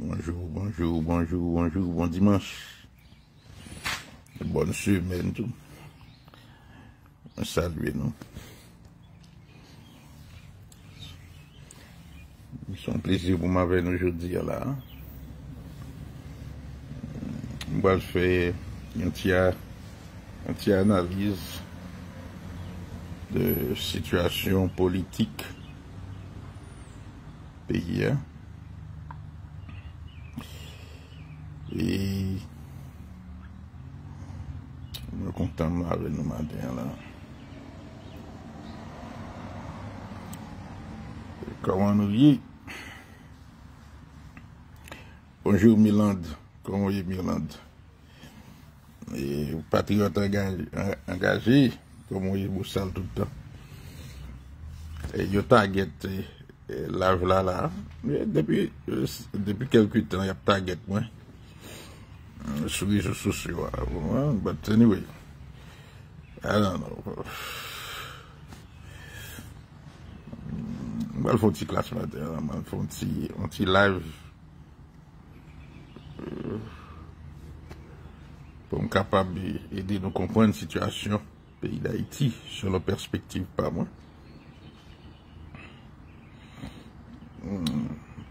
Bonjour, bonjour, bonjour, bonjour, bon dimanche. Bonne semaine tout. Non. On salue non. Son plesie vous m'avez nou je dire la. M'vois j'fais yon ti a yon ti a analise de situasyon politik peyi ya. E comment ma y e, Comment on y Bonjour Miland, vous Miland? Et patriote engagé, comme vous tout toutan. tout e, yo target e, e, la la. Depuis quelques temps, temps, target moi. Sou les suis hein, But anyway. A nan nan. Mwen fwant si klasmater. Mwen fwant si live. Pon kapab edi nou kompwen sitwasyon peyi da iti sou lo perspektiv pa mwen.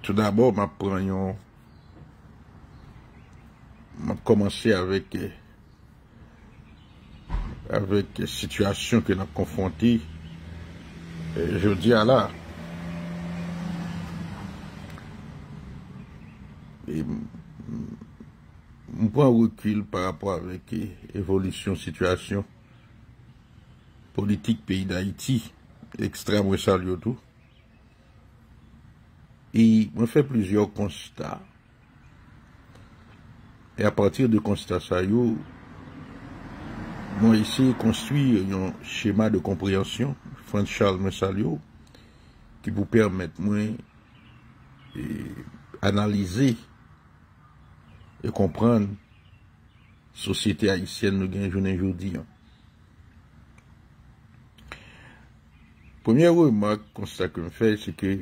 Tout d'abo mwen prenyon mwen komanse avèk e avèk sityasyon ke nan konfanti, jodi ala, mpwen wèkil par apwa avèk evolisyon sityasyon politik peyi d'Haïti ekstrem wè sa lyo tou, i mwen fè plizyo konsta. E apatir de konsta sa yo, Mwen isi konstuye yon chema de kompryansyon, Frant Charles Moussaliou, ki pou permette mwen e, analize e kompran sosyete Haitienne nou gen jounen joudi. Poumyen rouy mwen konsta ke mwen fè, se ke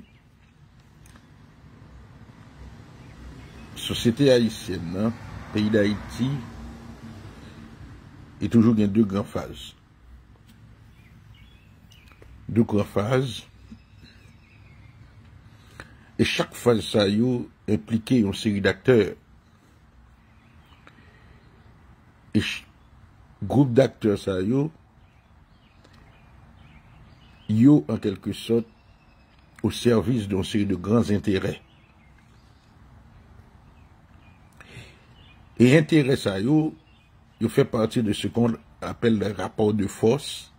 sosyete Haitienne nan, peyi d'Haïti, et toujours il y a deux grandes phases. Deux grandes phases. Et chaque phase, ça y impliqué une série d'acteurs. Et groupe d'acteurs, ça y yo en quelque sorte au service d'une série de grands intérêts. Et intérêts ça est, il fait partie de ce qu'on appelle le rapport de force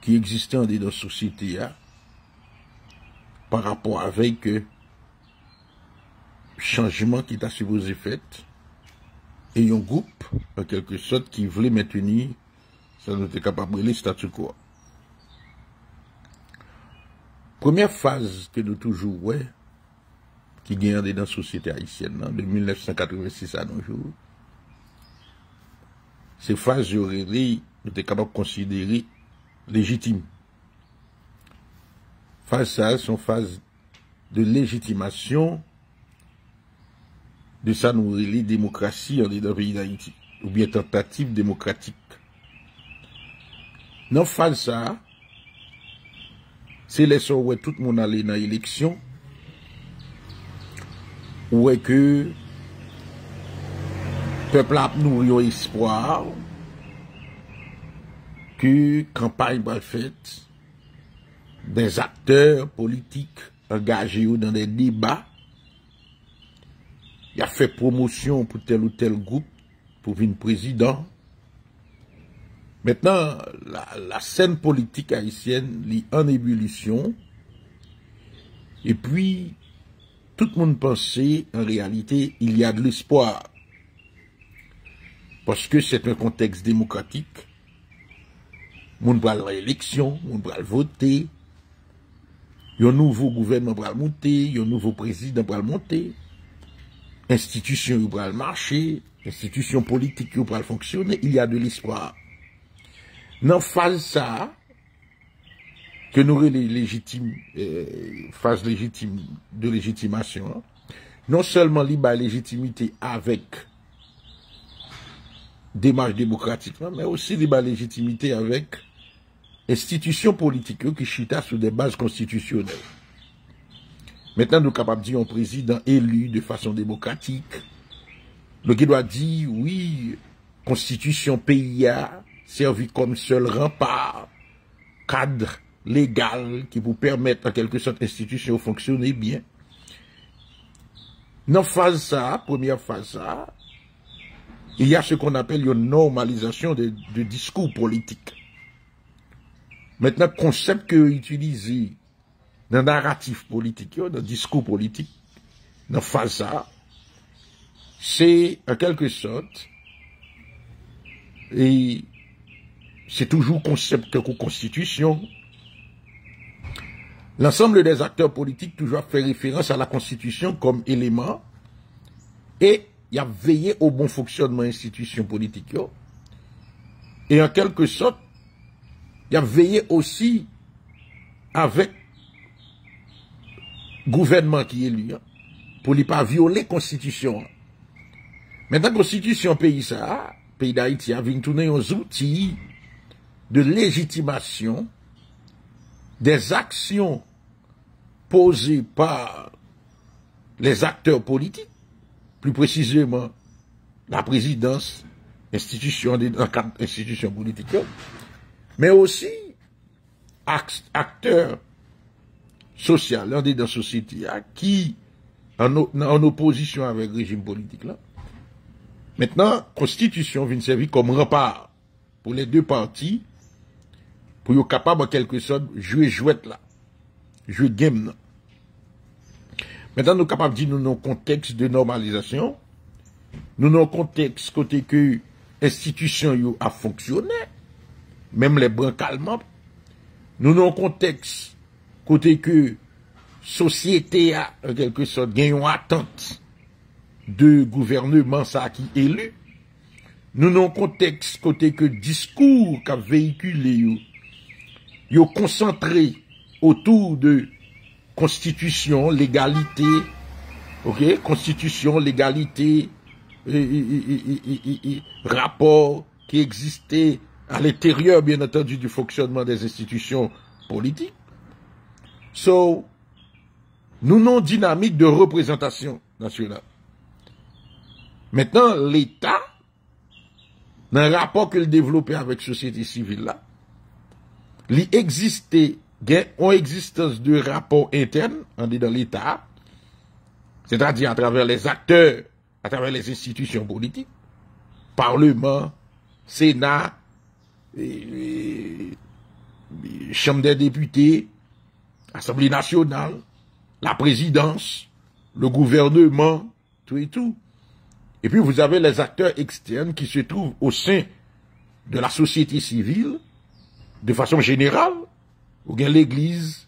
qui existait dans la société hein, par rapport avec le euh, changement qui t'a supposé fait et un groupe, en quelque sorte, qui voulait maintenir, ça nous était capable de statu quo. Première phase que nous toujours, ouais, qui gagne dans la société haïtienne, hein, de 1986 à nos jours, se fase yo re re nou te kaba konsidere lejitim. Fase sa, son fase de lejitimasyon de sa nou re li demokrasi an li devri ou biye tentative demokratik. Nou fase sa, se leso wè tout moun alè nan eleksyon, wè ke Fè plap nou yon espoir ke kampanye brefet den akteur politik angaje ou dan den debat y a fè promosyon pou tel ou tel goup pou vin prezident. Mètnen, la sène politik haïsyen li an ebulisyon e pwi tout moun pense en realite, il y a gl espoir parce que c'est un contexte démocratique, contexte démocratique moun un nouveau moun qui voter. yon nouveau gouvernement pral un yon président qui pral monter, Institution yon pral marcher, institution politique qui pral fonctionner, il y a de l'espoir. Nan phase ça que nous les légitimes, euh, phase phase de légitimation. non seulement à légitimité avec démarche démocratique, mais aussi ma légitimité avec institutions politiques qui chita sur des bases constitutionnelles. Maintenant, nous sommes capables de dire un président élu de façon démocratique. Le qui doit dire, oui, constitution pays a servi comme seul rempart, cadre légal qui vous permettre à quelque sorte l'institution fonctionner bien. Dans phase ça, première phase ça, il y a ce qu'on appelle une normalisation de, discours politique. Maintenant, concept que utilise dans narratif politique, dans discours politique, dans FASA, c'est en quelque sorte, et c'est toujours concept que constitution, L'ensemble des acteurs politiques toujours fait référence à la Constitution comme élément et il a veillé au bon fonctionnement institution l'institution politique. Et en quelque sorte, il a veillé aussi avec le gouvernement qui est élu hein, pour ne pas violer la constitution. Hein. Maintenant, la constitution pays ça, pays d'Haïti, a vint tourner aux outils de légitimation des actions posées par les acteurs politiques plou prezizeyman la prezidans, institisyon politik yo, men osi akteur sosyal, an de dan sosyeti, a ki an oposisyon avek rejim politik la. Metnan, konstitusyon vin sevi kom rapar pou le de parti, pou yo kapab an kelke son, jou e jwet la, jou e gem nan. Metan nou kapap di nou nou konteks de normalizasyon, nou nou konteks kote ke institisyon yo a fonksyonè, mèm le brankalman, nou nou konteks kote ke sosyete a, en kelke sot, gen yon atant de gouvernement sa ki elu, nou nou konteks kote ke diskour kap veikule yo, yo konsantre otou de constitution, l'égalité, ok, constitution, l'égalité, rapport qui existait à l'intérieur, bien entendu, du fonctionnement des institutions politiques. So, nous non dynamique de représentation nationale. Maintenant, l'État, dans le rapport qu'il développait avec la société civile là, existait ont existence de rapports internes, on dit dans l'État, c'est-à-dire à travers les acteurs, à travers les institutions politiques, Parlement, Sénat, Chambre des députés, Assemblée nationale, la présidence, le gouvernement, tout et tout. Et puis vous avez les acteurs externes qui se trouvent au sein de la société civile, de façon générale, Ou gen l'Eglise,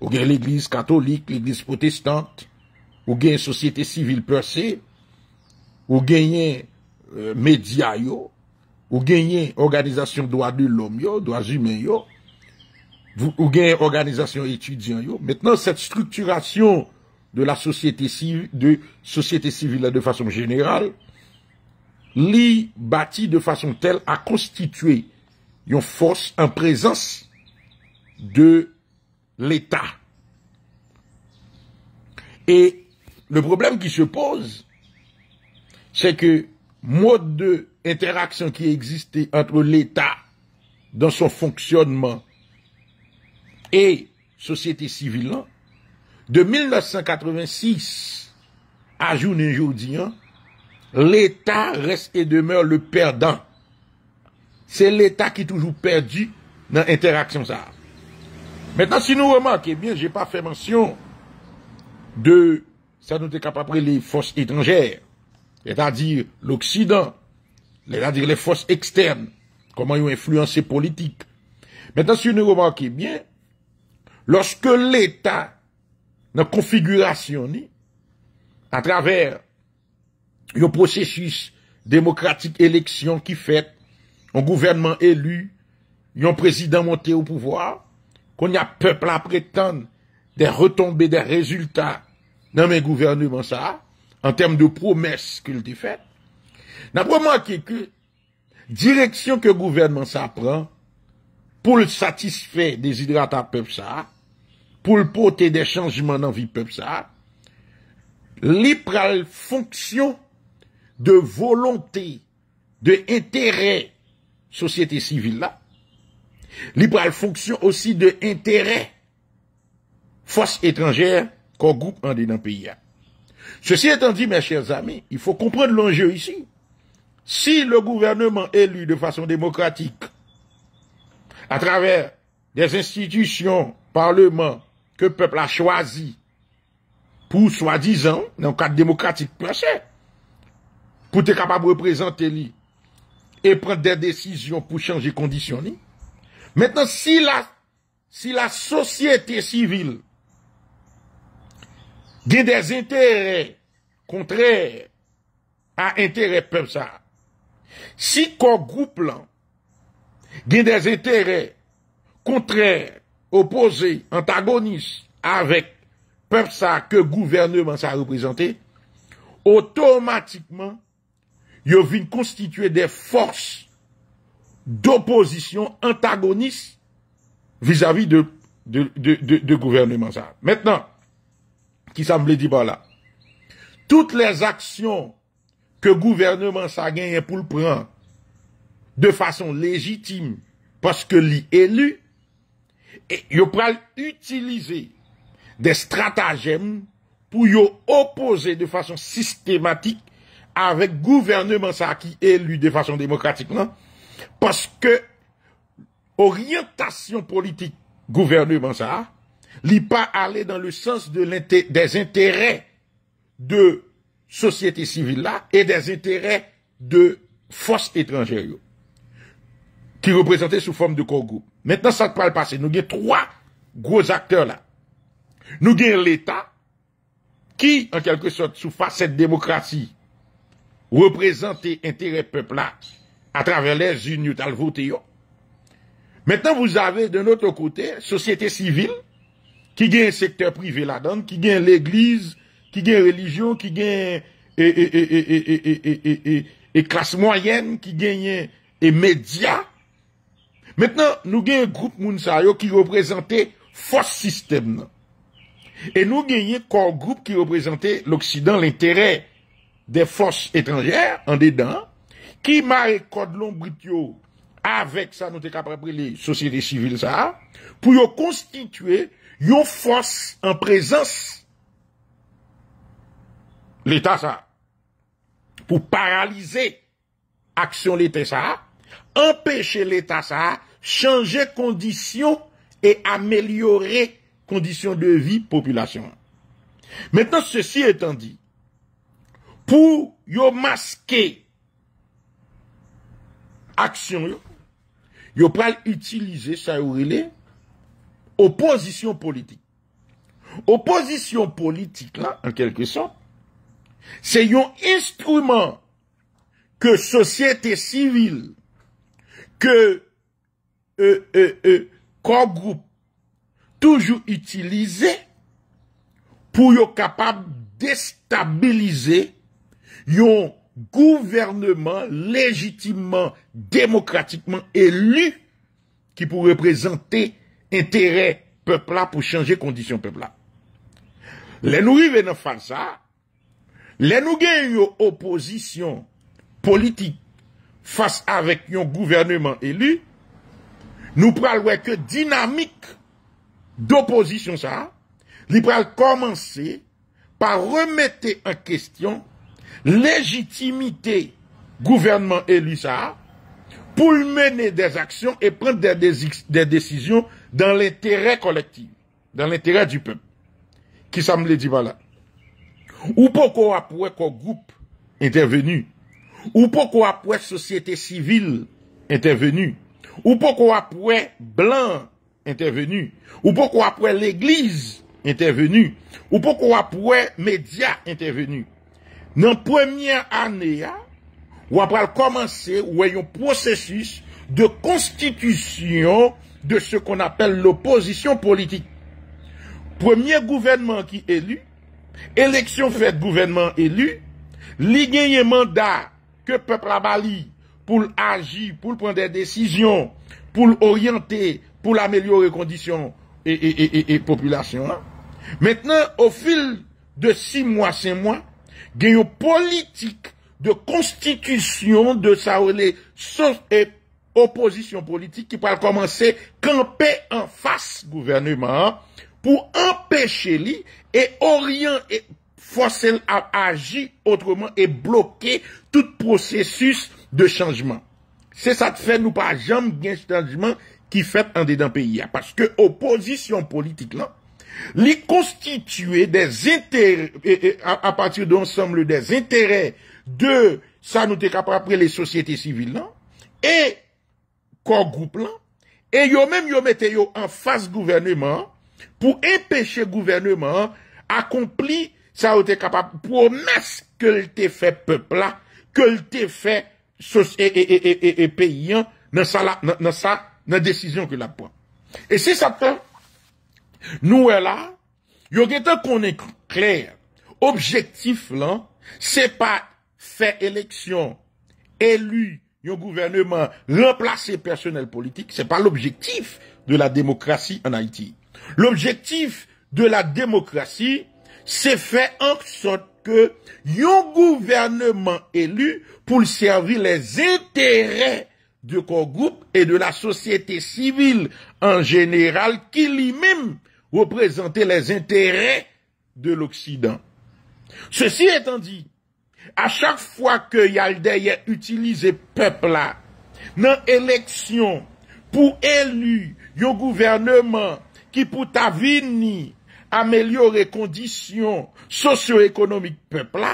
ou gen l'Eglise katolik, l'Eglise protestante, ou gen yon sosyete sivil perse, ou gen yon medya yo, ou gen yon organizasyon doa de l'om yo, doa zume yo, ou gen yon organizasyon etudyan yo. Metnan, set strukturasyon de sosyete sivil de fason general, li bati de fason tel a konstituye yon fos en prezansi. de l'État. Et le problème qui se pose, c'est que mode de interaction qui existait entre l'État dans son fonctionnement et société civile, hein, de 1986 à jour aujourd'hui, hein, l'État reste et demeure le perdant. C'est l'État qui est toujours perdu dans l'interaction ça. Metan si nou remanke, eh jè pa fè mensyon de sa nou te kapapre le fòs étrangèr, lè ta di l'Oksidan, lè ta di lè fòs ekstern, koman yon influense politik. Metan si nou remanke, lòske l'Etat nan konfigurasyon ni, a traver yon prosesus demokratik eleksyon ki fèt, yon gouvernman elu, yon prezident montè ou pouvoar, qu'on y a peuple à prétendre des retombées, des résultats dans mes gouvernements, ça, en termes de promesses qu'il dit faites. N'a pas remarqué que direction que gouvernement ça prend pour le satisfaire des hydrates à peuple ça, pour le porter des changements dans vie peuple ça, l'hypral fonction de volonté, de intérêt société civile là, Li fonction aussi de intérêt force étrangère qu'on groupe en pays. pays. Ceci étant dit, mes chers amis, il faut comprendre l'enjeu ici. Si le gouvernement élu de façon démocratique, à travers des institutions, parlement que le peuple a choisi pour soi-disant, dans le cadre démocratique pour être capable de représenter lui et prendre des décisions pour changer conditions Mèten, si la sosyete sivil gen des intère kontrè a intère pep sa, si kon groupe lan gen des intère kontrè, opose, antagonis, avèk pep sa ke gouvernement sa reprezentè, otomatikman, yo vin konstituye de fòs d'oposisyon antagonist vis-à-vis de gouvernement sa. Mètnen, ki sa m vle di pa la, tout les actions ke gouvernement sa genye pou l'pren de fason legitime paske li elu, yo pral utilize de stratagem pou yo opose de fason sistematik avèk gouvernement sa ki elu de fason demokratikman, non? Parce que orientation politique gouvernement, n'est pas allé dans le sens des intérêts de société civile là et des intérêts de forces étrangères qui représentaient sous forme de Congo. Maintenant, ça ne peut pas passer. Nous avons trois gros acteurs là. Nous avons l'État qui, en quelque sorte, sous face cette démocratie, représentait intérêt peuple là, a travèlè zin yot alvote yo. Mètè nan, vous avez de notre côté, société civile, ki gen sektè privé la dan, ki gen l'église, ki gen religion, ki gen e klas moyène, ki gen e média. Mètè nan, nou gen groupe mounsa yo, ki reprezentè fos sistèm nan. Et nou gen gen kòr groupe ki reprezentè l'Oksidan, l'intérêt des fos étrangères an dè dan, qui m'a écrit avec ça, nous t'es capable les sociétés civiles ça, pour y constituer une force en présence l'État ça, pour paralyser action l'État ça, empêcher l'État ça, changer conditions et améliorer conditions de vie population. Maintenant, ceci étant dit, pour y'a masquer aksyon yon, yon pral itilize sa yon rele opozisyon politik. Opozisyon politik la, an kelke son, se yon instrument ke sosyete sivil ke e, e, e, kongroup toujou itilize pou yon kapab destabilize yon gouvernement légitimement, demokratikman, élu, ki pou reprezenté intérêt peupla, pou chanje kondisyon peupla. Le nou y ven nan fane sa, le nou gen yon oposisyon politik fase avèk yon gouvernement élu, nou pral wèk dinamik d'oposisyon sa, li pral komanse pa remette an kestyon légitimité gouvernement élu ça pour mener des actions et prendre des, décisions dans l'intérêt collectif, dans l'intérêt du peuple. Qui ça me dit là. Ou pourquoi après qu'un groupe intervenu, ou pourquoi après société civile Intervenu ou pourquoi après blanc intervenu, ou pourquoi après l'église intervenu ou pourquoi après médias intervenus première première année, ou va commencer un processus de constitution de constitution de ce qu'on appelle l'opposition politique, premier gouvernement qui élu, élection fait gouvernement élu, li genye mandat que peuple a pour pour pour pour prendre pour prendre pour décisions, pour l'orienter, les conditions et population population. Hein. Maintenant, au fil de six mois, cinq mois, gen de constitution de sa ou opposition politique qui qui politik commencer pal komanse en gouvernement pour empêcher-lui et orient forcer à agir autrement et bloquer tout processus de changement. C'est ça te fait nous par jam changement qui fait un des dedan pays. Parce que opposition politique-là, li konstitue des intere, e, a patir d'onsamble des intere, de sa nou te kapapre le sosyete sivil nan, e kongrou plan, e yo men yo mette yo an fase gouvernement, pou epèche gouvernement, akompli sa ou te kapap, pou ou mas ke lte fe pepla, ke lte fe peyan, nan sa nan desisyon ke la pouan. E se sa pouan, Nous Nou là, la, qu'on est clair, clair objectif là c'est pas faire élection, élu, un gouvernement, remplacer personnel politique c'est pas l'objectif de la démocratie en Haïti. L'objectif de la démocratie, c'est faire en sorte que un gouvernement élu pour servir les intérêts du corps groupe et de la société civile en général qui lui-même reprezenter les intérêts de l'Oksidant. Seci étant dit, a chaque fois que Yaldeye utilise Pepla nan eleksyon pou élu yon gouvernement ki pou ta vini améliore kondisyon socio-ekonomik Pepla,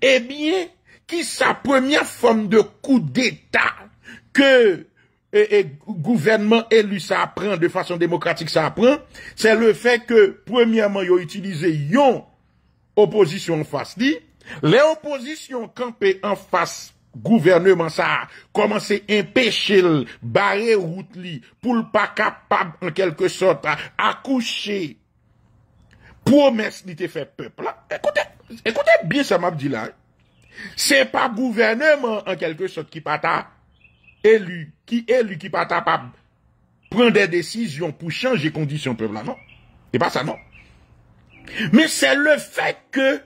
e eh bie ki sa premiè fòm de kou d'État ke Gouvernement elu sa apren De fason demokratik sa apren Se le fe ke premiaman yo itilize Yon oposisyon Enfas li Le oposisyon kampe enfas Gouvernement sa Komanse impeche Barre route li Poul pa kapab enkelke sot Akouche Promes li te fe pepl Ekoute bien sa map di la Se pa gouvernement Enkelke sot ki pata élu, qui lui qui pas capable prendre des décisions pour changer conditions peuple là, non? C'est pas ça, non? Mais c'est le fait que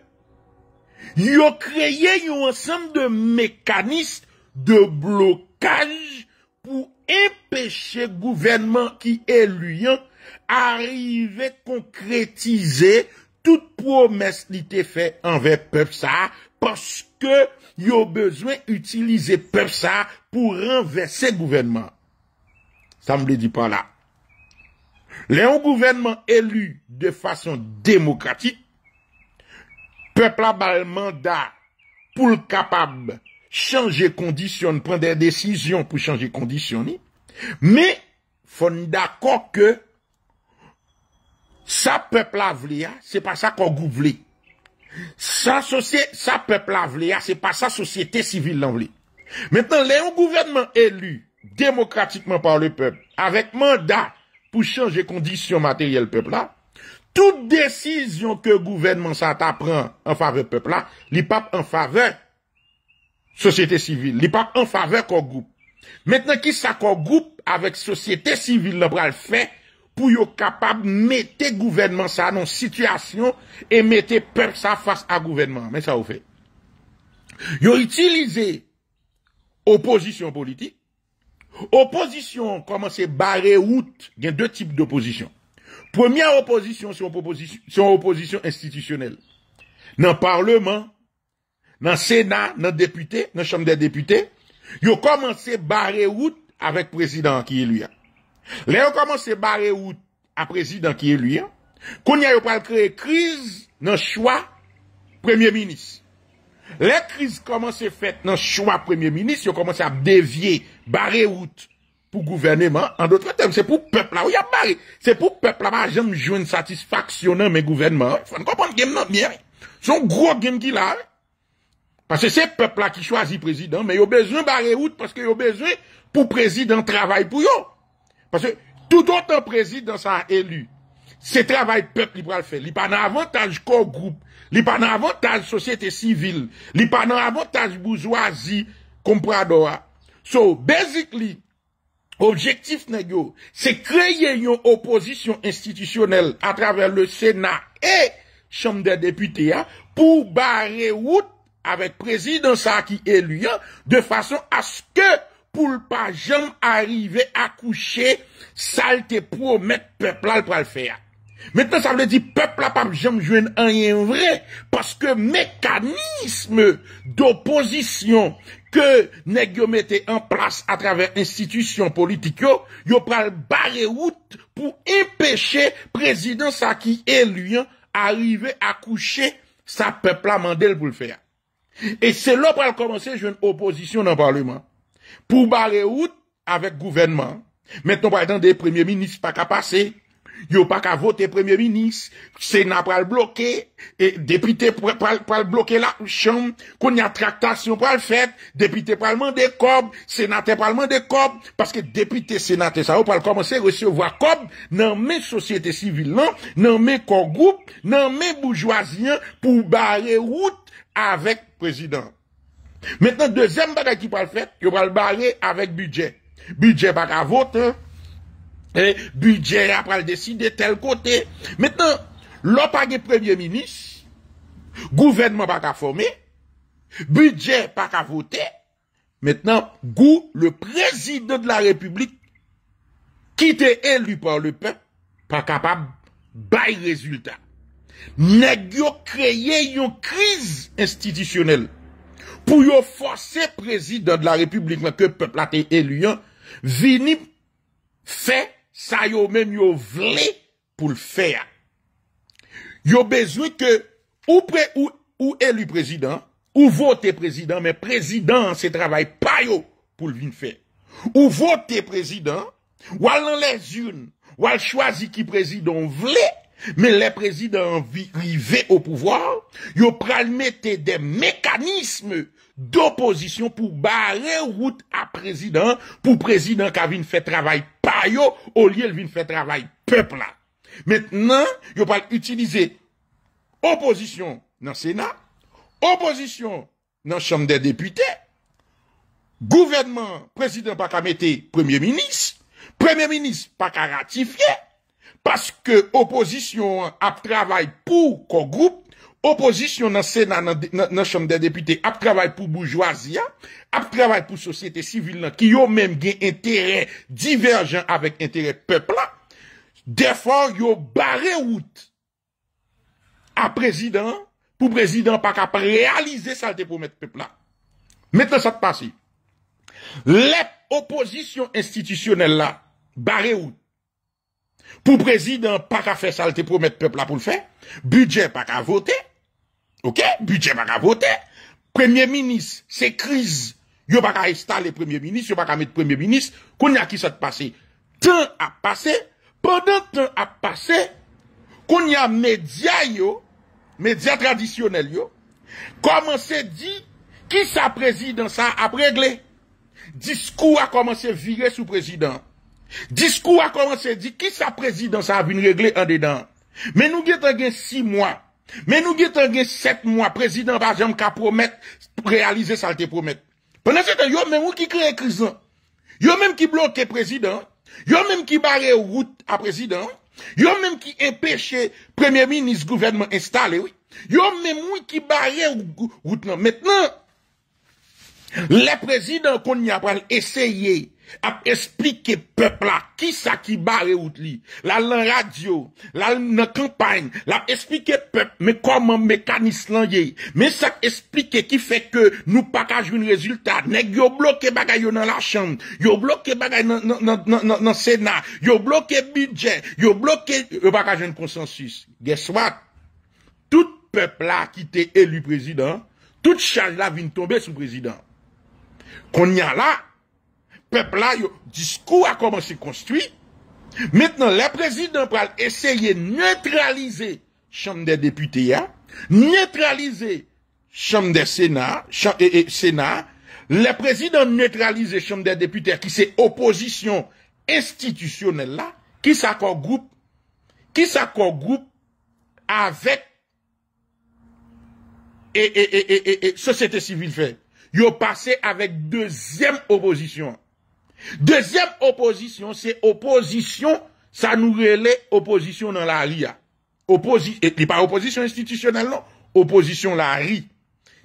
ils ont créé un ensemble de mécanismes de blocage pour empêcher le gouvernement qui est lui arriver à concrétiser toute promesse qui était faite envers peuple ça parce que ils besoin d'utiliser peuple ça pou renvesse gouvernement. Sa m le di pa la. Le an gouvernement elu de fason demokratik, pepla bal manda pou l kapab chanje kondisyon, pren de desisyon pou chanje kondisyon, mi, fon ni dakon ke sa pepla vle ya, se pa sa kon gou vle. Sa pepla vle ya, se pa sa sosyete sivil nan vle. Mètnen lè yon gouvernement elu demokratikman par le pep avèk mandat pou chanje kondisyon materyel pep la, tout desisyon ke gouvernement sa ta pran an fave pep la, li pap an fave sosyete sivil, li pap an fave kogoup. Mètnen ki sa kogoup avèk sosyete sivil le bral fè pou yo kapab mette gouvernement sa nan sityasyon e mette pep sa fase a gouvernement. Mètnen sa ou fè? Yo itilize oposisyon politik, oposisyon komanse bare out gen de type de oposisyon. Premier oposisyon son oposisyon institisyonel. Nan parleman, nan sena, nan depute, nan chanm de depute, yo komanse bare out avek prezident ki eluyan. Le yo komanse bare out a prezident ki eluyan, kon ya yo pal kre kriz nan chwa premier minis. Les crises commencent à faire dans le choix premier ministre, ils commencent à dévier, barrer route pour gouvernement. En d'autres termes, c'est pour le peuple là, C'est pour le peuple là, j'aime jouer une satisfaction dans mes gouvernements. Faut comprendre game non bien. C'est gros game qui là. Parce que c'est le peuple là qui choisit le président, mais il a besoin de barrer route parce que a besoin pour le président travaille pour eux. Parce que tout autre président ça élu, c'est travail peuple qui va le faire. Il n'y a pas d'avantage qu'au groupe li pa nan avantage sosyete sivil, li pa nan avantage bouzoazi kompradoa. So, basically, objektif negyo, se kreye yon oposisyon institisyonel a traver le Sena e chanm de deputea pou bare wout avek prezidansa ki eluyen de fason aske pou l'pajan arive akouche salte pou met peplal pral feya. Mètnen sa vle di pep la pap jom jwen an yen vre, paske mekanisme d'oposisyon ke negyo mette an plas a traver institisyon politikyo, yo pral bareout pou impeche prezident sa ki eluyen arive akouche sa pep la mandel pou l'fer. E se lo pral komanse jwen oposisyon nan parlouman. Pou bareout avèk gouvenman, mètnen pral etan de premier ministre pa ka pasey, Yo pas qu'à voter premier ministre, Sénat pral bloqué, et député pral, pral bloquer la chambre, qu'on y a tractation pral fait, député pral demander cob, sénateur pral demander cob, parce que député, sénateur, ça pral commencer à recevoir cob, dans mes sociétés civiles, nan mes corps groupes, nan mes bourgeoisien pour barrer route avec président. Maintenant, deuxième bagage qui pral fait, yo le barrer avec budget. Budget pas qu'à voter, Eh, budye apal desi de tel kote. Metnan, lopage premier minis, gouvenman pak a formé, budye pak a voté, metnan, gou le prezident de la republik ki te elu par le pep pak kapab bay rezultat. Nek yo kreye yon kriz institisyonel pou yo fose prezident de la republik menke pep la te eluyen vinib fè sa yo men yo vle pou l'fer. Yo bezwi ke ou pre ou elu prezident, ou vote prezident, men prezident se travay payo pou l'vin fer. Ou vote prezident, wal nan le zune, wal chwazi ki prezident vle, men le prezident vi ve ou pouvwar, yo pralmete de mekanisme d'oposisyon pou bare route a prezident, pou prezident ka vin fe travay payo. au lieu de faire travail peuple Maintenant, il va utiliser opposition dans le Sénat, opposition dans la Chambre des députés, gouvernement, président pas qu'à mettre premier ministre, premier ministre pas qu'à ratifier, parce que opposition a travail pour qu'on groupe, oposisyon nan senan nan chanm den depite ap travay pou boujwazia, ap travay pou sosyete sivil nan ki yo menm gen interè diverjan avèk interè pepla, defan yo bareout ap prezidant pou prezidant pa ka pa realize salte pou met pepla. Met nan sat pasi, lep oposisyon institisyonel la, bareout, pou prezidant pa ka fe salte pou met pepla pou l'fe, budget pa ka vote, Ok, budget baka vote. Premier ministre, se kriz, yo baka installe premier ministre, yo baka met premier ministre, kon ya ki sa te pase. Ten ap pase, pendant ten ap pase, kon ya media yo, media tradisyonel yo, koman se di, ki sa prezident sa ap regle. Disko a koman se vire sou prezident. Disko a koman se di, ki sa prezident sa ap vin regle an de dan. Men nou gen ten gen si mwa, Men nou getan gen 7 mwa prezident Bas janm ka promet Pou realize salte promet Pendan se te yo men mou ki kre ekrizan Yo menm ki blonke prezident Yo menm ki bare wout a prezident Yo menm ki impeche Premier ministre gouvernement installe Yo menm mou ki bare wout non. nan Metnen Le prezident kon ni apal Eseye ap esplike pep la ki sa ki ba reout li la lan radyo, la lan kampany la esplike pep me koman mekanis lan ye me sa esplike ki fe ke nou pakaj un rezultat, nek yo bloke bagay yo nan la chan, yo bloke bagay nan sena, yo bloke bidjen, yo bloke yo bakaj un konsensus, guess what tout pep la ki te elu prezident, tout chan la vin tombe sou prezident kon ya la peuple là, le discours a commencé à construire. Maintenant, le président va essayer de neutraliser la Chambre des députés, hein. neutraliser la Chambre des Sénats, et, Sénat. le président neutraliser la Chambre des députés, qui c'est opposition institutionnelle là, qui s'accorde groupe, qui s'accorde groupe avec et, société civile fait. Yo passé avec deuxième opposition. Deuxième opposition, c'est opposition, ça nous relaie opposition dans la RIA. Opposition, et pas opposition institutionnelle, non. Opposition la RIE.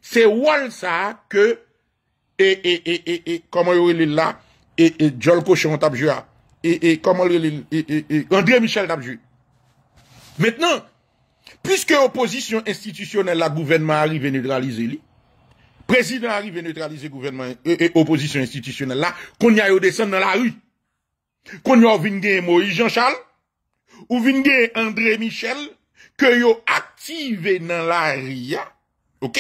C'est Wall ça que, et, et, et, et, comment il est là, et, et Joel Cochon Tabjua, hein. et, et, comment il et, André Michel Tabjua. Maintenant, puisque opposition institutionnelle, la gouvernement arrive à neutraliser lui, président arrive neutraliser gouvernement et, opposition institutionnelle là, qu'on y a eu descendre dans la rue. Qu'on y a eu Moïse Jean-Charles, ou vingé André Michel, que yo activé dans la rue, ok?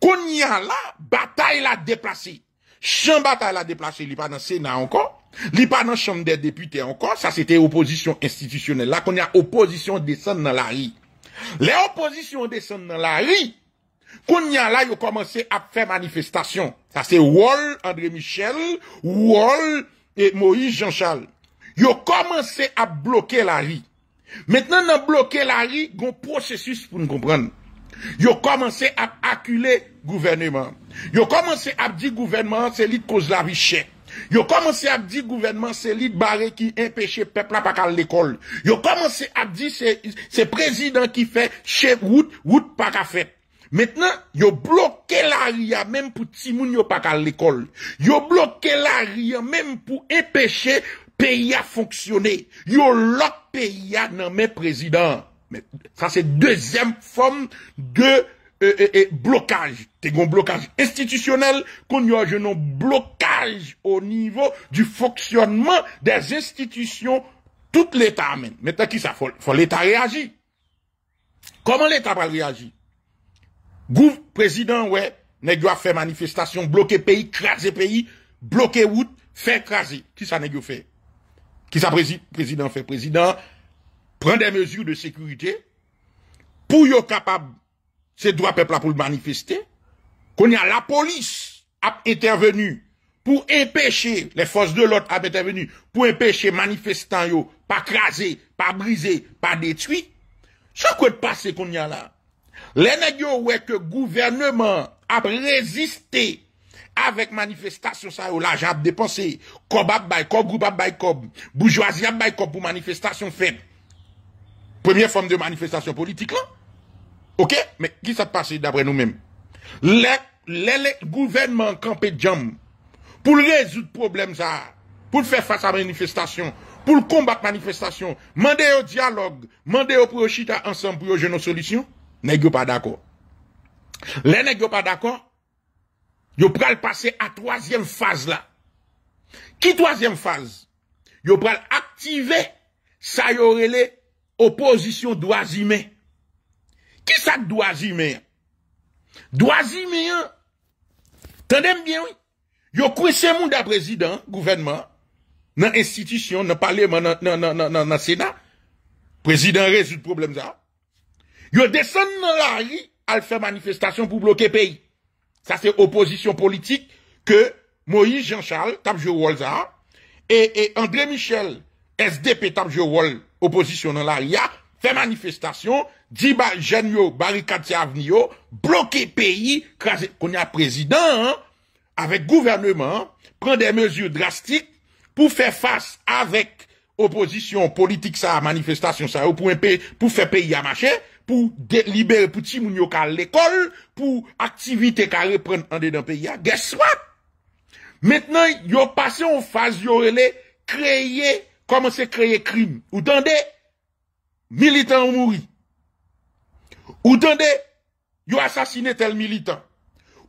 Qu'on y a là, bataille la déplacée. Champ bataille la déplacée, il pas dans Sénat encore. Li pa nan chambre des députés encore. Ça c'était opposition institutionnelle. là qu'on y a opposition sons dans la rue. les oppositions descendent dans la rue... Koun nyan la yo komanse ap fè manifestasyon. Sa se Wol, André Michel, Wol et Moïse Jean Charles. Yo komanse ap bloke la ri. Mètnen nan bloke la ri, goun prosesus pou nou kompran. Yo komanse ap akule gouvernement. Yo komanse ap di gouvernement se li kouz la ri chè. Yo komanse ap di gouvernement se li barè ki empèche pepla pa kal l'ekol. Yo komanse ap di se prezidant ki fè chè wout, wout pa ka fèp. Maintenant, ils ont bloqué RIA même pour Timoun, yo pas à l'école. Ils ont bloqué RIA même pour empêcher pays à fonctionner. Ils ont pays à nommer président. Mais ça, c'est deuxième forme de euh, euh, euh, blocage. T'es un blocage institutionnel, qu'on y a un blocage au niveau du fonctionnement des institutions, tout l'État amène. Maintenant, qui ça? Faut, faut l'État réagir. Comment l'État va réagir? Gouv, président, ouais, nèg pas fait manifestation, bloquer pays, craser pays, bloquer route, faire craser. Qui ça pas fait? Qui ça président fait? Président prend des mesures de sécurité pour yo capable c'est droit peuple pour le manifester. Qu'on y a la police a intervenu pour empêcher les forces de l'ordre a intervenu pour empêcher manifestants yo, pas craser, pas briser, pas détruit Ce qu'on passe qu'on y a là. Les nègres que gouvernement a résisté avec manifestation sa ou oh, la jan ap dépensé. Kob kob, group by kob, bourgeoisie by kob de manifestation politique, là. Ok? Mais qui s'est passé d'après nous mêmes nous Le, le, gouvernement résoudre résoudre problème pour pour sa pour faire face à manifestation pour combattre manifestations, demander au mande demander au mande yo pou ensemble chita solutions Nèk yo pa d'akon. Lè nèk yo pa d'akon, yo pral pase a 3èm faz la. Ki 3èm faz? Yo pral aktive Sayorele oposisyon 2 zimè. Ki sa 2 zimè? 2 zimè yon. Tandèm byen wè? Yo kwen se moun da prezident, gouvenman, nan institisyon, nan palè man nan sena, prezident rezout problem za wè. Yo descendent dans la rue à faire manifestation pour bloquer pays. Ça c'est opposition politique que Moïse Jean-Charles et, André Michel SDP tapjo Wall opposition dans la rue fait manifestation, dit bah, barricade avenir, bloquer pays, qu'on a président, hein, avec gouvernement, prend des mesures drastiques pour faire face avec opposition politique ça, manifestation ça, pour faire pays à marcher, pour délibérer pour ti moun yo ka l'école, pour activité ka reprendre en dedans pays. Ah, guess what? Maintenant, yo passé en phase yo relé créer commencer créer crime. Ou tendez militants ont mouri. Ou tendez yo assassiné tel militant.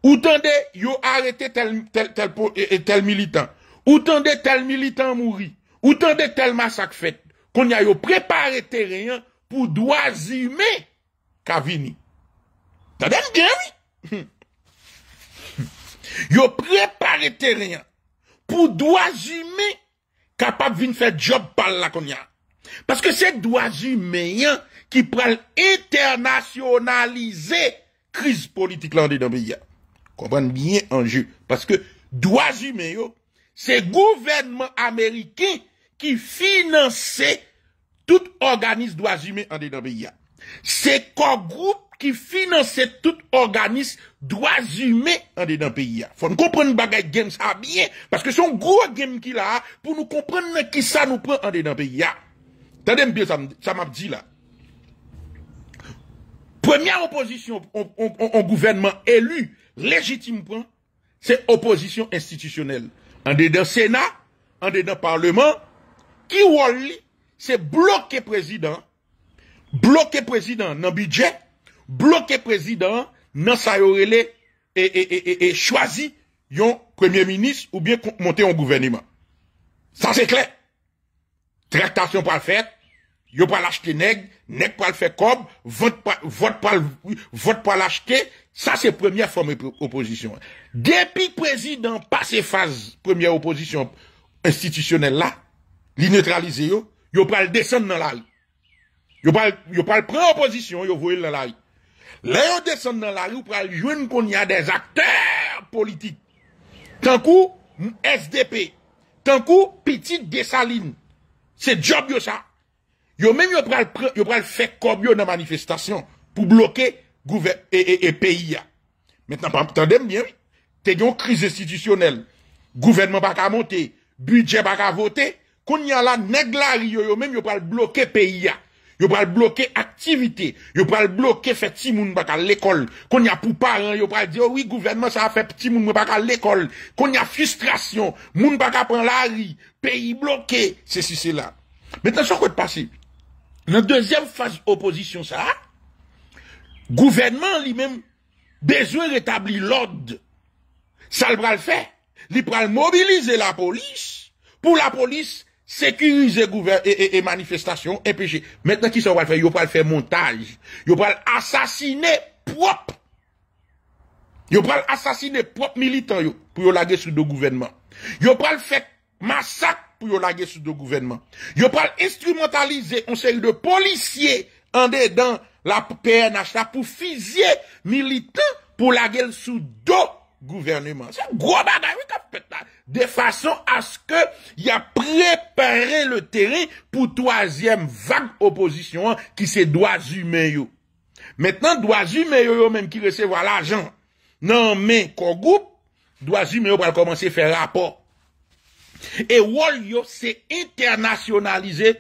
Ou tendez yo arrêté tel tel tel, tel, militant. Ou tendez tel militant mouri. Ou tendez tel massacre fait. Qu'on y a yo préparé terrain pour droits Kavini, vini. ça Ils oui? Yo prepare terrain pour doigts humains capable de faire job par la konya. Parce que c'est doigts humains qui prennent internationaliser crise politique en dedans. pays. Comprenez bien en jeu. Parce que doigts humains, c'est gouvernement américain qui finance tout organisme doit en dedans c'est qu'un groupe qui finance tout organisme droits zoomer en dedans pays. Hein? Faut comprendre comprendre baguette games à à bien que c'est un un game qu'il qui pour nous comprendre qui ça nous prend en dedans pays. Hein? T'as bien bien ça m'a dit là. Première opposition en gouvernement élu, légitime c'est opposition institutionnelle. En dedans Sénat, en dedans Parlement, qui c'est bloquer président bloquer président dans budget, bloquer président dans sa et, et, et, et, choisir yon premier ministre ou bien monter un gouvernement. Ça c'est clair. Tractation pas le faire, pas l'acheter neg, peut pas le faire comme, vote pas, vote pas, vote pas l'acheter, ça c'est première forme opposition. Depuis président passe phase première opposition institutionnelle là, il neutraliser yo, pas descendre dans la Yo pas le prendre en position, yo voyez dans la rue. Là yo descend dans la rue, pour prenez jouer y a des acteurs politiques. Tant coup SDP, tant coup petite Dessaline. C'est job yo ça. Yo même yo pral yo pral faire comme yo dans manifestation pour bloquer gouvernement et, et, pays Maintenant pas entendez bien. avez une crise institutionnelle. Gouvernement pas monter, monter, budget pas voter. Qu'on y a là, nèg la rue yo même yo pral bloquer pays yo pral bloquer activité, yo pral bloquer fait petit moun pas l'école. Qu'on y a pour parents, yo pral dire oh oui gouvernement ça a fait petit moun pas à l'école. Qu'on y a frustration, moun pas la rue, pays bloqué, c'est si c'est là. Maintenant ça quoi de passer. La deuxième phase opposition ça, gouvernement lui-même besoin rétablir l'ordre. Ça le faire. fait, il pral mobiliser la police pour la police sécuriser et, et, et, manifestation, Maintenant, qui sont va le faire? Ils vont faire montage. Ils vont assassiner propre. Ils vont assassiner propre militant pour laguer sur le gouvernement. Ils vont faire massacre pour laguer sous le gouvernement. Ils vont instrumentaliser on série de policiers en dedans la PNH là pour fusiller militants pour laguer sous deux gouvernement. C'est un gros bagage de façon à ce que y a préparé le terrain pour troisième vague opposition qui c'est droits humains. Maintenant, droits humains même qui recevoir l'argent. Non, mais qu'au groupe, droits humains va commencer faire rapport. Et wall yo, c'est internationaliser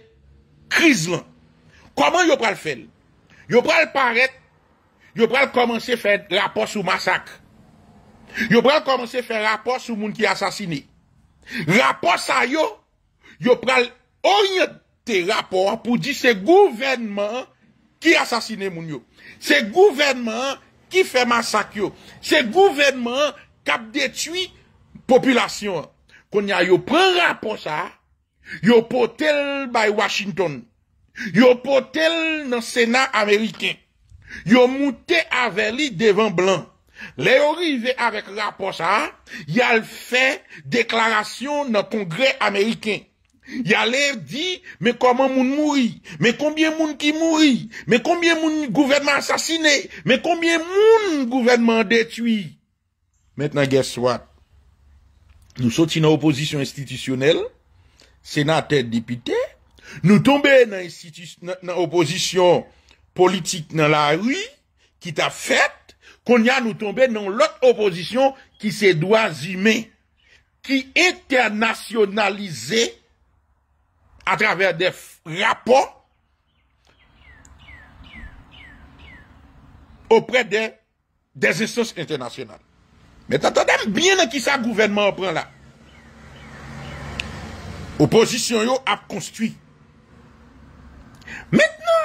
crise là. Comment yo pral faire? Yo le paraître, yo va commencer faire rapport sur massacre. Yo pral komanse fè rapor sou moun ki asasine. Rapor sa yo, yo pral oryote rapor pou di se gouvenman ki asasine moun yo. Se gouvenman ki fè masak yo. Se gouvenman kap detui populasyon. Kon ya yo pral rapor sa, yo potel by Washington. Yo potel nan senat Ameriken. Yo moutè aveli devan blan. Lè orive avèk raposa, yal fè deklarasyon nan kongre Ameriken. Yal lè di, mè koman moun mouri, mè kombien moun ki mouri, mè kombien moun gouvernement asasine, mè kombien moun gouvernement detui. Mèt nan geswat, nou soti nan oposisyon institisyonel, senatè depite, nou tombe nan oposisyon politik nan la rwi ki ta fèt, kon ya nou tombe nan lot opozisyon ki se dwa zime, ki internasyonalize a traver de rapor opre de desistans internasyonal. Meta tondem bien nan ki sa gouvenman opren la. Opozisyon yo ap konstwi. Metna,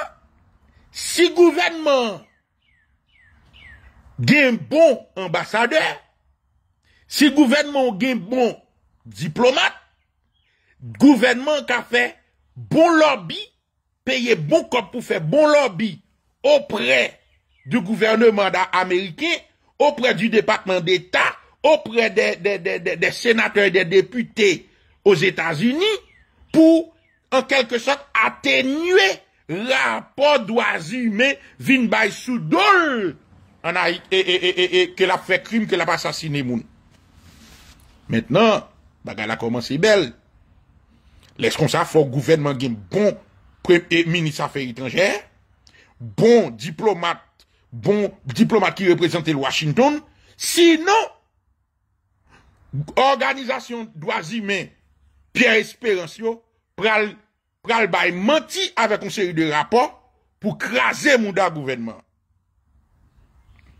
si gouvenman gen bon ambassadeur, si gouvernement gen bon diplomate, gouvernement a fait bon lobby, payer bon cop pour faire bon lobby auprès du gouvernement américain, auprès du département d'État, auprès des, des, sénateurs et des députés aux États-Unis pour, en quelque sorte, atténuer rapport d'oiseaux humains vin sous ke la fè krim, ke la pa sasine moun. Mètnen, bagay la koman se bel. Lèk kon sa fò gouvernement gen bon pre-ministre affèr étrangère, bon diplomat, bon diplomat ki reprezentè l'Washington, sinon, organizasyon dwa zi men, Pierre Espérancio, pral bay menti avè konseri de rapport pou krasè moun da gouvernement.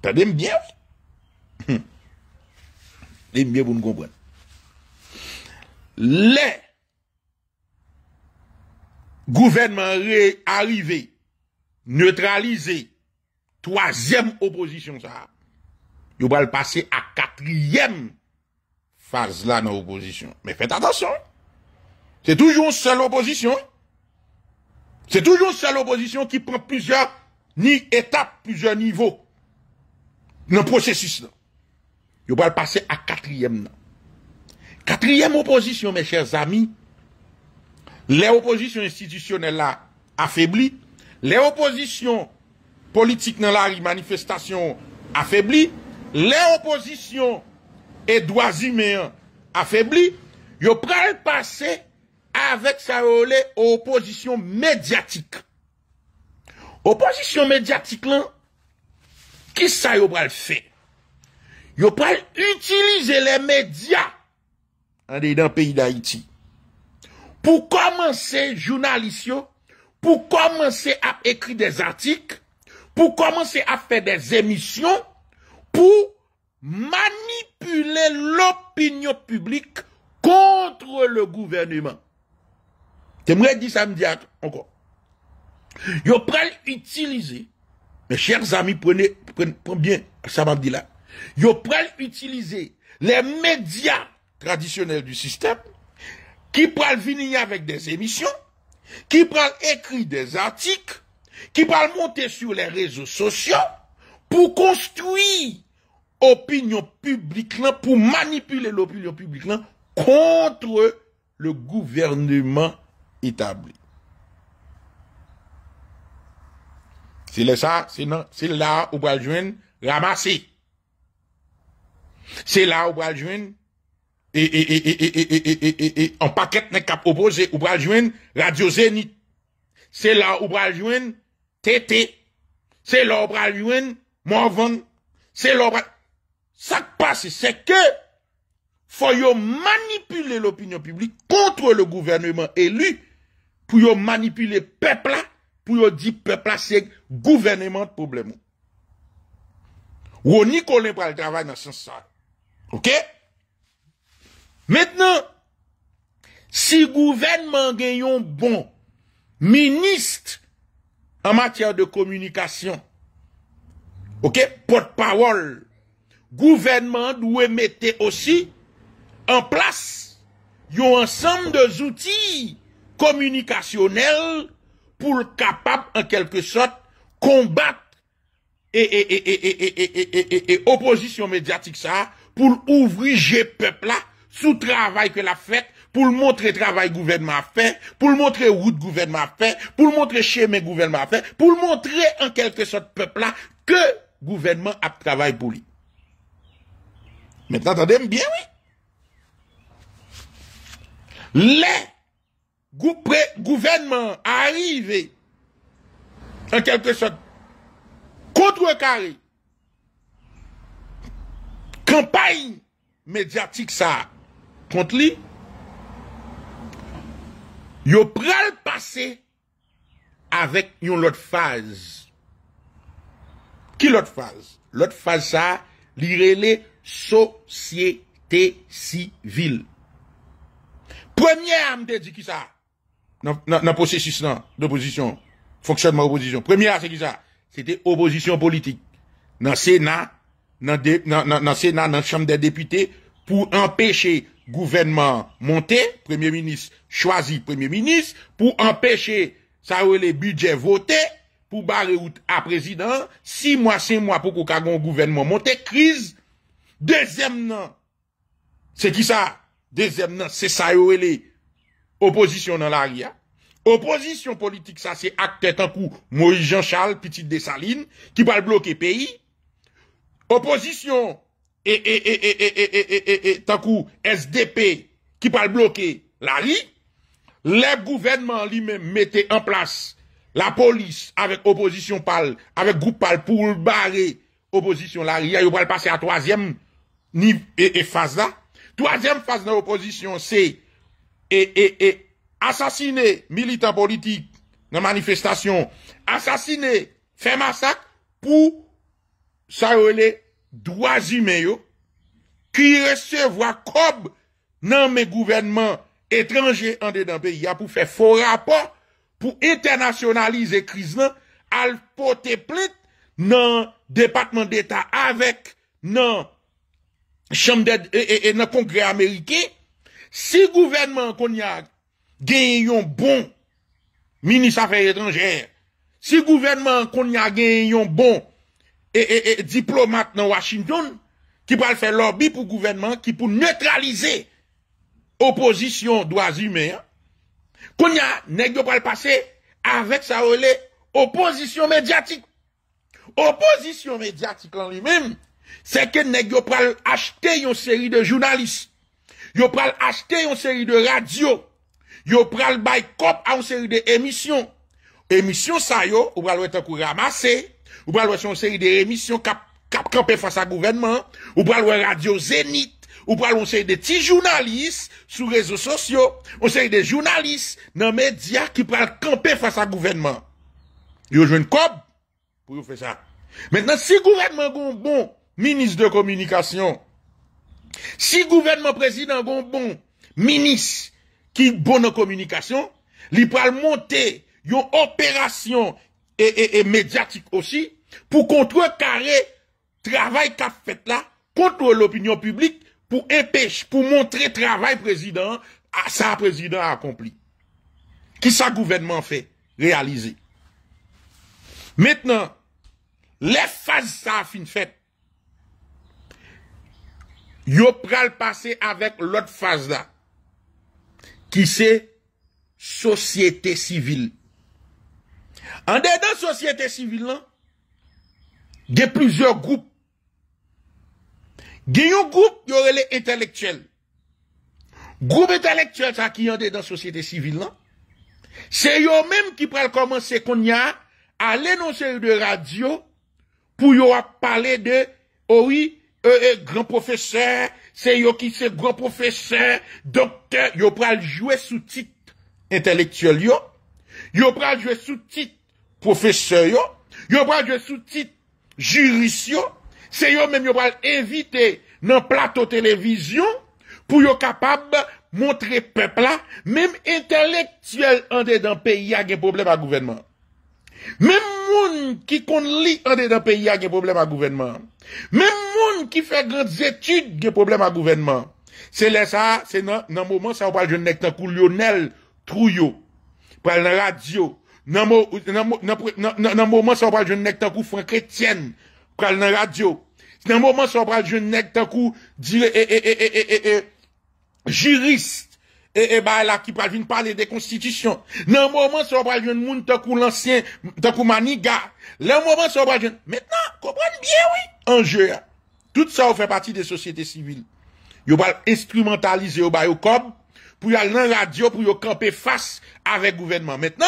T'as des bien T'as bien hum. pour me comprendre. Les gouvernements arrivés, neutralisés, troisième opposition, ça, ils vont passer à quatrième phase là dans l'opposition. Mais faites attention. Hein. C'est toujours seule opposition. Hein. C'est toujours seule opposition qui prend plusieurs ni étapes, plusieurs niveaux. nan prosesis nan. Yo pral pase a katriyem nan. Katriyem oposisyon, men chers amis, le oposisyon institisyonel la afebli, le oposisyon politik nan la manifestasyon afebli, le oposisyon edwazi men afebli, yo pral pase avèk sa role oposisyon medyatik. Oposisyon medyatik lan ça ce yo pral fait Yo pral utiliser les médias en pays pays pour pour Pour journalistes, pour commencer à écrire des articles... Pour commencer à faire des émissions... Pour... Manipuler l'opinion publique... Contre le gouvernement. ça dire ça ak Encore. Yo pral utiliser... mes chers amis, prenez, prenez bien, ça m'a dit là. Yo pral utiliser les médias traditionnels du système, qui pral venir avec des émissions, qui pral écrire des articles, qui pral monter sur les réseaux sociaux, pour construire opinion publique pour manipuler l'opinion publique contre le gouvernement établi. Se la ou braljouen ramasi. Se la ou braljouen e e e e e e e e e e e e e e en paket ne kap oboze. Ou braljouen radiozenit. Se la ou braljouen tete. Se la ou braljouen mou avan. Se la ou braljouen sakpasi. Se seke foyou manipule l'opinion publik kontre le gouvernement elu. Puyou manipule pepla. pou yo di plasek gouvenement poublemou. Ou ni konen pral travay nan sensan. Ok? Metnen, si gouvenement gen yon bon minist an matyar de komunikasyon, ok, potpawol, gouvenement wè mette osi an plas yon ansanm de zouti komunikasyonel pour le capable, en quelque sorte, combattre et, et, opposition médiatique ça, pour ouvrir le peuple-là sous travail que la fête, pour montrer travail gouvernement a fait, pour montrer route gouvernement a fait, pour montrer chemin gouvernement a fait, pour montrer en quelque sorte peuple-là que gouvernement a travaillé pour lui. Maintenant, attendez bien, oui. Les gouvernement arrive en quelque chose contre carré kampagne médiatique sa kont li yo pral passe avek yon lot faz ki lot faz? lot faz sa li rele sosieté civil premier amde di ki sa dans le processus d'opposition, fonctionnement opposition. Première, c'est qui ça? C'était opposition politique. Dans le Sénat, dans, dans, Chambre des députés, pour empêcher gouvernement monter, Premier ministre choisi Premier ministre, pour empêcher ça les budgets votés, pour barrer route à président, six mois, cinq mois pour qu'on gouvernement monter, crise. Deuxième, c'est qui ça? Deuxième, c'est ça les opposition dans l'arrière... Opposition politique, ça c'est acte tant coup Moïse Jean-Charles, Petit Dessaline, qui va bloquer pays. Opposition et, et, et, tant coup SDP qui va bloquer la Le gouvernement lui-même mettait en place la police avec opposition pal, avec groupe pal pour barrer opposition la il va passer à troisième niveau et, phase là. Troisième phase de l'opposition, c'est E, e, e asasine militan politik nan manifestasyon, asasine, fe masak, pou sa rele dwa zimeyo, ki resevwa kob nan me gouvenman etranje an de nan peyi, a pou fe fo rapor pou internasyonalize krizman, al pote plit nan depatman deta avèk nan e, kongre Ameriki, Si gouvernement qu'on y a gagné un bon ministre affaires étrangères, si gouvernement qu'on a gagné un bon et, diplomate dans Washington, qui va faire lobby pour gouvernement, qui pour neutraliser opposition droits humains, qu'on y a, pas passer avec sa relais, opposition médiatique. Opposition médiatique en lui-même, c'est que nest pas acheter une série de journalistes yo pral acheter une série de radios. yo pral buy cop à une série de émissions. Émission ça yo, ou pral ramasse, ramasser, ou pral acheter une série de émissions cap cap face à gouvernement, ou pral wèt radio Zénith ou pral on série de petits journalistes sur réseaux sociaux, on série de journalistes dans les médias qui pral camper face à gouvernement. Yo une cop pour faire ça. Maintenant si gouvernement gon bon ministre de communication si gouvernement président un bon ministre qui bon en communication, il pral monter une opération et, et, médiatique aussi pour contrecarrer travail qu'a fait là contre l'opinion publique pour empêcher pour montrer travail président à sa président accompli. Qui sa gouvernement fait réaliser. Maintenant, les phases ça fin fait yo pral pase avèk lòt faz da, ki se, sosyete sivil. An de dan sosyete sivil lan, de plizèr goup, gen yon goup yore le entelektuel. Goup entelektuel sa ki yon de dan sosyete sivil lan, se yo mèm ki pral komanse kon ya, alè non se yon de radio, pou yo wak pale de, owi, oh Eu e, e gran profeseur, se yo ki se gran profeseur, doktor, yo pral jwe sou tit intelektuel yo. Yo pral jwe sou tit profeseur yo. Yo pral jwe sou tit jiris yo. Se yo men yo pral evite nan plato televizyon pou yo kapab montre pepla men intelektuel an de dan peyi a gen problem a gouvenman. Men moun ki kon li an de dan peyi a gen problem a gouvenman. Men moun ki fe grand zetude ge problem a gouvenman, se le sa nan mouman sa wapal joun nek tankou Lionel Trouillot, pral nan radio, nan mouman sa wapal joun nek tankou Francretienne, pral nan radio, nan mouman sa wapal joun nek tankou jurist. et, eh bah, là, qui parle de parler des constitutions. Dans le moment, ça va jeune monde, tant kou l'ancien, tant kou maniga. Dans le moment, on va jeune. Maintenant, comprenez bien, oui, enjeu. Hein. Tout ça, fait partie des sociétés civiles. Yo va instrumentaliser, yo va yo cob, pour y aller dans la radio, pour y camper face avec le gouvernement. Maintenant,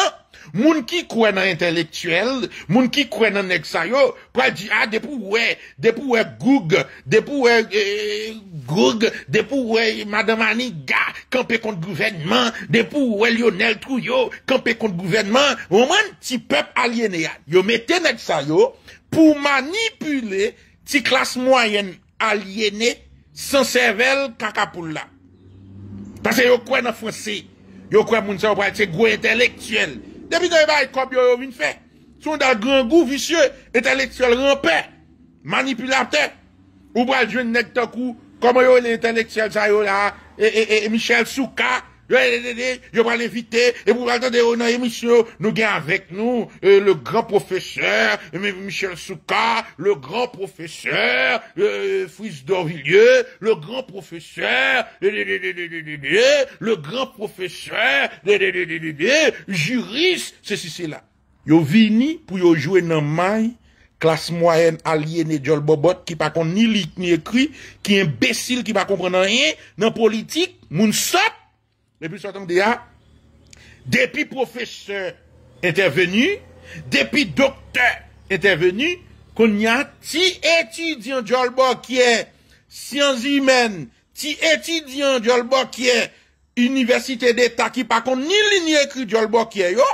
Moun ki kwen nan intelektuel, moun ki kwen nan yo, pral di, ah, depou wè, depou wè goug, depou wè eh, goug, depou wè madame Aniga, kampe kont gouvenman, depou wè Lionel Trouillot, kampe kont gouvenman, ouman ti peuple aliene ya. Yo mette yo pou manipuler ti klas moyenne aliene sans sevel kakapoul la. Pase yo kwen nan que yo kwen moun sa wapal, se gwe intellectuel. Depi de va e kop yo yo vin fe, son dal gran gou visye, eteleksiyel rampè, manipulante, ou brajwen nek to kou, kom yo yo le eteleksiyel zay yo la, e e e Michel Soukak. je vais l'inviter, et pour attendre dans émission, nous vient avec nous le grand professeur Michel Souka, le grand professeur euh, le grand professeur, le grand professeur, juriste, ceci, là. Yo vini pour yo jouer dans main, classe moyenne aliénée Jol Bobot qui pas kon ni lit ni écrit, qui imbécile qui va comprendre rien dans politique, moun Depi professeur intervenu, depi doktèr intervenu, kon ya ti etidyan Jolbo kye siyanz imen, ti etidyan Jolbo kye universite de ta ki pa kon ni li ni ekri Jolbo kye yo,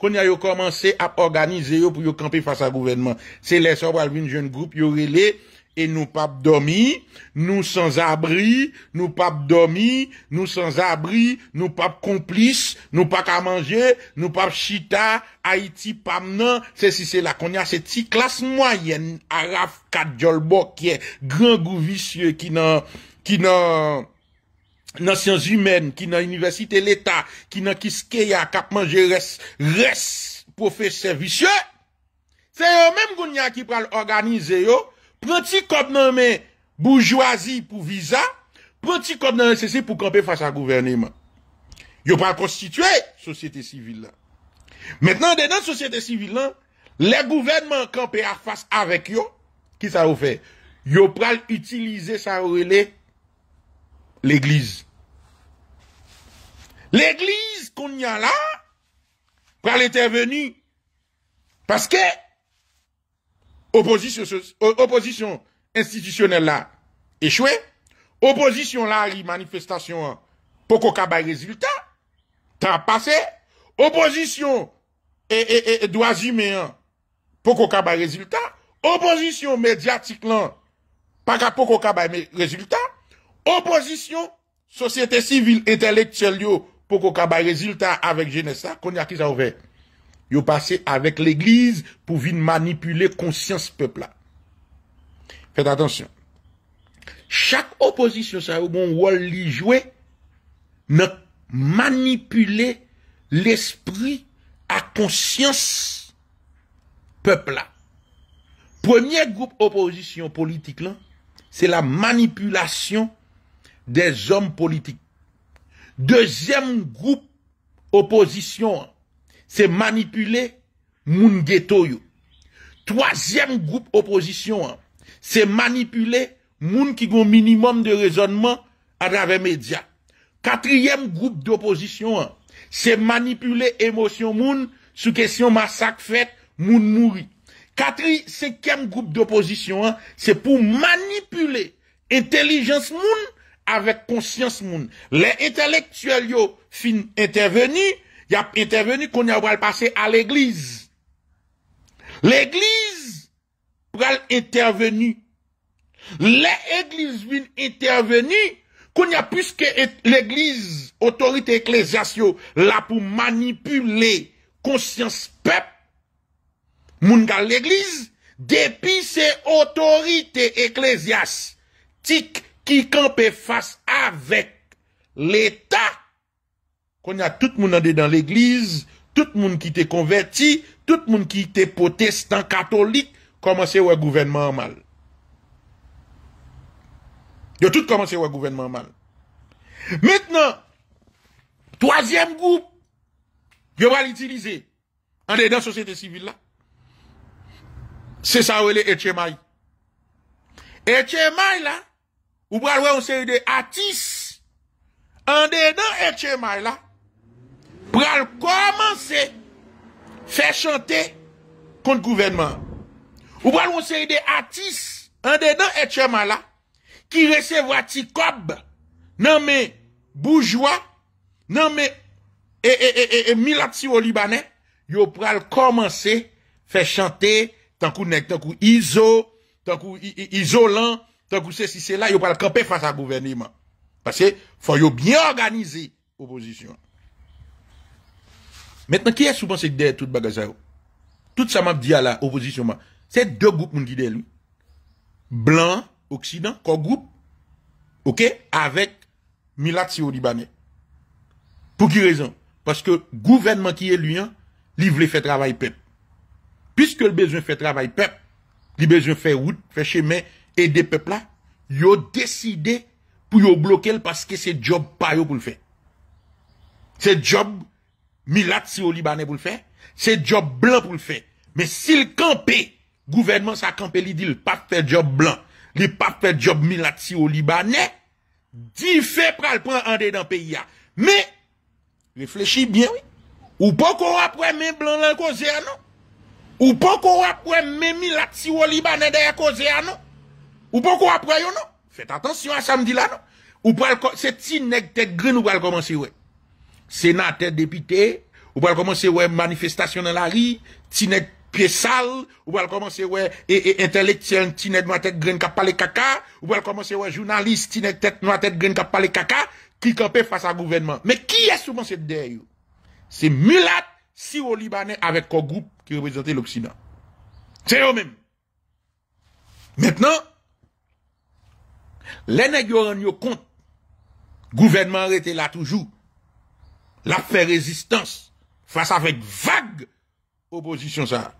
kon ya yo komanse ap organize yo pou yo kampe fasa gouvenman. Se leso wav yon joun group, yo rele... Nou pap domi, nou sans abri, nou pap domi, nou sans abri, nou pap komplis, nou pa ka manje, nou pap chita, Haiti, Pamnan, se si se la konya se ti klas mwayen. Araf Katjolbo ki e gran gou visye ki nan, ki nan, nan siyans humen, ki nan universite l'Etat, ki nan ki ske ya kap manje res, res, profese visye. Se yo menm goun ya ki pral organize yo. pranti kop nan men bourgeoisie pou visa, pranti kop nan SSI pou kampe fasa gouvernement. Yo pral prostituye sosyete sivil la. Metnan de nan sosyete sivil la, le gouvernement kampe fasa avèk yo, ki sa ou fè? Yo pral utilize sa ou lè l'eglise. L'eglise kon nyan la, pral etè veni, paske, opposition, institutionnelle là échoué, opposition là manifestation qu'on hein. ait résultat, temps passé, opposition et et et droits humains résultat, opposition médiatique là pas qu'on ait résultat, opposition société civile intellectuelle pour qu'on ait résultat avec jeunesse là, qu'on a qui ça ouvert yo passé avec l'église pour venir manipuler conscience peuple là. Faites attention. Chaque opposition ça a bon rôle li jouer dans manipuler l'esprit à conscience peuple là. Premier groupe opposition politique là, c'est la manipulation des hommes politiques. Deuxième groupe opposition c'est manipuler moun ghetto yo. Troisième groupe opposition, hein, c'est manipuler moun qui ont minimum de raisonnement à travers médias. Quatrième groupe d'opposition, hein, c'est manipuler émotion moun sous question massacre fait, moun mourir. Quatrième, cinquième groupe d'opposition, hein, c'est pour manipuler intelligence moun avec conscience moun. Les intellectuels yo fin intervenir y ap interveni kon y aval pase al eglize. L eglize pral interveni. Le eglize vin interveni kon y apuske l eglize otorite e klesasyo la pou manipule konsyans pep moun gal l eglize depi se otorite e klesyase tik ki kanpe fase avek l etat Qu'on y a tout le monde dans l'église, tout le monde qui était converti, tout le monde qui était protestant, catholique, commençait au gouvernement mal. Yo tout commencé au gouvernement mal. Maintenant, troisième groupe, yo va l'utiliser en dedans la société civile là. C'est ça, et HMI. HMI là, ou pral voir une série de artistes en dedans HMI là, pral commencer faire chanter contre gouvernement. Ou pral une série d'artistes en dedans et là qui recevoir Tikob, non mais bourgeois non mais et et libanais yo pral commencer faire chanter tant qu'on est tant tant qu'on isolant tant c'est là, cela yo pral camper face à gouvernement parce que faut bien organiser opposition. Metan kiye souban se gdeye tout bagaza yo? Tout sa map diya la, opozisyon man. Se de goup moun ki deye lou. Blan, oksidan, kogoup. Ok? Awek Milad Siro-Dibane. Pou ki rezon? Paske gouvenman kiye lou yan, li vle fè travay pep. Piske l bezon fè travay pep, li bezon fè woud, fè chemè, edè pep la, yo deside pou yo bloke l paske se job pa yo pou l fè. Se job, mi latsi ou libanè pou l'fè, se job blan pou l'fè. Me sil kampe, gouvenman sa kampe li di l'pap fè job blan, li pap fè job mi latsi ou libanè, di fè pral pran andè dan peyi ya. Me, reflechi bien wè, ou poko wap wè men blan lan koze ya nou? Ou poko wap wè men mi latsi ou libanè daya koze ya nou? Ou poko wap wè yo nou? Fète atensyon a samdi la nou. Ou poko wap wè men mi latsi ou libanè daya koze ya nou? sénateur, député, ou pas commencer ouais manifestation dans la rue, tinet pied sale, ou pas commencer ouais et, et intellectuel tinet noir tête graine qui les caca, ou pas commencer ouais journaliste tinet tête noir tête graine qui parler caca qui campait face à gouvernement. Mais qui est souvent cette derrière C'est Mulat au Libanais avec un groupe qui représentait l'Occident. C'est eux-mêmes. Maintenant, les nègres compte. Gouvernement était là toujours l'a fait résistance face avec vague opposition ça.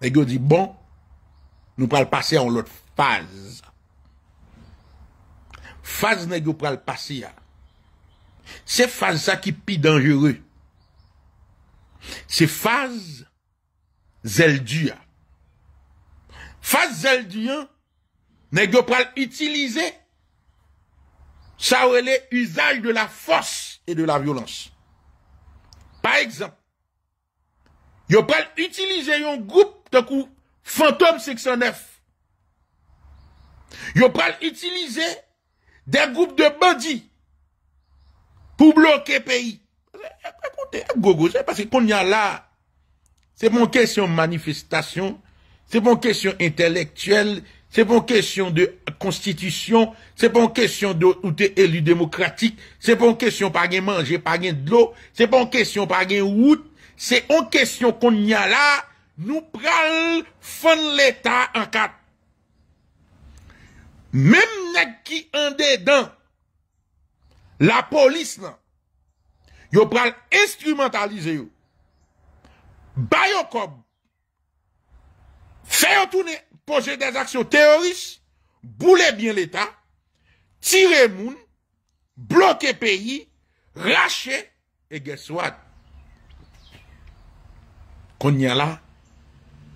Et dit bon, nous pas passer en l'autre phase. Phase Négro parle pas passer. C'est phase ça qui pis dangereux. C'est phase zeldia. Phase zeldia Négro parle utiliser ça aurait usage de la force et de la violence. Par exemple, yo pral utiliser un groupe de coup fantôme 609. Yo pral utiliser des groupes de bandits pour bloquer pays. c'est parce que là, c'est mon question manifestation, c'est mon question intellectuelle, Se pon kèsyon de konstitisyon, se pon kèsyon de ou te elu demokratik, se pon kèsyon pa gen manje, pa gen dlo, se pon kèsyon pa gen wout, se on kèsyon kon n'ya la, nou pral foun l'Etat an kat. Mem nèk ki an de dan, la polis nan, yo pral instrumentalize yo. Bayo kom, fè yo toune an, proje des aksyon teoris, boule bin l'Etat, tire moun, bloke peyi, rache, e geswad. Kon nye la,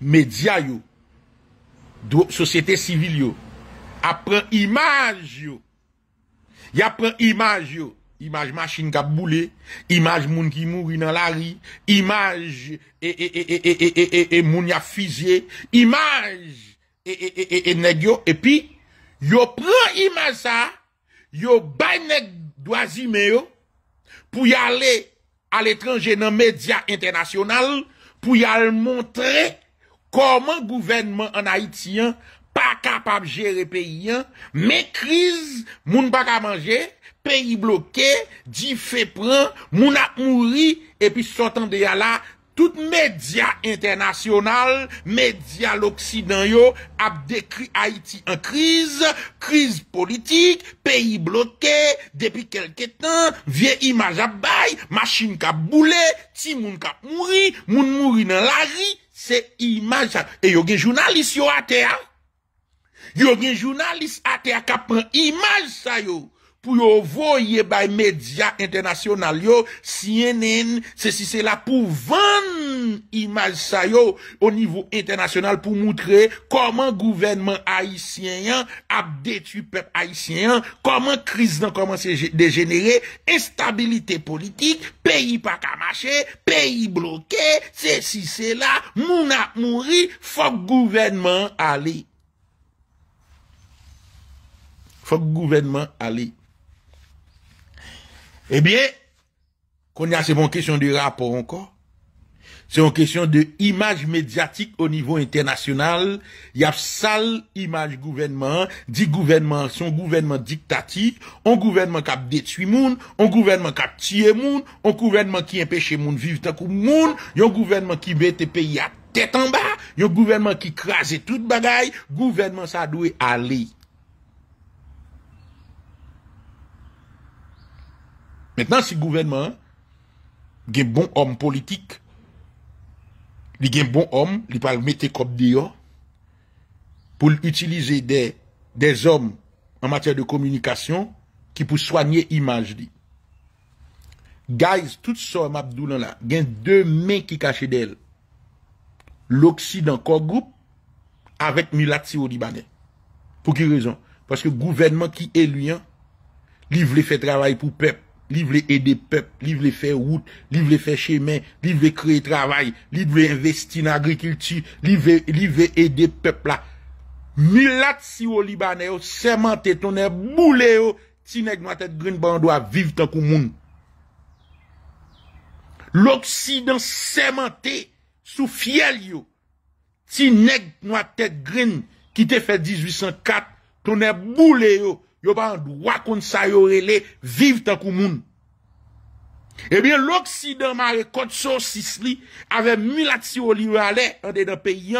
media yo, do sosete sivil yo, apren imaj yo, ya apren imaj yo, imaj masin kap boule, imaj moun ki mouri nan la ri, imaj, e, e, e, e, e, e, e, e, e, moun ya fizye, imaj, E, e, e, e pi yo pran ima sa, yo baynek dwa zi me yo pou yale al etranje nan media internasyonal pou yale montre koman gouvenman an Haitian pa kapab jere peyi an, me kriz, moun baka manje, peyi bloke, di fe pran, moun ap mouri e pi sotan de yala. Tout medya internasyonal, medya l'Oksidan yo ap dekri Haiti an kriz, kriz politik, peyi bloke, depi kelke tan, vie imaj ap bay, machin kap boule, ti moun kap mouri, moun mouri nan la ri, se imaj sa. E yo gen jounalis yo ate a, yo gen jounalis ate a kap pen imaj sa yo. pou yo voye bay medya internasyonal yo, CNN, se si se la pou van imaj sayo, o nivou internasyonal pou moutre, koman gouvenman Haitien, ap detu pep Haitien, koman kriz nan koman se degenere, instabilite politik, peyi pa kamache, peyi bloke, se si se la, mou na mouri, fok gouvenman Ali. Fok gouvenman Ali. Eh bien, qu'on y a, c'est une question de rapport encore. C'est une question de image médiatique au niveau international. Il y a sale image gouvernement, dit gouvernement, son gouvernement dictatif, un gouvernement qui a détruit monde, un gouvernement qui a tué monde, un gouvernement qui empêche monde vivre tant que monde, un gouvernement qui met les pays à tête en bas, un gouvernement qui crase toute bagaille, gouvernement ça doit aller. Maintenant, si le gouvernement a un bon homme politique, il a un bon homme, il peut le mettre comme dehors pour utiliser des, hommes en matière de communication qui pour soigner l'image. Guys, tout ça, Mabdoulan là, il y a deux mains qui cachent d'elle. L'Occident, corps groupe, avec Milati au Libanais. Pour quelle raison? Parce que le gouvernement qui est lui, hein, il voulait faire travail pour peuple. Li vle ede pep, li vle fe route, li vle fe chemen, li vle kreye travay, li vle investi nan agrikiltu, li vle ede pep la. Milat si yo libanè yo, semente tonè boule yo, ti neg noatek grin bandwa, viv tan kou moun. L'Oksidan semente sou fiel yo, ti neg noatek grin ki te fe 1804, tonè boule yo. yo pas un droit qu'on yo relé vivre tant kou Eh bien l'occident m'a kote saucisse li avec mulatio li ralé en dedans pays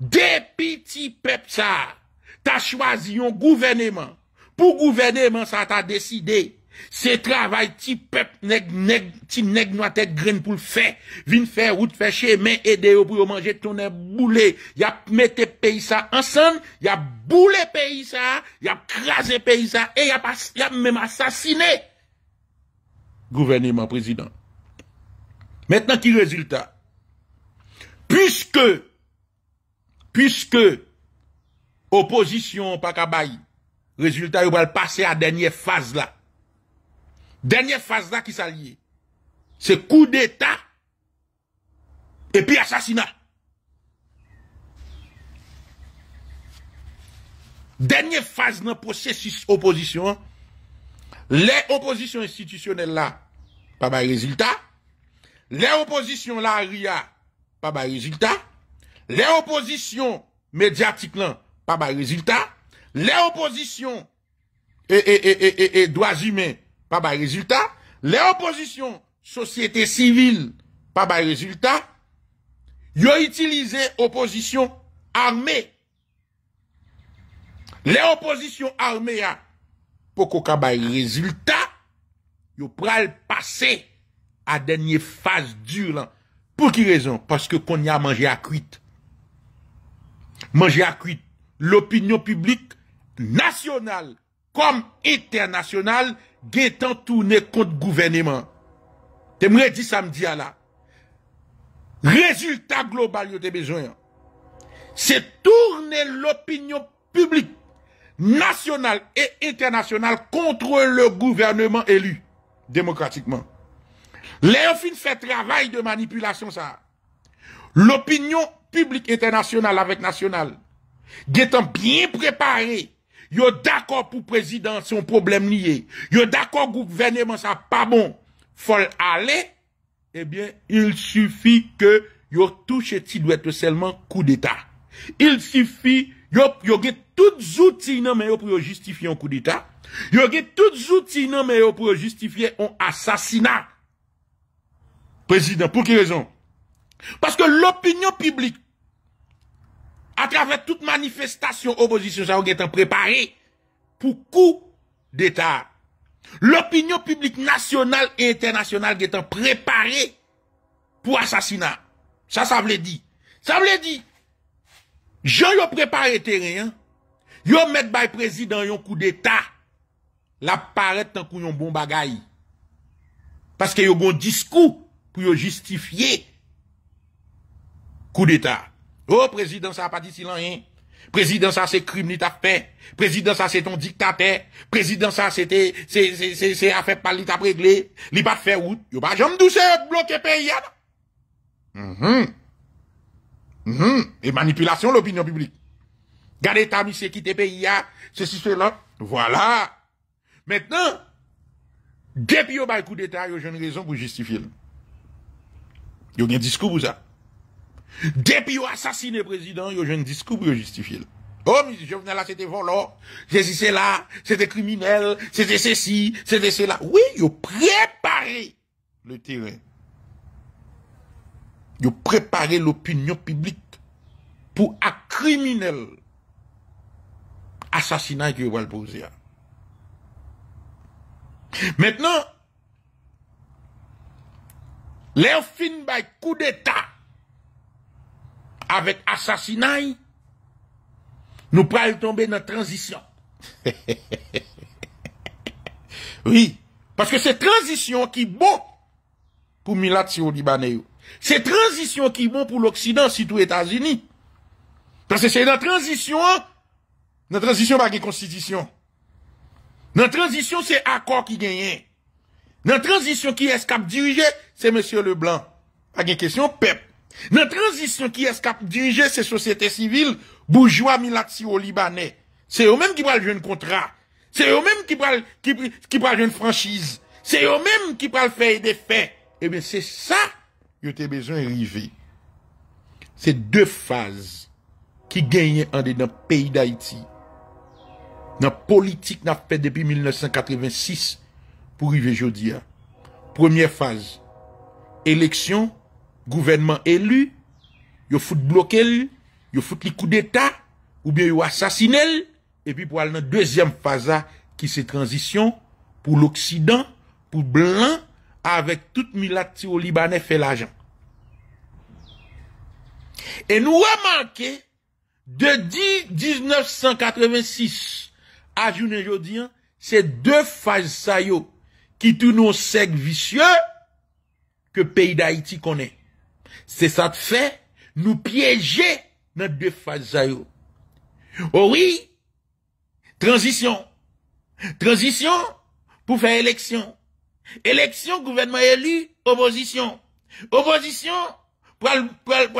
des petits peuple ça. T'as choisi un gouvernement. Pour gouvernement ça t'a décidé Se travay ti pep neg neg Ti neg noatek gren pou l fè Vin fè ou t fè chè Men edè yo pou yo manje tonè boule Yap mette pey sa ansan Yap boule pey sa Yap krasè pey sa E yap mèm asasine Gouvernement prezident Mètenan ki rezultat Piske Piske Oposisyon pakabay Rezultat yo wèl pase a denye faz la Dernye faz la ki sa liye. Se kou d'Etat epi asasina. Dernye faz nan posesis opozisyon. Le opozisyon institisyonel la pa bay rezultat. Le opozisyon la ria pa bay rezultat. Le opozisyon mediatik lan pa bay rezultat. Le opozisyon e doazime pas de résultat. Les oppositions, société civile, pas de résultat. Ils ont utilisé opposition armée. Les oppositions armées, pour qu'on ait résultat, ils pral passer à dernière phase dure. Hein. Pour qui raison? Parce que qu'on y a mangé à cuite. Manger à cuite. L'opinion publique nationale comme internationale getan tourné contre gouvernement. T'aimerais dire samedi à là. Résultat global, a des besoins. C'est tourner l'opinion publique nationale et internationale contre le gouvernement élu démocratiquement. Les fait travail de manipulation ça. L'opinion publique internationale avec nationale, est bien préparée yo d'accord pour président, c'est un problème lié. Yo d'accord gouvernement, ça pas bon. Faut aller. Eh bien, il suffit que yo touche ti doit seulement coup d'état. Il suffit yo yo get tout outils nan mais pour justifier un coup d'état. Yo get tout outils nan mais pour justifier un assassinat. Président, pour quelle raison? Parce que l'opinion publique à travers toute manifestation opposition, ça est préparé pour coup d'État. L'opinion publique nationale et internationale est préparé pour assassinat. Ça, ça veut dire. Ça veut dire, je yo préparé terrain, hein. yo mettre le président yon coup d'État, la paraît tant yon bon bagay. Parce que yo bon discours pour justifier coup d'État. O, oh, prezidansa a pa disi lan yon. Prezidansa se krim li taf pe. Prezidansa se ton dikta pe. Prezidansa se a feb pal li taf regle. Li bat fe wout. Yo pa jom douse blok e pe yon. Mh mh. Mh mh. E manipilasyon l'opinyon publik. Gade ta mis se kite pe yon. Se si se lan. Voilà. Metnen. Gep yo bay kou deta yo jouni rezon pou justifil. Yo gen diskou pou zan. Depuis a assassiné président, yo un discours pour justifier. Oh, mais venais là, c'était volant. Jésus c'est là, c'était criminel, c'était ceci, c'était cela. Oui, yo préparé le terrain. Yo préparé l'opinion publique pour un criminel assassinat qui est le poser. Maintenant, les fin by coup d'état, avèk asasinaj, nou pral tombe nan transisyon. Oui, paske se transisyon ki bon pou Milad Siou Di Baneyo. Se transisyon ki bon pou l'Oksidan si tou Etats-Unis. Paske se nan transisyon, nan transisyon bagye konstisyon. Nan transisyon se akwa ki genyen. Nan transisyon ki eskap dirije, se Monsieur Leblanc. Bagye kesyon pep. Dans la transition qui est capable dirigé ces sociétés civiles, bourgeois, milati au Libanais, c'est eux-mêmes qui parlent le contrat. C'est eux-mêmes qui parlent qui, franchise. C'est eux-mêmes qui prennent faire des faits. Eh bien, c'est ça, que tu besoin d'arriver. C'est deux phases qui gagnent en dedans pays d'Haïti. Dans la politique n'a fait depuis 1986 pour arriver aujourd'hui. Première phase, élection gouvernement élu, yo fout bloqué, yo fout les coup d'État, ou bien yo assassiné, et puis pour aller dans deuxième phase qui c'est transition pour l'Occident, pour blanc, avec toute milati au Libanais fait l'argent. Et nous remarquons, de 10, 1986 à jour aujourd'hui, c'est deux phases là qui tournent au sec vicieux que pays d'Haïti connaît. Se sa te fè, nou piyeje nan defa zayou. Oh Ouwi, transisyon. Transisyon pou fè eleksyon. Eleksyon, gouvenman elu, oposisyon. Oposisyon pou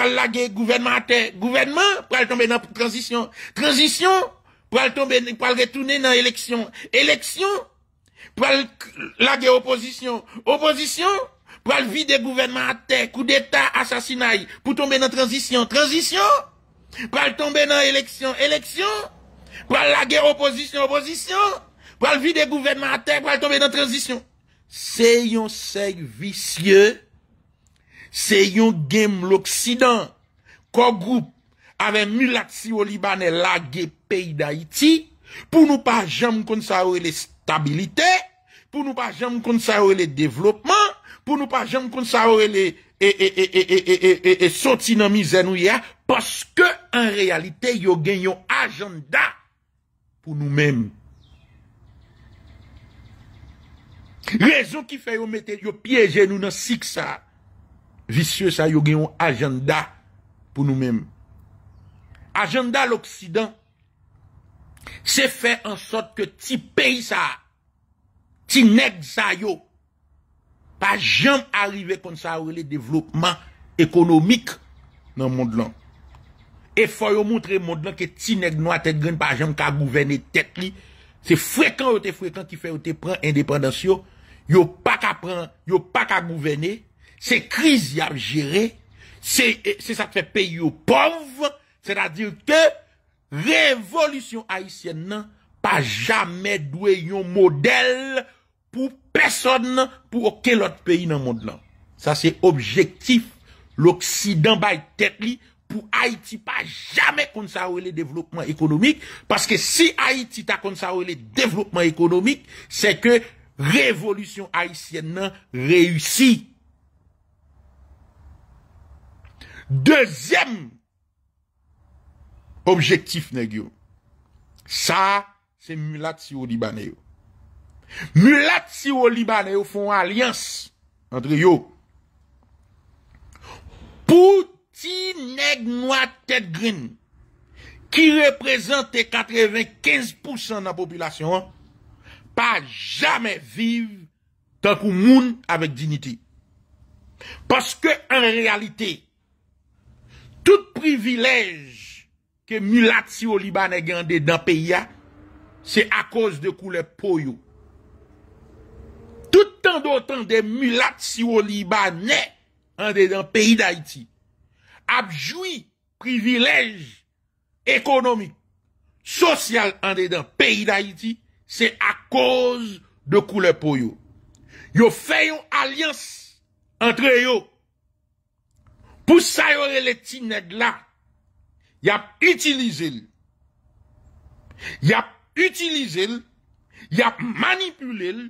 al lage gouvenman ate. Gouvenman pou al tombe nan transisyon. Transisyon pou al retoune nan eleksyon. Eleksyon pou al lage oposisyon. Oposisyon pou al retoune nan eleksyon. pou al vide gouvenman a te, kou deta asasinay, pou tombe nan transisyon, transisyon, pou al tombe nan eleksyon, eleksyon, pou al lage oposisyon, oposisyon, pou al vide gouvenman a te, pou al tombe nan transisyon. Se yon sey vicye, se yon gem l'Oksidan, ko group avèm mulatsi ou libanè lage peyi da iti, pou nou pa jam konsa ou e le stabilite, pou nou pa jam konsa ou e le devlopman, pou nou pa jen kon sa orele e e e e e e e e e e e soti nan mizè nou ya, poske en realite yo genyon agenda pou nou menm. Rezon ki fè yo mette yo pyejen nou nan sik sa, visye sa yo genyon agenda pou nou menm. Agenda l'Oksidan se fè en sot ke ti peyi sa, ti neg sa yo, pa jam arrive kon sa ou le devlopman ekonomik nan mond lan. E fo yo montre mond lan ke ti neg noate gen pa jam ka gouvene tek li. Se frekant yo te frekant ki fe yo te pren independansyo, yo pa ka pren, yo pa ka gouvene, se kriz yal jere, se sa te pe yo pov, se la dire ke revolisyon Haitien nan pa jamme dwe yon model pou peson nan pou okke lot peyi nan mond lan. Sa se objektif, l'Oksidant baye tek li, pou Haiti pa jamè kon sa oue le devlopman ekonomik, paske si Haiti ta kon sa oue le devlopman ekonomik, se ke revolusyon Haitienne nan reyusi. Dezyem objektif negyo, sa se mulat si ou dibane yo. Mulat si ou libanè ou fon alians entre yo. Pouti neg noa tet grin ki reprezentè 95% nan populasyon pa jamè viv tan kou moun avèk diniti. Paske an realite, tout privilèj ke mulat si ou libanè gande nan peya, se akos de koule pou yo. toutan dotan de mulat si ou libanè an de dan peyi d'Haïti, apjoui privilèj ekonomi, sosyal an de dan peyi d'Haïti, se akòz de koule pou yo. Yo fè yon alians entre yo, pou sa yore leti neg la, yap itilize l. Yap itilize l, yap manipule l,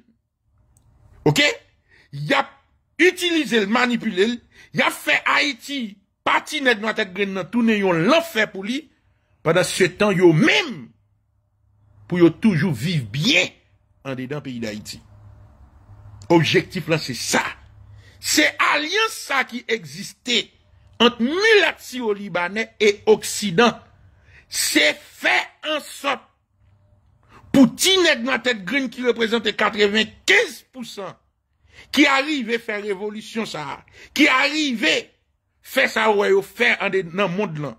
OK Il a utilisé le manipulé, il a fait Haïti partir net dans tête tout dans tourner un l'enfer pour lui pendant ce temps yo même pour toujours vivre bien en dedans pays d'Haïti. Objectif là c'est ça. C'est alliance ça qui existait entre au libanais et Occident. C'est fait en sorte Pouti net nan tèt grin ki reprezentè 95% ki arrivé fè révolution sa. Ki arrivé fè sa wè yo fè an den nan mond lan.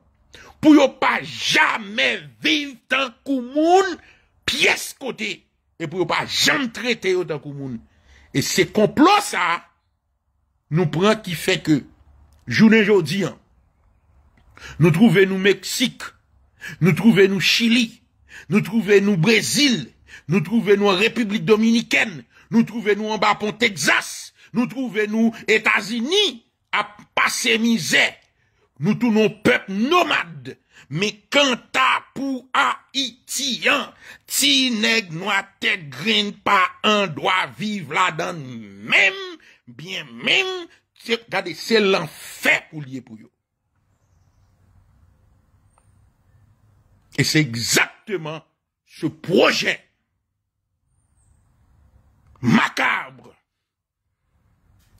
Pou yo pa jamè vin tan kou moun piès kote. E pou yo pa jam tretè yo tan kou moun. E se komplon sa nou pran ki fè ke jounen joudian nou trouve nou Meksik nou trouve nou Chili Nou trouve nou Brezil, nou trouve nou Republik Dominiken, nou trouve nou Anbapon, Texas, nou trouve nou Etasini, ap pase mize, nou tou nou pep nomad. Me kanta pou a itiyan, ti neg nou a te grene pa an doa vive la dan mèm, bien mèm, gade se lan fe pou liye pou yo. Et c'est exactement ce projet macabre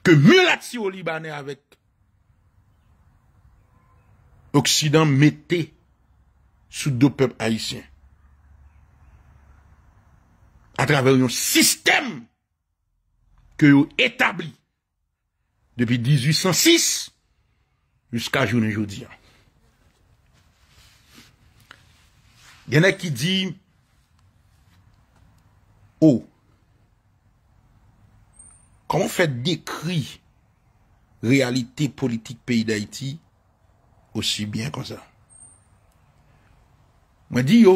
que mulatsi au Libanais avec Occident mette sous deux peuples haïtiens à travers un système que yo établi depuis 1806 jusqu'à aujourd'hui. Yenè ki di, o, kon fèd dekri realite politik peyi d'Haïti osi byen kon sa. Mwen di yo,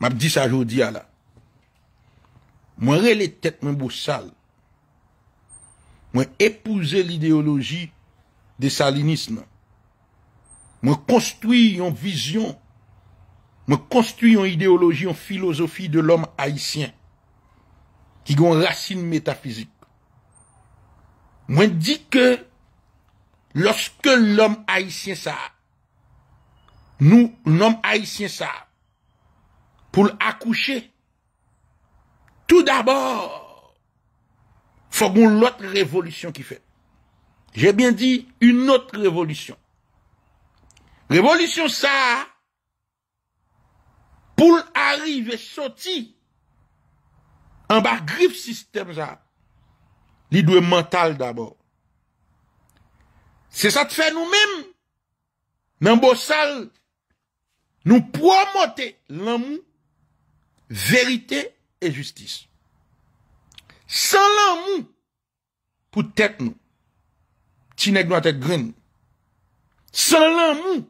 mwen ap di sa jodi ya la, mwen re le tèt mwen bousal, mwen epouze l'ideologi de salinisme. mwen konstwi yon vizyon, mwen konstwi yon ideologi, yon filosofi de l'homme haïtien ki gwen racine metafizik. Mwen di ke lòske l'homme haïtien sa a, nou l'homme haïtien sa a, pou l'akouche, tout d'abord, fò gwen l'otre revolutyon ki fè. Jè bin di, yon otre revolutyon, Revolisyon sa, pou l'arrive e soti, an ba grif sistem za, li dwe mental d'abor. Se sa te fe nou mem, nan bo sal, nou pou amote l'an mou, verite e justis. San l'an mou, pou tek nou, ti neg nou atek gren, san l'an mou,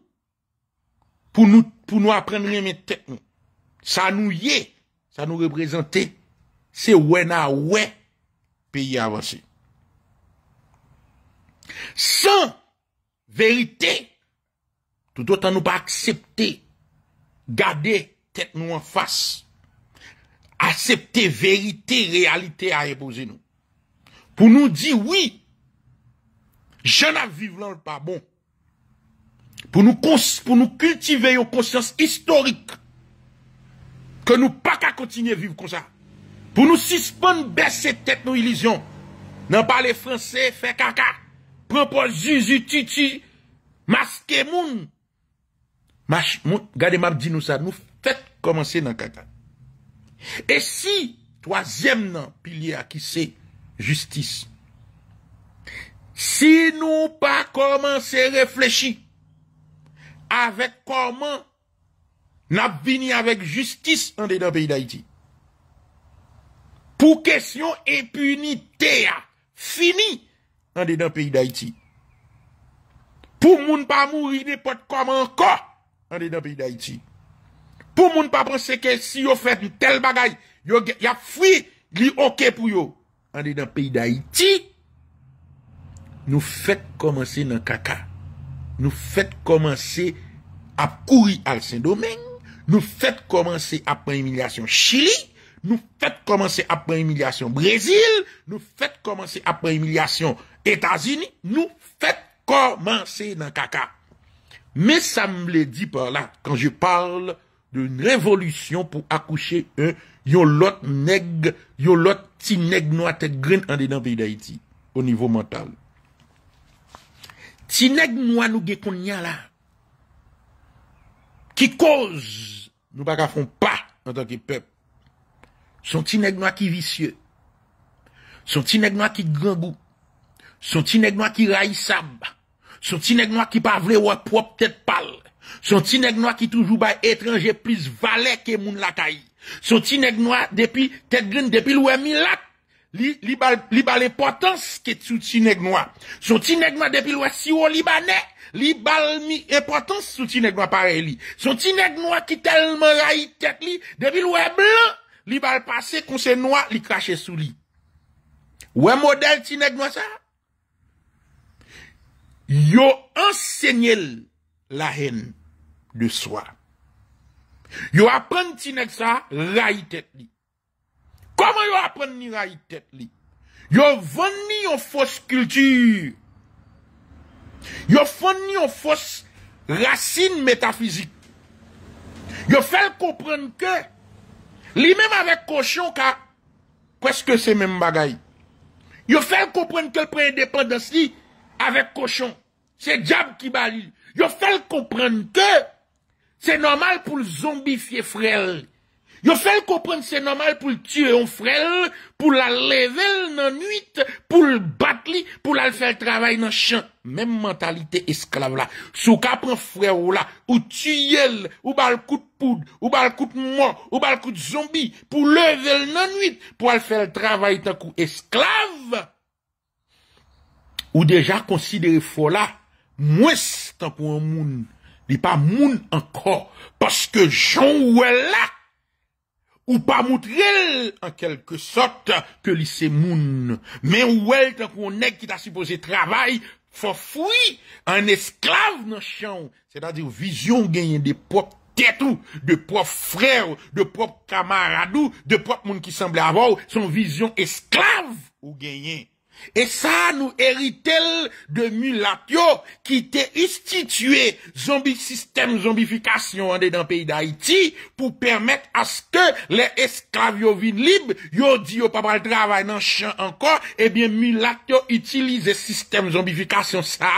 pou nou apren rin men tèt nou. Sa nou ye, sa nou reprezenté, se wè na wè, peyi avansi. San, verite, toutot an nou pa aksepte, gade tèt nou an fass, aksepte verite, realite a epose nou. Pou nou di, wè, jen avive lan l pa bon, pou nou kouz, pou nou kultive yo konsyans istorik, ke nou pa ka kontinye viv kon sa, pou nou sispon bese tet nou ilizyon, nan pale franse, fe kaka, pranpo zi zi ti ti, maske moun, moun, gade mab di nou sa, nou fèt komanse nan kaka. E si, toazem nan pilia ki se justis, si nou pa komanse reflechi, avèk kòman n ap bini avèk justis an de dan peyi d'Aiti pou kesyon epunite ya, fini an de dan peyi d'Aiti pou moun pa mouri ne pot kòman kò an de dan peyi d'Aiti pou moun pa ponsè ke si yo fèt nou tel bagay yo fwi li ok pou yo an de dan peyi d'Aiti nou fèt kòman se nan kakà Nou fèt komanse ap kouri al sen domen, nou fèt komanse ap pre-emilyasyon Chili, nou fèt komanse ap pre-emilyasyon Brezil, nou fèt komanse ap pre-emilyasyon Etasini, nou fèt komanse nan kaka. Me sa m lè di par la, kan je parle de nou revolution pou akouche yon lot neg, yon lot ti neg nou atèk gren an de nan peyi da iti, o nivou mental. Ti neg noa nou ge kon nyan la, ki koz nou baka fon pa an ton ki pep, son ti neg noa ki visye, son ti neg noa ki grambou, son ti neg noa ki rayisab, son ti neg noa ki pa vle wap wap tet pal, son ti neg noa ki toujou ba etranje plis vale ke moun lakay, son ti neg noa depi tet grin depi lwemi lak. Li bal importans ki sou tinek noa. Sou tinek noa depil wè si wè li banè. Li bal mi importans e sou tinek noa pare li. Sou tinek noa ki telman rayi tek li. Depil wè blan, li bal pase kon se noa li kache sou li. Wè model tinek noa sa? Yo ensegnel la hen de swa. Yo apen tinek sa rayi tek li. Comment yo appris ni tête li? Yo yon fausse culture. Yo venni yon fausse racine métaphysique. Yo fait comprendre que lui même avec cochon ka presque c'est même bagaille. Yo fait comprendre que le prend indépendance avec cochon. C'est diable qui balille. Yo fait comprendre que c'est normal pour le zombifier frère Yo fel kompren se nomal pou l tue yon frel, pou l alevel nan nuit, pou l bat li, pou l al fel travay nan chan. Mem mentalite esklav la. Sou kap an frel ou la, ou tue yel, ou bal kout poud, ou bal kout mou, ou bal kout zombi, pou level nan nuit, pou al fel travay tan kout esklav. Ou deja konsidere fola, mwes tan kou an moun, li pa moun ankor, paske joun ou el la, ou pas montrer en quelque sorte que lycée moun. Mais ou elle, tant qu'on est qui t'a supposé travail, faut fouiller en esclave dans champ. C'est-à-dire, vision gagnée des propres têtes, de propres frères, de propres camarades, de propres monde qui semblent avoir son vision esclave ou gagnée. E sa nou erite l de mulat yo ki te istitue zombi sistem zombifikasyon wande dan peyi da Haiti pou permette aske le esklav yo vin lib, yo di yo pa pa l travay nan chan anko, ebyen eh mulat yo itilize sistem zombifikasyon sa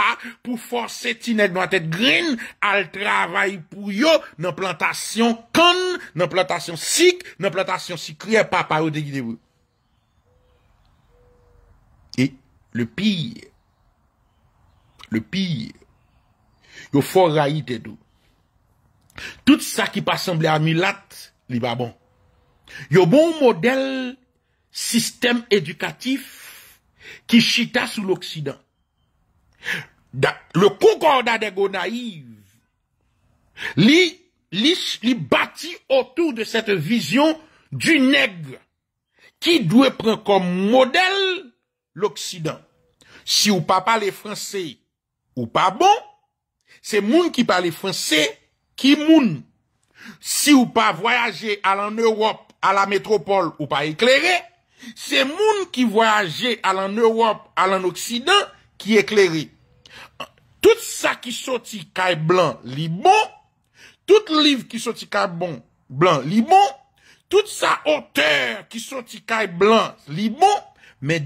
pou force ti net nou atet grin al travay pou yo nan plantasyon kan, nan plantasyon sik, nan plantasyon sikri e pa pa yo degi devu. Le pire, le pire, yo forayi te do. Tout sa ki pa semble amilat, li ba bon. Yo bon model sistem edukatif ki chita sou l'Oksidan. Le koukorda de go naiv, li bati otou de sete vizyon du negre ki dwe pren kom model edukatif. l'Occident. Si ou pas parler français ou pas bon, c'est moun qui parle français qui moun. Si ou pas voyager à en Europe, à la métropole, ou pas éclairé, c'est moun qui voyager à l'Europe, Europe, à qui Occident qui éclairé Tout ça qui sorti caille blanc li bon, tout livre qui sorti caille bon, blanc li bon, tout sa auteur qui sorti caille blanc li bon, Mais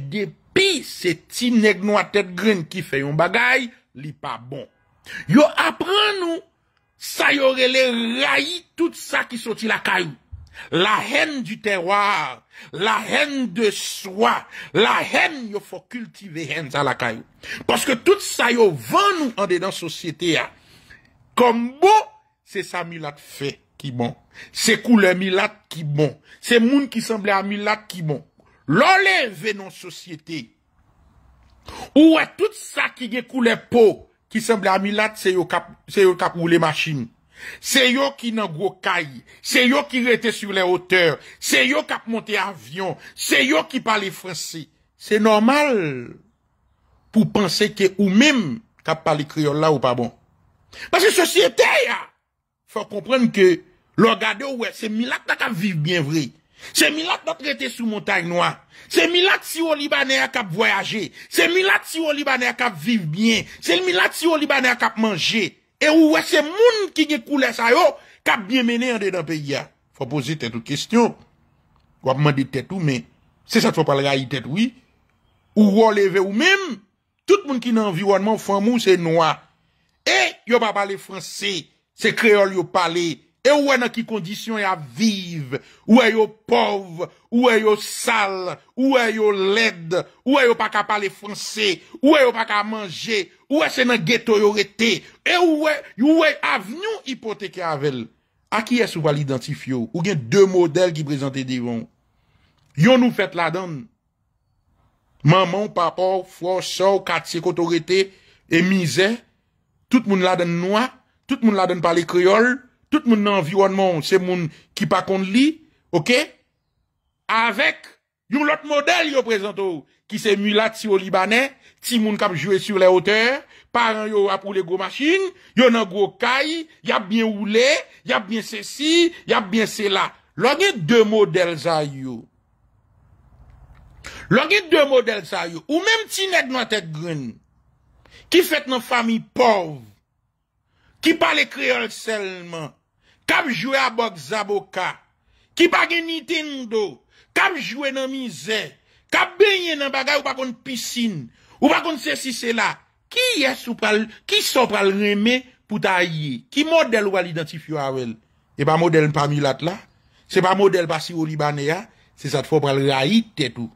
Pi, se ti neg nou a tet gren ki fe yon bagay, li pa bon. Yo apren nou, sa yore le rayi tout sa ki soti la kayou. La hen du terroir, la hen de swa, la hen yo fo kultive hen sa la kayou. Paske tout sa yo ven nou an de dan sosyete ya. Kombo, se sa milat fe ki bon. Se koule milat ki bon. Se moun ki semble a milat ki bon. dans la société. Où est tout ça qui est coulé peau, qui semble à Milat, c'est yo cap, c'est yo cap les machines. C'est yo qui n'a gros caille. C'est yo qui été sur les hauteurs. C'est yo qui monté avion. C'est yo qui parle français. C'est normal pour penser que ou même qui parlé créole là ou pas bon. Parce que société, il faut comprendre que l'orgade, ouais, c'est Milat qui a vivre bien vrai. C'est Milak qui traité sous montagne noire. C'est Milak si au Libanais qui voyager. voyagé. C'est Milak si au Libanais qui vivre bien. C'est Milak si au Libanais qui manger. Et où est ce monde qui a coulé ça, qui a bien mené en dedans pays Il faut poser tête ou question. Il faut me tête tout, mais. C'est ça qu'il faut parler la tête, oui. Ou relever ou même. Tout le monde qui est dans l'environnement, c'est noir. Et il ne pas parler français. C'est créole, il parler. Et où est dans qui condition à vivre? Où est yo pauvre? Où est yo sale? Où est yo laide? Où est yo pas capable parler français? Où est yo pas capable manger? Où est c'est dans ghetto yo Et où est, où est avenue hypothécaire avec? À qui est-ce qu'on va l'identifier? Ou bien deux modèles qui présentent des vents? Yon nous fait la donne. Maman, papa, frère, soeur, quartier, autorité, et misère. Tout le monde la donne noir. Tout le monde la donne par les créoles. tout moun nan environnement, se moun ki pa kon li, ok, avek, yon lot model yo prezento, ki se mi la ti yo libanen, ti moun kap jwe sur le ote, paran yo ap ou le go machine, yo nan go kay, yap bien ou le, yap bien se si, yap bien se la, logi de model za yo, logi de model za yo, ou menm ti ned nou atet gren, ki fet nan fami pov, ki pale kriol selman, Kab jwe abok zaboka, ki pake Nintendo, kab jwe nan mize, kab benye nan bagay ou pakon pisine, ou pakon sese sese la. Ki sou pral reme pou ta yi? Ki model ou pal identifio avel? E pa model npa mi lat la, se pa model pasi ou li bane ya, se sa tfo pral rayi tetou,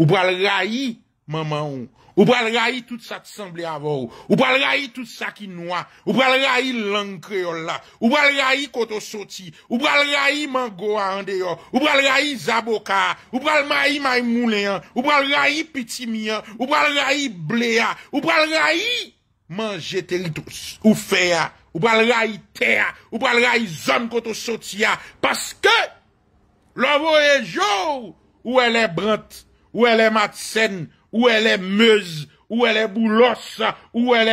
ou pral rayi maman ou. Ou pal rayi tout sa t'semble avou. Ou pal rayi tout sa ki noua. Ou pal rayi lang kreola. Ou pal rayi koto soti. Ou pal rayi mangoa ande yo. Ou pal rayi zaboka. Ou pal rayi maymou leyan. Ou pal rayi pitimiyan. Ou pal rayi bleya. Ou pal rayi manje teritus. Ou feya. Ou pal rayi teya. Ou pal rayi zom koto sotia. Paske lou avou e jow. Ou el e brant. Ou el e matsen. Ou e le Mez, ou e le Boulos, ou e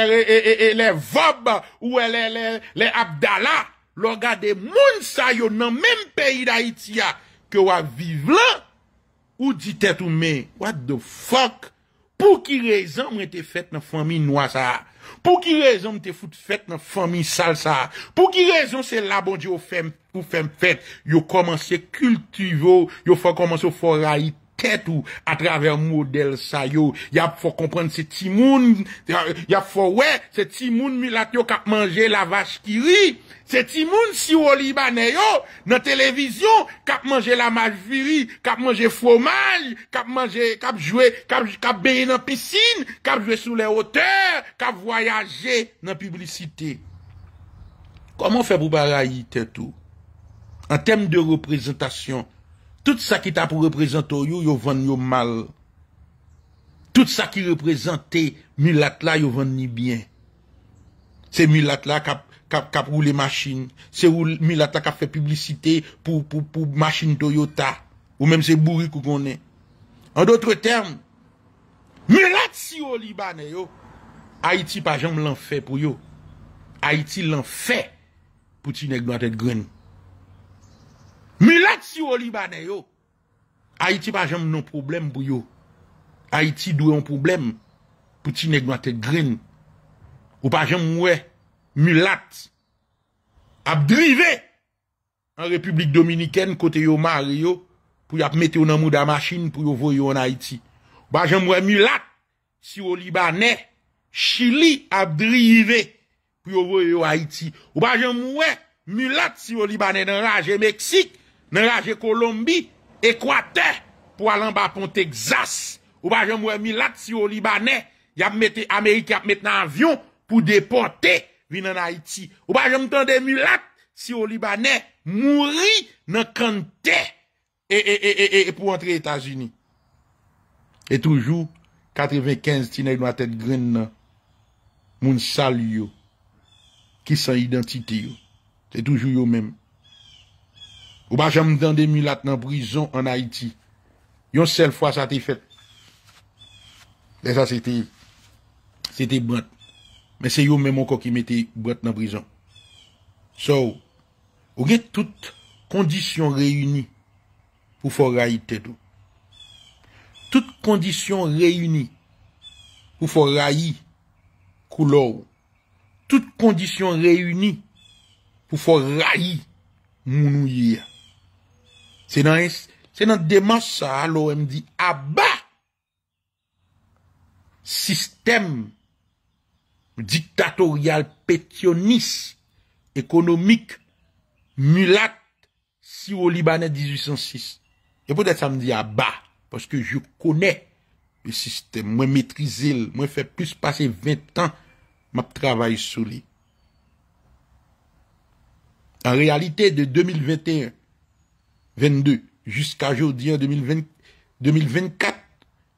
le Vob, ou e le Abdala. Loga de moun sa yo nan menm peyi da Itia. Ke waviv la, ou di tet ou men, what the fuck? Pou ki rezon mwen te fet nan fami noua sa? Pou ki rezon mwen te foute fet nan fami sal sa? Pou ki rezon se la bon di yo fem fet? Yo komanse kultivo, yo fwa komanse fwa ra it. kè tou a travè model sa yo. Yap fò kompènd se ti moun, yap fò wè, se ti moun mi lak yo kap manje la vache ki ri, se ti moun si wò li banè yo, nan televizyon, kap manje la majviri, kap manje fomaj, kap manje, kap jwè, kap beye nan piscine, kap jwè sou le oteur, kap voyaje nan publicite. Koman fè pou barayi te tou? An tem de reprezentasyon, tout ça qui ta pour représenter yo, yo vend yo mal. Tout ça qui représentait milat la, yo van ni bien. C'est milat la qui kap, kap rouler machine. C'est roule, milat la qui fait publicité pour pour pour machine Toyota, ou même c'est bourri kou en En d'autres termes, milat si yo libanais yo, Haiti pa l'a fait pour pou yo. Haiti fait pour pou ti nèg Milat si yo libanen yo. Haiti pa jem nou problem pou yo. Haiti dou yon problem pou ti neg nou ate green. Ou pa jem mwe, milat, ap drive en Republik Dominiken kote yo Mario pou yap mete yon amou da masin pou yo vo yo an Haiti. Ou pa jem mwe, milat, si yo libanen, chili ap drive pou yo vo yo Haiti. Ou pa jem mwe, milat, si yo libanen nan raje Meksik, Nan raje Kolombi, Ekwate, pou alan ba pon Teksas. Ou pa jom wè milat si yo Libanè, Amerike ap met nan avyon pou deporte vi nan Haiti. Ou pa jom tonde milat si yo Libanè, mouri nan kante e, e, e, e pou antre Etats-Unis. E toujou, 95 tinek nou atet gren nan moun sal yo, ki san identite yo. E toujou yo menm. Ou ba janm dan de mi lat nan brison an Haiti. Yon sel fwa sa te fet. De sa se te brent. Men se yo men moko ki me te brent nan brison. So, ou gen tout kondisyon reyuni pou fwa rayi te do. Tout kondisyon reyuni pou fwa rayi kou lou. Tout kondisyon reyuni pou fwa rayi mounou yi ya. Se nan deman sa, alo, m di, Aba! Sistem diktatorial petionis ekonomik mulat si ou libanè 1806. E potè sa m di, Aba! Paske jou konè le sistem. Mwen metrize l. Mwen fè plus pase 20 ans m ap travay sou li. An realite de 2021, 22. Jusk a jodi an 2024,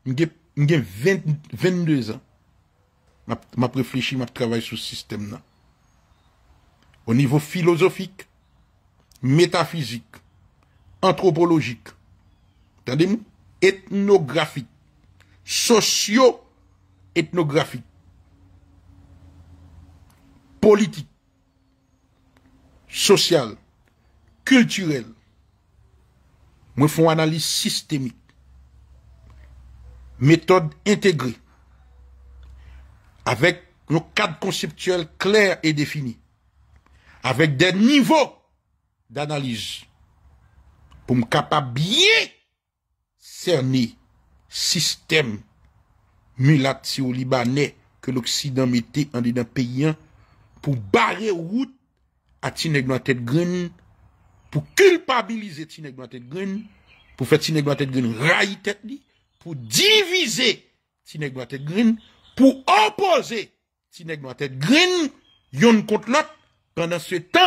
m gen 22 an. Ma preflèchi, ma travèl sou sistem nan. O nivou filosofik, metafizik, antropologik, etnografik, socio-etnografik, politik, sosyal, kulturel, mwen foun analise sistemik, metode integri, avek nou kad konseptuel kler e defini, avek den nivou d'analise, pou m kapabye serne sistem mwen lakse ou libanè ke l'Oksidamete andi nan peyen pou bare wout ati neglantet grenin pour culpabiliser Tineg Blantet Green, pour faire Tineg Blantet Green railler tête pour diviser Tineg Blantet Green, pour opposer Tineg y Green, yon contre l'autre, pendant ce temps,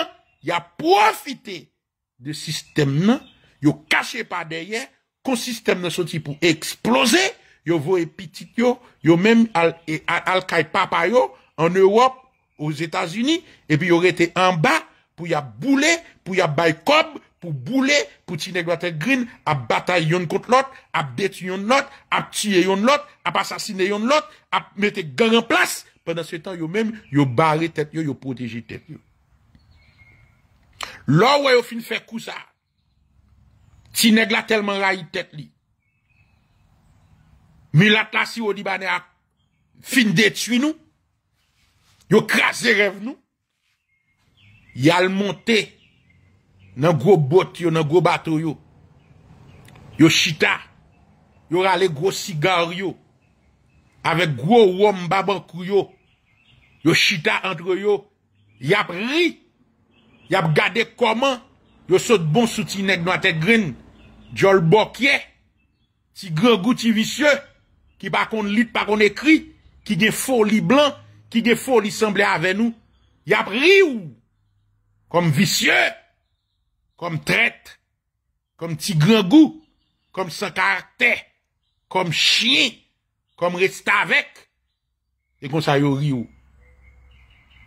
il a profité de système n'a yo caché par derrière, qu'on système nan sorti pour exploser, yo voye petit yo, yo même al, al, al papa yo, en Europe, aux États-Unis, et puis aurait été en bas, pou ya boule, pou ya bay kob, pou boule, pou ti negla te grin, ap batay yon kote lot, ap detu yon lot, ap tye yon lot, ap asasine yon lot, ap mette garan plas, pwèndan se tan yo mèm yo bari tet yo, yo proteji tet yo. Lò wè yo fin fè kousa, ti negla telman rayi tet li. Mi lat la si yo di bane ap fin detu nou, yo krasi rev nou, Yal monte nan gro bot yo, nan gro bato yo. Yo chita. Yo rale gro sigar yo. Awek gro wom baban krio. Yo chita antro yo. Yap ri. Yap gade koman. Yo sot bon suti neg nou atek grin. Djo l bokye. Si gre gouti visye. Ki pa kon lute, pa kon ekri. Ki defo li blan. Ki defo li semble ave nou. Yap ri ou. Kom visye, kom tret, kom tigre gou, kom sakarte, kom chini, kom resta vek. E kon sa yo ri yo.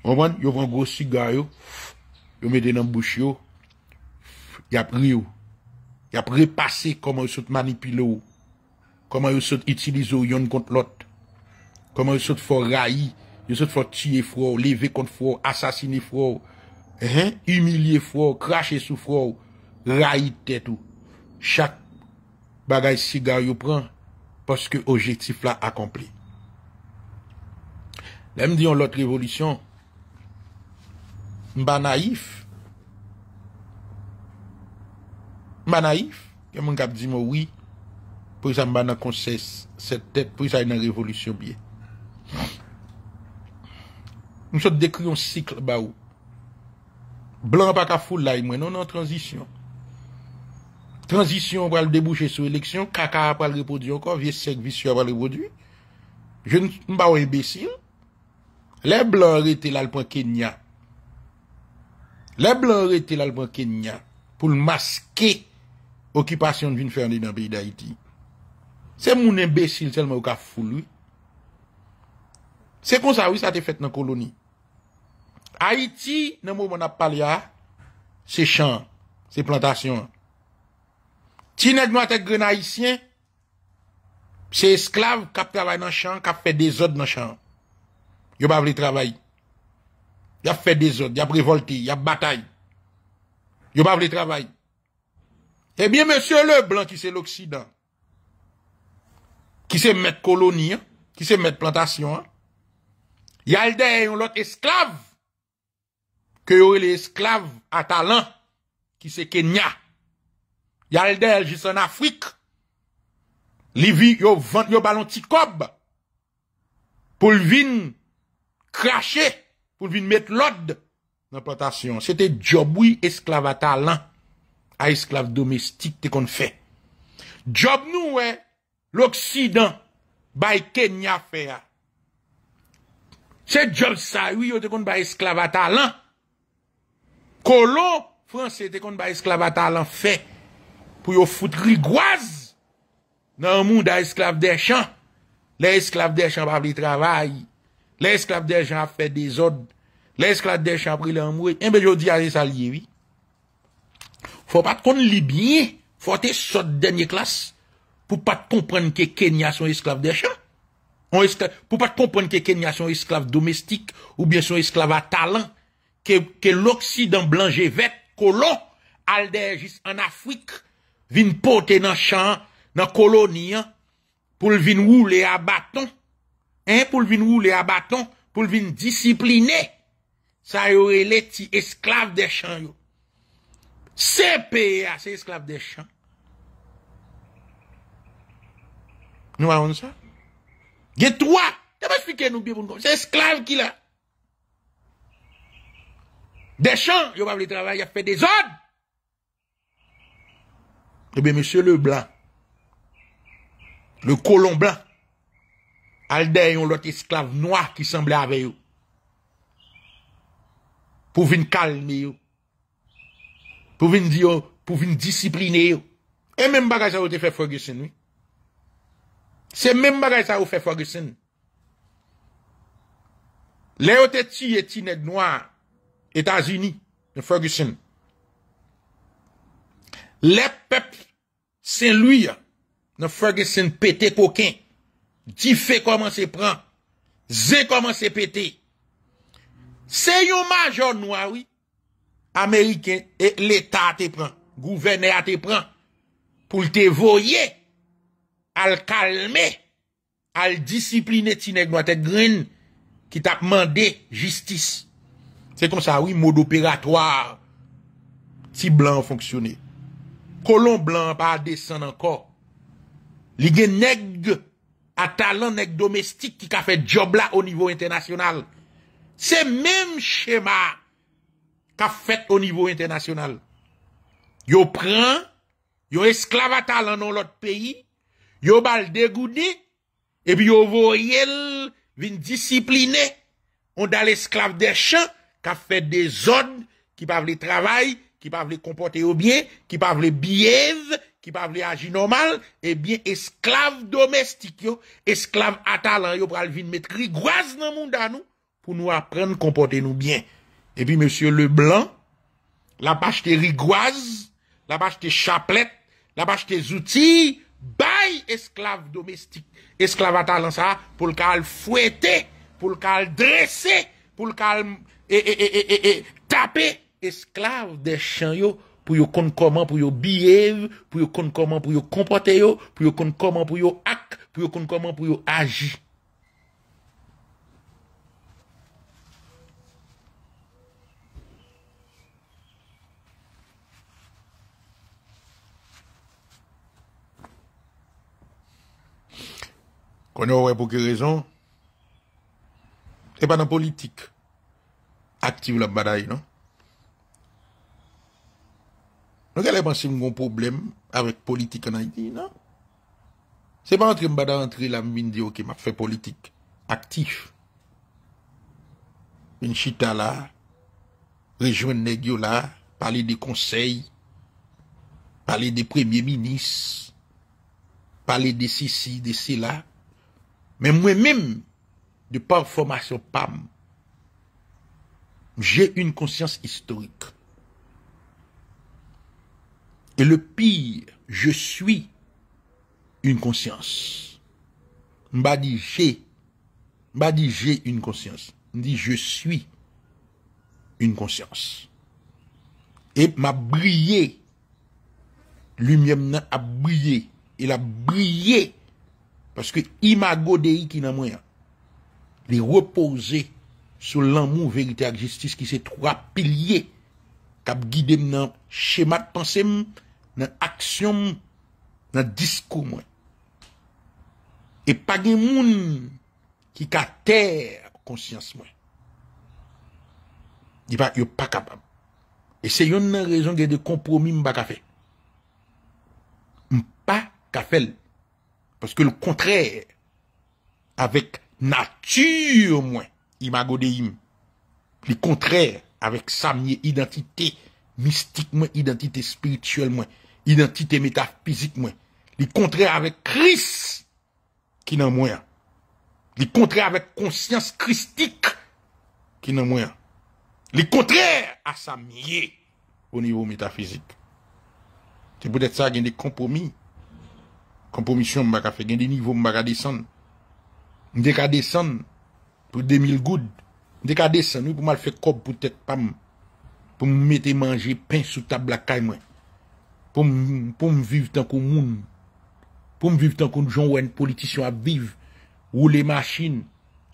Yon van gros siga yo, yon mede nan bouch yo, yon ap ri yo. Yon ap repase koman yon sot manipile yo, koman yon sot itilizo yon kont lot. Koman yon sot for rayi, yon sot for tiye fwo, leve kont fwo, asasine fwo yo. humilye fwo, krashe sou fwo rayi tet ou chak bagay sigar yo pran paske ojektif la akomple lem diyon lot revolutyon mba naif mba naif, ke mwen kap di mo wii pou sa mba nan konses set tep pou sa yon revolutyon bie nou sot dekri yon sikl ba ou Blan pa ka foul la y mwen, nou nan transisyon. Transisyon wèl debouchè sou eleksyon, kaka wèl repodu yon kon, vie sèk, vie sèk wèl repodu. Je nou pa wèl imbesil. Lè blan rete lalpon Kenya. Lè blan rete lalpon Kenya pou l'maske okipasyon dvin ferni nan peyi d'Haïti. Se moun imbesil selman wèl ka foul. Se konsa wèl sa te fèt nan koloni. Haïti, hein, c'est champ, c'est plantation. Si nous avons des c'est esclaves qui travaillent dans le champ, qui fait des autres dans le champ. Ils ne pas travailler. Ils fait des autres, ils révolté, ils bataille. Ils ne pas voulu travailler. Eh bien, monsieur blanc qui c'est l'Occident, qui c'est mettre colonie, qui c'est mettre plantation, il hein, y a l'autre esclave ke yo e le esklav a talan, ki se Kenya. Yalder, jison Afrik, ah. Livi, yo balon ti kob, pou lvin krashe, pou lvin met lod, nan potasyon. Se te job wii esklav a talan, a esklav domestik te kon fè. Job nou wè, l'Oksidan, bay Kenya fè ya. Se job sa wii yo te kon bay esklav a talan, Kolon franse te kon ba esklavata lan fe pou yo foute rigwaz nan moun da esklav de chan. Le esklav de chan pa ap li travay, le esklav de chan pa ap fe de zod, le esklav de chan pri la mouye. Enbe yo di a le salyevi, fwa pat kon libyen, fwa te sot denye klas pou pat kompren ke kenya son esklav de chan. Pou pat kompren ke kenya son esklav domestik ou bien son esklavata lan. ke l'Oksid an blanje vet kolon al de jis an Afrik vin pote nan chan, nan koloniyan pou vin wou le abaton, pou vin wou le abaton, pou vin disipline, sa yo e leti esklav de chan yo. Se peye a se esklav de chan. Nou a on sa? Ge to a, te pa spike nou biye pou nou kon, se esklav ki la. Deshan, yo wap li travay, yo fpe de zon. Ebe, eh monsie le blan, le kolon blan, al dey yon lot esklave noy ki semble ave yo. Pou vin kalme yo. Pou vin diyo, pou vin disipline yo. E men bagaj a ou te fe fwagisen, oui. Se men bagaj a ou fe fwagisen, le ou te ti eti net noy, Etats-Uni, Ferguson. Le pepl, sen lui, Ferguson pete koken. Ti fe koman se pran, ze koman se pete. Se yon majon noua, Ameriken, et l'Etat te pran, gouverne a te pran, pou te voye, al kalme, al disipline ti negwatek grin, ki ta pman de jistis. C'est comme ça, oui, mode opératoire. Si blanc fonctionné. Colon blanc pas descendre encore. Li a nèg à talent domestique qui a fait job là au niveau international. C'est même schéma qu'a fait au niveau international. Yo prend, yo esclave à talent dans l'autre pays, yo bal dégoudé, et puis yo voyel vin discipliner, On dans l'esclave des champs, qui a fait des zones, qui peuvent les travail, qui peuvent les comporter au bien, qui pas les biais, qui pas les agir normal, et eh bien, esclaves domestiques, esclave à talent, yo mettre dans le monde à nous, pour nous apprendre à comporter nous bien. Et puis, monsieur Leblanc, la bâche des rigoise, la bâche des chaplette, la bâche des outils, bail esclave domestique, esclave à talent, ça, pour le cal fouetter, pour le cal dresser, pour le cal, e e e e e e e tape esklav de chan yo pou yo konn koman pou yo biyev pou yo konn koman pou yo kompote yo pou yo konn koman pou yo ak pou yo konn koman pou yo aji kon yo avè pou ki rezon e pa nan politik kon yo avè pou ki rezon Aktiv la baday, nan? Nou gale manse mgon problem avèk politik anay di, nan? Se pa antre mbada antre la mbinde yo ke m a fè politik, aktif. Un chita la, rejwen negyo la, pale de konsey, pale de premye minis, pale de sisi, de sila, men mwen mim de pav formasyon pavm. J'ai une conscience historique. Et le pire, je suis une conscience. M'a dit j'ai. M'a dit j'ai une conscience. M'a dit je suis une conscience. Et m'a brillé. Lui-même a brillé. Il a brillé. Parce que imago dei qui n'a moyen. Les reposer sou lan moun verite ak jistis ki se tro ap pilye kap gidem nan shemat panse moun, nan aksyon moun, nan disko moun. E pa gen moun ki ka ter konsyans moun. Di pa, yo pa kapab. E se yon nan rezon gen de kompromis mba ka fe. Mpa ka fel. Paske l kontre, avek natyur moun, imago im. Le contraire avec sa identité mystique, identité spirituelle, identité métaphysique. Le contraire avec Christ qui n'a moins. Le contraire avec conscience christique qui n'a moins. Le contraire à sa au niveau métaphysique. C'est peut-être ça, qui y a des compromis. Compromission, je ne fait pas des niveaux, qui ne descendre. Ou demil goud. Mwen dekade san. Mwen pou mwen fè kob pou tèk pam. Pou mwen mète manje pen sou tablakay mwen. Pou mwen viv tan kon moun. Pou mwen viv tan kon joun wèn politisyon ap viv. Ou lè machin.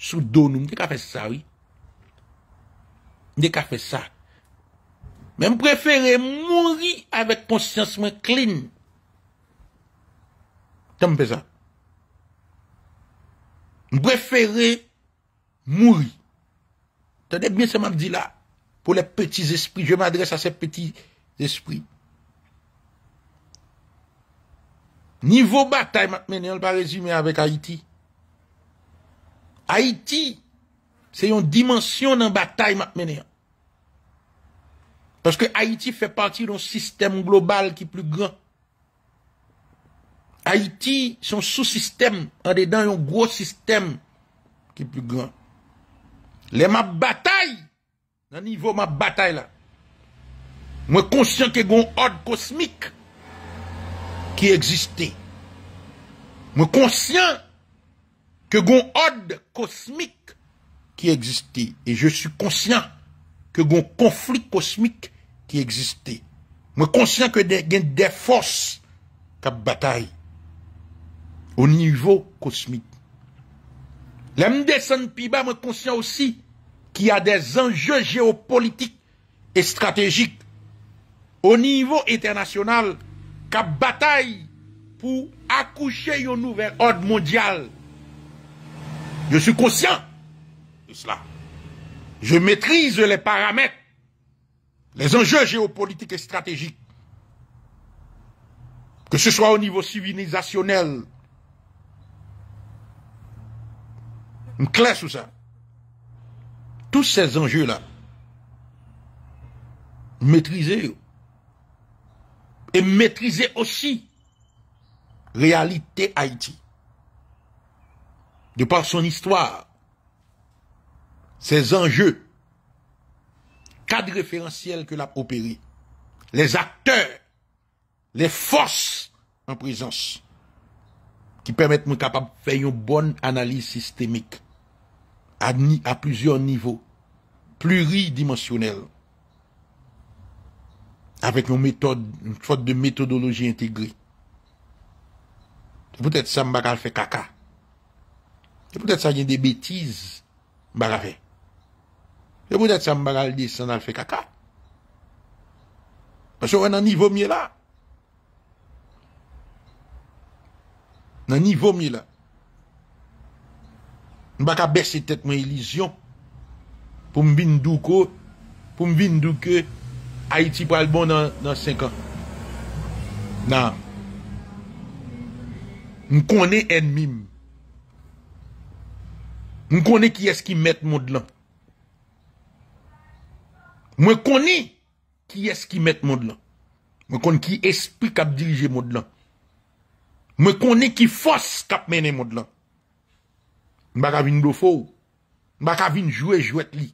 Sou don mwen. Mwen dekade fè sa wè. Mwen dekade fè sa. Mwen mwen prefère moun ri. Avèk konsyans mwen klin. Tam mwen pè sa. Mwen prefère moun ri. mourir. Tenez bien ce que dit là. Pour les petits esprits, je m'adresse à ces petits esprits. Niveau bataille, on va résumer avec Haïti. Haïti, c'est une dimension dans bataille, Parce que Haïti fait partie d'un système global qui est plus grand. Haïti, son sous-système, en dedans, un gros système qui est plus grand. Les ma bataille, le niveau ma bataille là, moi conscient que gon ordre cosmique qui existait. Moi conscient que gon ordre cosmique qui existait. Et je suis conscient que gon conflit cosmique qui existait. Moi conscient que des des forces qui bataille au niveau cosmique. La descend pi bas, moi conscient aussi qui a des enjeux géopolitiques et stratégiques au niveau international qui bataille pour accoucher un nouvel ordre mondial. Je suis conscient de cela. Je maîtrise les paramètres, les enjeux géopolitiques et stratégiques, que ce soit au niveau civilisationnel. Une classe ou ça. Tous ces enjeux-là, maîtriser Et maîtriser aussi réalité Haïti. De par son histoire, ses enjeux, cadre référentiel que l'a opéré, les acteurs, les forces en présence, qui permettent de capable de faire une bonne analyse systémique à, plusieurs niveaux, pluridimensionnels, avec une méthode, une sorte de méthodologie intégrée. Peut-être ça m'a fait caca. Peut-être ça y a des bêtises m'a fait. Et peut-être ça m'a fait caca. Parce qu'on a un niveau mieux là. Un niveau mieux là. Nou baka bes se tet mwen ilizyon. Pou mbin doukou. Pou mbin doukou. Haiti pou albon nan 5 an. Nan. Mwen konen enmim. Mwen konen ki eski met moun dlan. Mwen konen ki eski met moun dlan. Mwen konen ki espli kap dilije moun dlan. Mwen konen ki fos kap mene moun dlan. Maka vin bo fo. Maka vin jwe jwet li.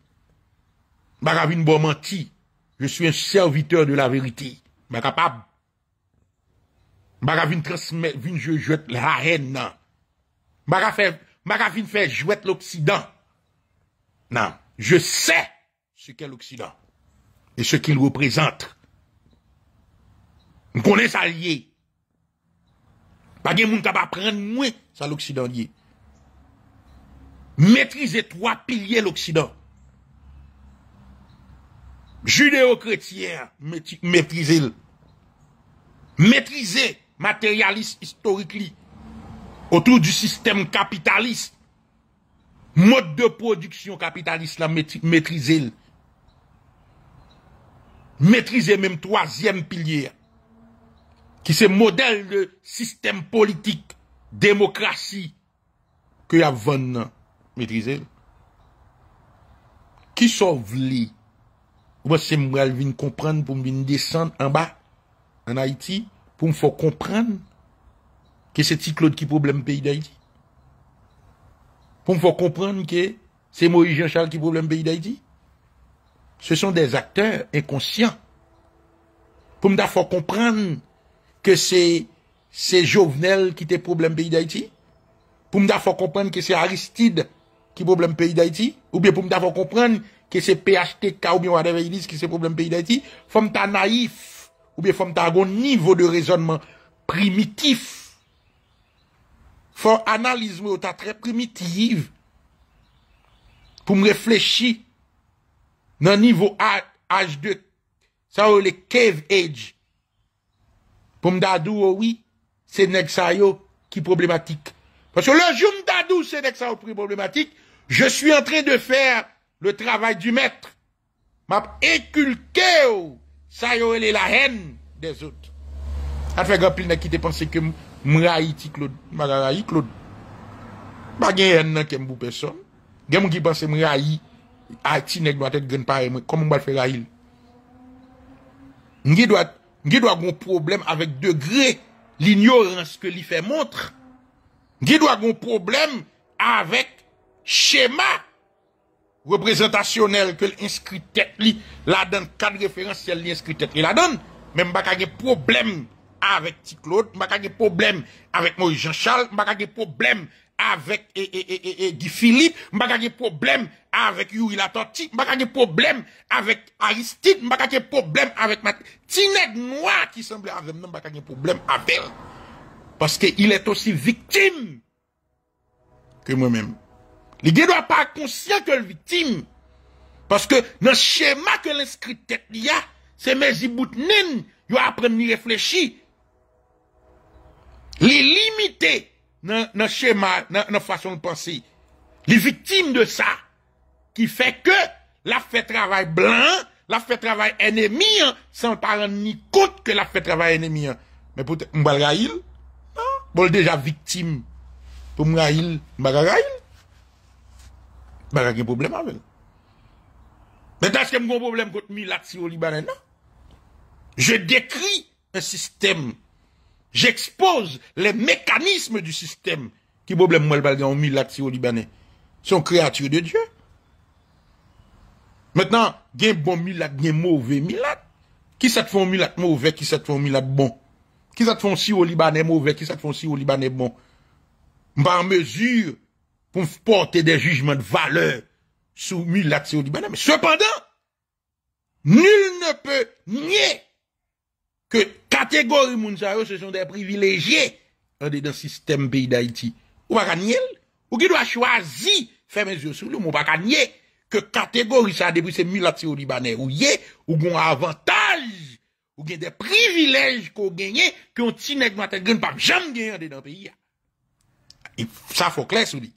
Maka vin bo manti. Je sou un serviteur de la verite. Maka pab. Maka vin jwe jwet la ren nan. Maka vin fè jwet l'Oksidan. Nan. Je sè seke l'Oksidan e seke l'Oksidan. Seke l'Oksidan. M konen sa liye. Page moun kaba pren mwen sa l'Oksidan liye. maîtriser trois piliers l'Occident. Judéo-chrétien, maîtriser. Maîtriser matérialiste historiquement autour du système capitaliste. Mode de production capitaliste, la maîtriser. Maîtriser même troisième pilier, qui c'est modèle de système politique, démocratie, que y a ans. Metrize. Ki so vli, wase mwen al vin komprende pou mwen vin descend an ba, an Haiti, pou mwen fò komprende ke se ti Claude ki poublem peyi d'Haïti. Pou mwen fò komprende ke se Moïse Jean-Charles ki poublem peyi d'Haïti. Se son des akteur ekonsyant. Pou mwen da fò komprende ke se Jovenel ki te poublem peyi d'Haïti. Pou mwen da fò komprende ke se Aristide qui problème pays d'Haïti, ou bien pour me d'avoir comprendre que c'est PHTK ou bien whatever ils disent qui c'est problème pays d'Haïti, faut me naïf, ou bien faut me un niveau de raisonnement primitif. Faut analyser... ou ta très primitive pour me réfléchir dans niveau H2, ça c'est le cave age pour me dadou oh oui c'est nexayo qui problématique parce que le jour me dadou c'est qui est problématique je suis en train de faire le travail du maître. M'a inculqué ça y la haine des autres. A fait grand pile qui te pensé que moi Haïti Claude, moi Claude. Pas gagne haine qui beaucoup personne. Gagne qui pense moi Haïti Haïti nèg doit être pareil comme on va faire Haïti. Ngi doit ngi doit un problème avec degré l'ignorance que lui fait montre. Ngi doit un problème avec schéma représentationnel que l'inscrit tête li, la donne cadre référentiel l'inscrit inscrit tête li la donne, même pas de problème avec je Claude, pas de problème avec moi Jean-Charles, pas de problème avec et, et, et, Guy Philippe, pas de problème avec Yuri Latorti, pas de problème avec Aristide, pas de problème avec Mat Tined Noir qui semblait avec nous, pas de problème avec. Parce qu'il est aussi victime que moi-même ne doit pas conscients conscient que le victime. Parce que dans le schéma que l'inscrit tête c'est c'est mes Il faut apprendre à réfléchir. les est limité dans le schéma, dans la façon de penser. Les victimes de ça. Qui fait que la fait travail blanc, la fait travail ennemi, hein, sans pas ni compte que la fait travail ennemi. Hein. Mais pour un Balgaïl, non? Bon, déjà victime. Pour m'balgaïl, Balgaïl. Ba ce problème avec. est-ce qu'il y a un problème mi si au libanais Non. Je décris un système. J'expose les mécanismes du système qui problème moi le en milati au Libanais. Sont créatures de Dieu. Maintenant, il y a un bon milat, un mauvais milat. Qui ça te fait un milat mauvais, qui ça te fait un milat bon? Qui ça te fait un si au Libanais mauvais, qui ça te fait si au Libanais bon? En mesure pour porter des jugements de valeur sous Mulat du Libanais. Mais cependant, nul ne peut nier que catégorie Mounsayo, ce sont des privilégiés dans le système pays d'Haïti. Ou pas nier, ou qui doit choisir, faire mes yeux sur lui, ou pas nier que catégorie ça depuis ces c'est au Libanais, ou yé, ou gon avantage, ou bien des privilèges qu'on gagne, qu'on on matin gagne pas jamais gagner dans le pays. Et ça faut clair sur lui.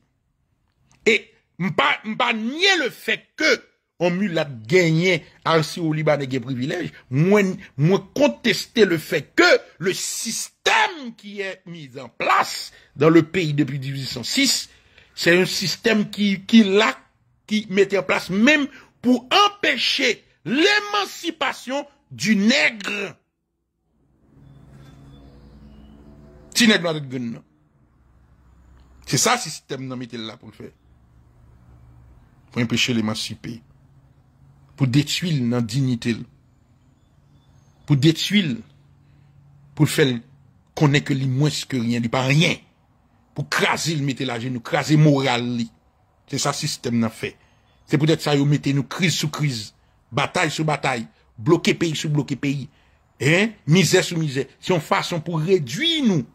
Et m'pa pas nier le fait que on la gagné ainsi au Liban des privilèges, moins moins contester le fait que le système qui est mis en place dans le pays depuis 1806, c'est un système qui qui qui mettait en place même pour empêcher l'émancipation du nègre. C'est ça le système mettait là pour le faire pour empêcher l'émanciper, pour détruire dans dignité, pour détruire, pour faire connaître que lui moins que rien, lui pas rien, pour craser le mettre nous craser morale C'est ça le système n'a fait. C'est peut-être ça, vous mettez nous crise sous crise, bataille sur bataille, bloquer pays sur bloquer pays, hein? misère sous misère. C'est une façon pour réduire nous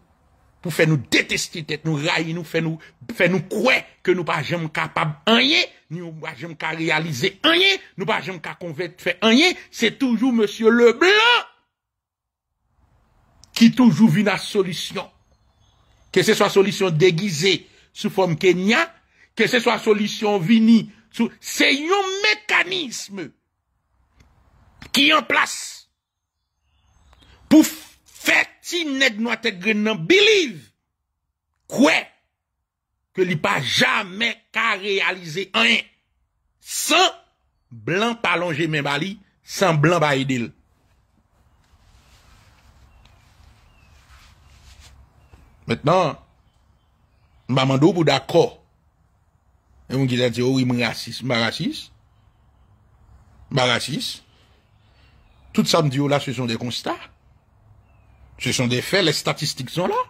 pour faire nous détester tête, nous railler, nous faire nous, faire nous croire que nous pas jamais capables rien Nou wajem ka realize anye, nou wajem ka konvet fe anye, se toujou Monsie Le Blanc ki toujou vi na solisyon. Ke se so a solisyon degize sou fom Kenya, ke se so a solisyon vini sou, se yon mekanisme ki yon plas pou feti ned nou ategren nan biliv kwe. ke li pa jamen ka realize an, san blan pa lonje men bali, san blan pa idil. Mètnen, maman do pou d'akor, e mwen ki la diyo, oui oh, m racis, m racis, m racis, tout sa m diyo oh, la, se son de konstat, se son de fè, se son de fè, les statistiques sont là,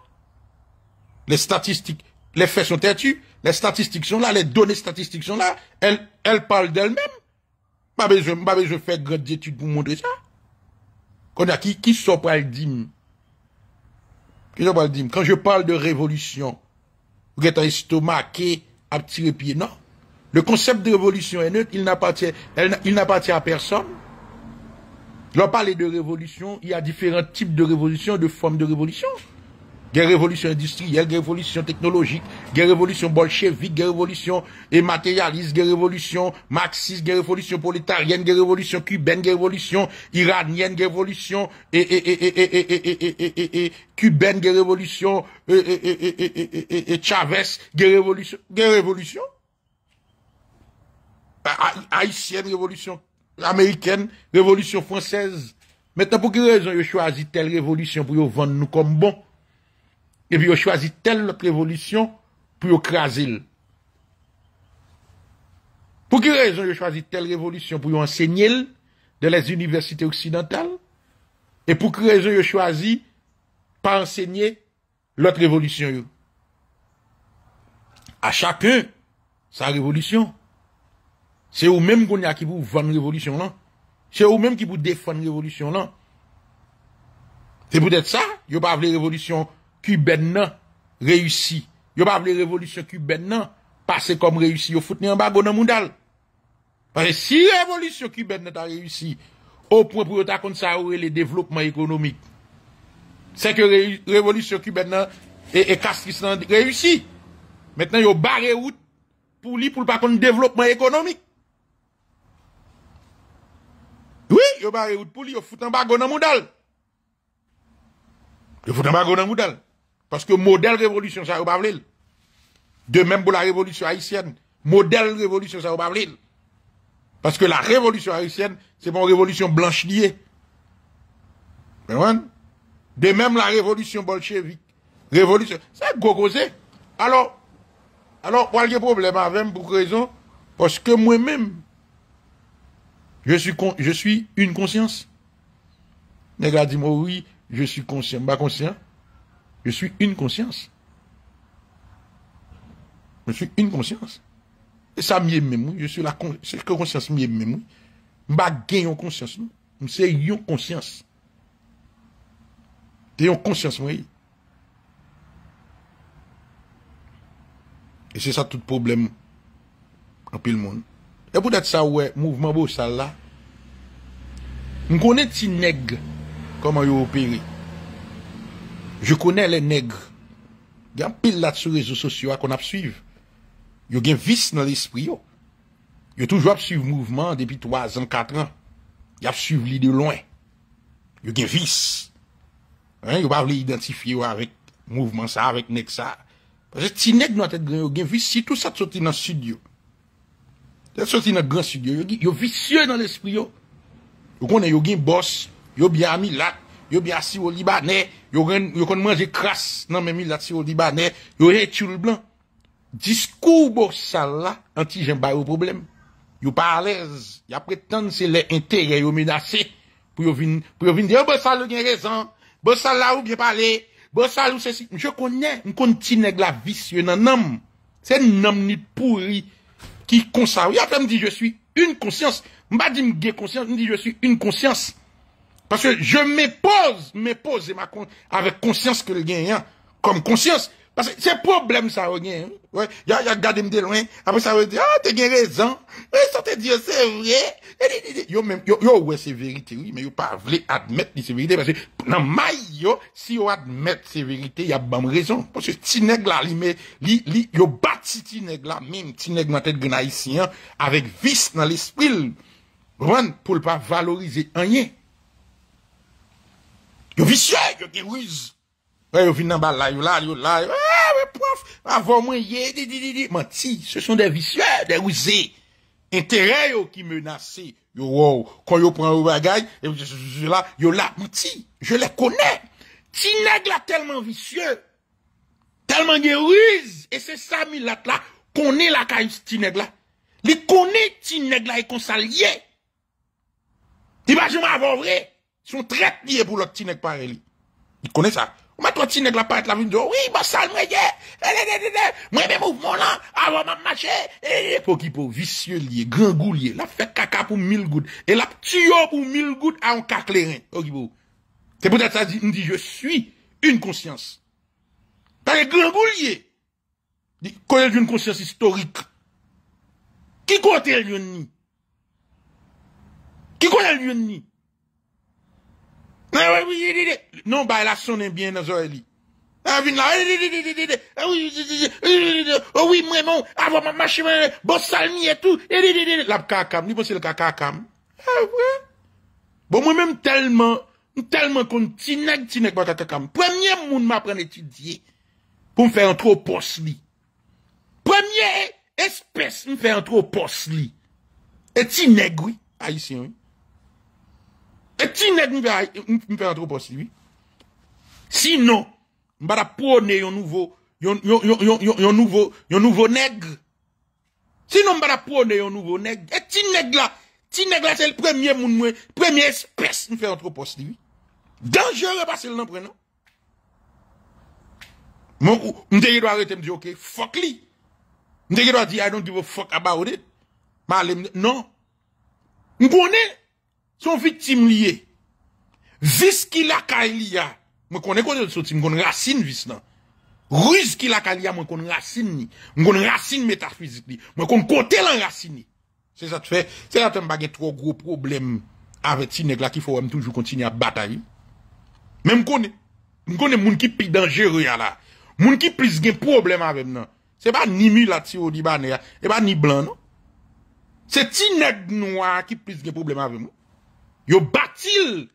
les statistiques, les faits sont têtus, les statistiques sont là, les données statistiques sont là, elles, elles parlent d'elles-mêmes. Pas besoin, pas besoin de faire grande études pour montrer ça. a qui, qui le Qui le Quand je parle de révolution, vous êtes estomaqué à tirer pied, non? Le concept de révolution est neutre, il n'appartient, il n'appartient à personne. L'on parle de révolution, il y a différents types de révolution, de formes de révolution. Guerre révolution révolution révolution révolution technologique, révolution révolution guerre révolution révolution guerre révolution materialist, guerre révolution révolution, guerre révolution, prolétarienne guerre révolution cubaine révolution révolution révolution et cubaine révolution révolution et Chavez, guerre révolution guerre révolution haïtienne révolution, américaine révolution française. Maintenant, pour quelle raison je choisi telle révolution pour vendre nous comme bon epi yo chwazi tel loutre evolisyon pou yo krasil. Pou ki rezon yo chwazi tel evolisyon pou yo ensegnil de les universite oksidental, epi pou ki rezon yo chwazi pa ensegnil loutre evolisyon yo. A chakè sa evolisyon, se ou mèm kon ya ki pou van revolisyon lan, se ou mèm ki pou defan revolisyon lan. Se pou det sa, yo pa avle evolisyon kuben nan réussi. Yo pas vle révolution cubaine nan comme comme réussi, Yo fout ni en bago nan mondial. dal. que si révolution cubaine nan ta au point pour pou yo ta kont sa oure le développement économique, c'est que révolution cubaine et nan et e kastris nan reyoussi. yo bare route pour li pour pas développement Oui, yo barre route pour li yo fout en bago nan mondial. Yo fout en bago nan parce que modèle révolution, ça va De même pour la révolution haïtienne. Modèle révolution, ça va Parce que la révolution haïtienne, c'est pas une révolution blanche liée. De même la révolution bolchevique. Révolution. C'est grosé. Alors, alors, quel est problème avec pour raison? Parce que moi-même, je suis, je suis une conscience. là, dit, moi, oui, je suis conscient. Pas conscient. Yo sou yon konsyans. Yo sou yon konsyans. E sa miye mwen mwen. Yo sou la konsyans. Se yon konsyans miye mwen mwen. Mba gen yon konsyans mwen. Mse yon konsyans. Te yon konsyans mwen yi. E se sa tout problem. An pi l moun. E pou det sa wè. Mouvment bo sal la. M konen ti neg. Koman yo operi. Je konen le negre. Yon pil la sou rezo sosyo a kon ap suiv. Yon gen vis nan l'espri yo. Yon toujwa ap suiv mouvment depi 3 an, 4 an. Yon ap suiv li de loin. Yon gen vis. Yon pa vle identifi yo avèk mouvment sa, avèk neg sa. Pase ti neg nou atèk gen yon gen vis, si tout sa te soti nan studio. Te soti nan gran studio, yon visye nan l'espri yo. Yon konen yon gen boss, yon biyami lak. Yo bi atsi yo libanè, yo kon manje kras nan men mi la atsi yo libanè, yo gen choul blanc. Diskou bo sal la, an ti jen bay ou problem, yo pa alez, ya pretende se le entere yo menase, pou yo vin de yo bo sal ou gen rezan, bo sal la ou bi pale, bo sal ou se si. Je konnen, m kon ti neg la vis, yo nan nam, se nan nam ni pouri ki konsa. Yo apè m di je suis une konsyans, m ba di m ge konsyans, m di je suis une konsyans. Parce que je m'épose, m'épose con avec conscience que le hein, comme conscience. Parce que c'est problème ça, au hein. Ouais, y a, gardé de loin. Après ça, veut dire, ah, t'as gagné raison. Mais ça te dit, c'est vrai. Yo, même, yo, yo, ouais, c'est vérité, oui, mais yo pas voulu admettre c'est vérité Parce que, non, maï, yo, si yo admettre, c'est vérité, y a bam raison. Parce que ti nèg li, mais, li, li, yo bâti ti nèg même ti nèg dans tête haïtien, avec vice dans l'esprit. Pour pas valoriser rien. Yo visye, yo gerouze. Yo vin nan bal la, yo la, yo la. Ah, we pouf, avon mwen ye. Man ti, se son de visye, de rouse. Interè yo ki menase. Yo wou, kon yo pran wou bagay, yo la, yo la. Ti, je le kone. Ti negla telman visye. Telman gerouze. E se sa mi lat la, kone la ka yus ti negla. Li kone ti negla e konsalye. Ti bajouman avon vreye. Son tret liye pou lot tinek pare li. Di kone sa. Ou ma to tinek la paret la vinde. Ou i basal mwenye. E le de de de. Mwenye mwen mou mounan. Awa mwen mache. E, e, e pou ki pou visye liye. Gringou liye. La fè kaka pou mil goud. E la ptuyo pou mil goud. A yon kakleren. Ou ki pou. Se pou det sa di. Ndi je suis. Un konsyans. Ta le gringou liye. Di kone di un konsyans historik. Ki kote liyon ni. Ki kone liyon ni. Non ba la sonen bien nazo li. A vin la, Ouwi mwen moun, avon mwen machiman ah, bon li, bò salmi etou, lap kakam, nou pon se lè kakakam. A ah, wè, bon, mwen mè mèm telman, mèm telman kon tinag tinag baka tekam. Premye moun mè appren etudye, pou mw fè an trò posli. Premye e, espès mw fè an trò posli. Eti negwi, a yi si yon yi. Et ti neg mi fè antropos liwi. Sinon, mbada pou ane yon nouvo neg. Sinon, mbada pou ane yon nouvo neg. Et ti neg la, ti neg la se l premiè moun mwen, premiè espès, mi fè antropos liwi. Dangerè pa se l nan prenan. Mwen kou, mwen te yedwa rete mdi, ok, fok li. Mwen te yedwa di, I don't give a fok about it. Mwen alem, non. Mwen kou ane. Mwen kou ane. Son vitim liye, vis ki la ka liya, mwen konen konen sou ti, mwen konen rasin vis nan. Ruz ki la ka liya mwen konen rasin ni, mwen konen rasin metafizik li, mwen konen kontelan rasin ni. Se sa te fe, se la te mbage tro gro problem avet sinek la ki fowem toujou kontini a batayi. Men mwen konen, mwen konen moun ki pli dangere ya la, moun ki plis gen problem avem nan. Se ba ni mi la ti odi ba ne non, ya, e ba ni blan nan. Se sinek noua ki plis gen problem avem nan. Yo batil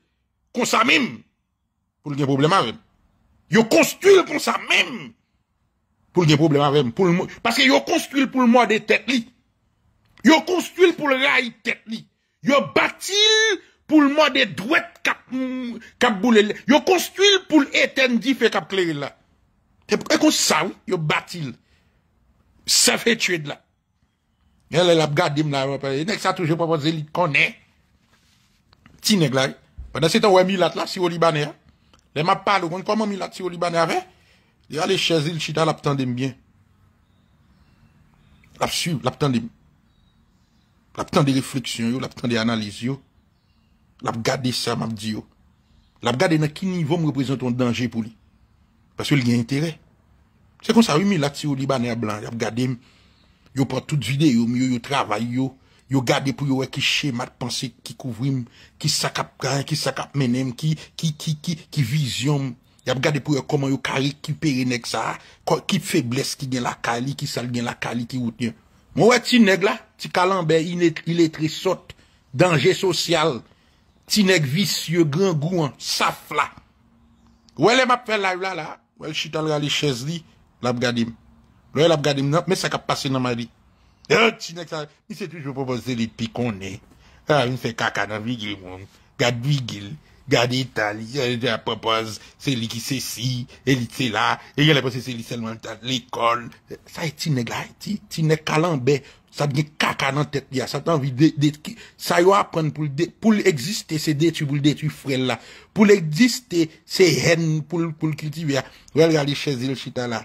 kon sa mèm pou l gen problem avèm. Yo konstil pou l sa mèm pou l gen problem avèm. Pase yo konstil pou l mò de tèt li. Yo konstil pou l ray tèt li. Yo batil pou l mò de dwèt kap boule li. Yo konstil pou l eten di fè kap kleril la. E, e kon sa wou yo batil. Se fè twed la. Yon e lè l ap gad dim la. Yon lè l ap gad dim la. Tinèk la, wè nan se tan wè mi lat la, si wè libanè a, lè map pal wè, kon kon wè mi lat si wè libanè a vè, lè alè chèzè lè chita lè ap tan dèm byen. Lè ap su, lè ap tan dèm. Lè ap tan dè refleksyon yo, lè ap tan dè analiz yo. Lè ap gade sa mabdi yo. Lè ap gade nan ki nivoum reprezenton danjè pou li. Pas wè lè gen intère. Se kon sa wè mi lat si wè libanè a blan, lè ap gade m, yo prote tout vide yo, yo yo yo travay yo. Yo gade pou yo wè ki chema t'pense ki kouvrim, ki sakap kran, ki sakap menem, ki vizyon. Yo gade pou yo koman yo karekipere nek sa, ki febles ki gen lakali, ki sal gen lakali ki wout nyo. Mwen wè ti neg la, ti kalanbe, iletri sot, denje sosyal, ti neg vis, yo gran goun, saf la. Wè lè map fè la, wè lè la, wè lè chital gali chèz li, lè ap gadim. Lè ap gadim nan, mè sakap pase nan ma li. Yo, eh, ti nek sa, mi se touj pou propos se li pi konen. A, mi se kaka nan vigil moun. Gade vigil, gade itali. Yo, li te apropos se li ki se si, e li te la. Yo, li apropos se li se lwantan l'ekol. Sa, e ti nek la, e ti nek kalanbe. Sa di gen kaka nan tet li ya. Sa tanvi det ki, sa yo apren pou l'de, pou l'existe se deti pou l'de tu frel la. Pou l'existe se hen pou l'kiti vi ya. Yo, li alè chezi l chita la.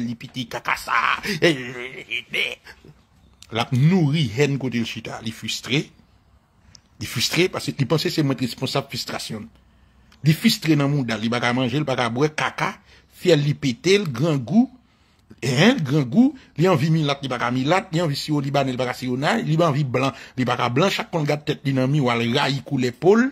li piti kakasa e, e, e, lak nouri hen kote l chita li frustre li pense se mwen responsable frustrasyon li frustre nan moun dan li baga manje, li baga boue kaka fye li pite l, gran gou ren, gran gou, li anvi milat li baga milat, li anvi si ou li ban li baga si ou nan, li baga blan li baga blan, chak kon gade tet di nan mi wale ra yi kou le pol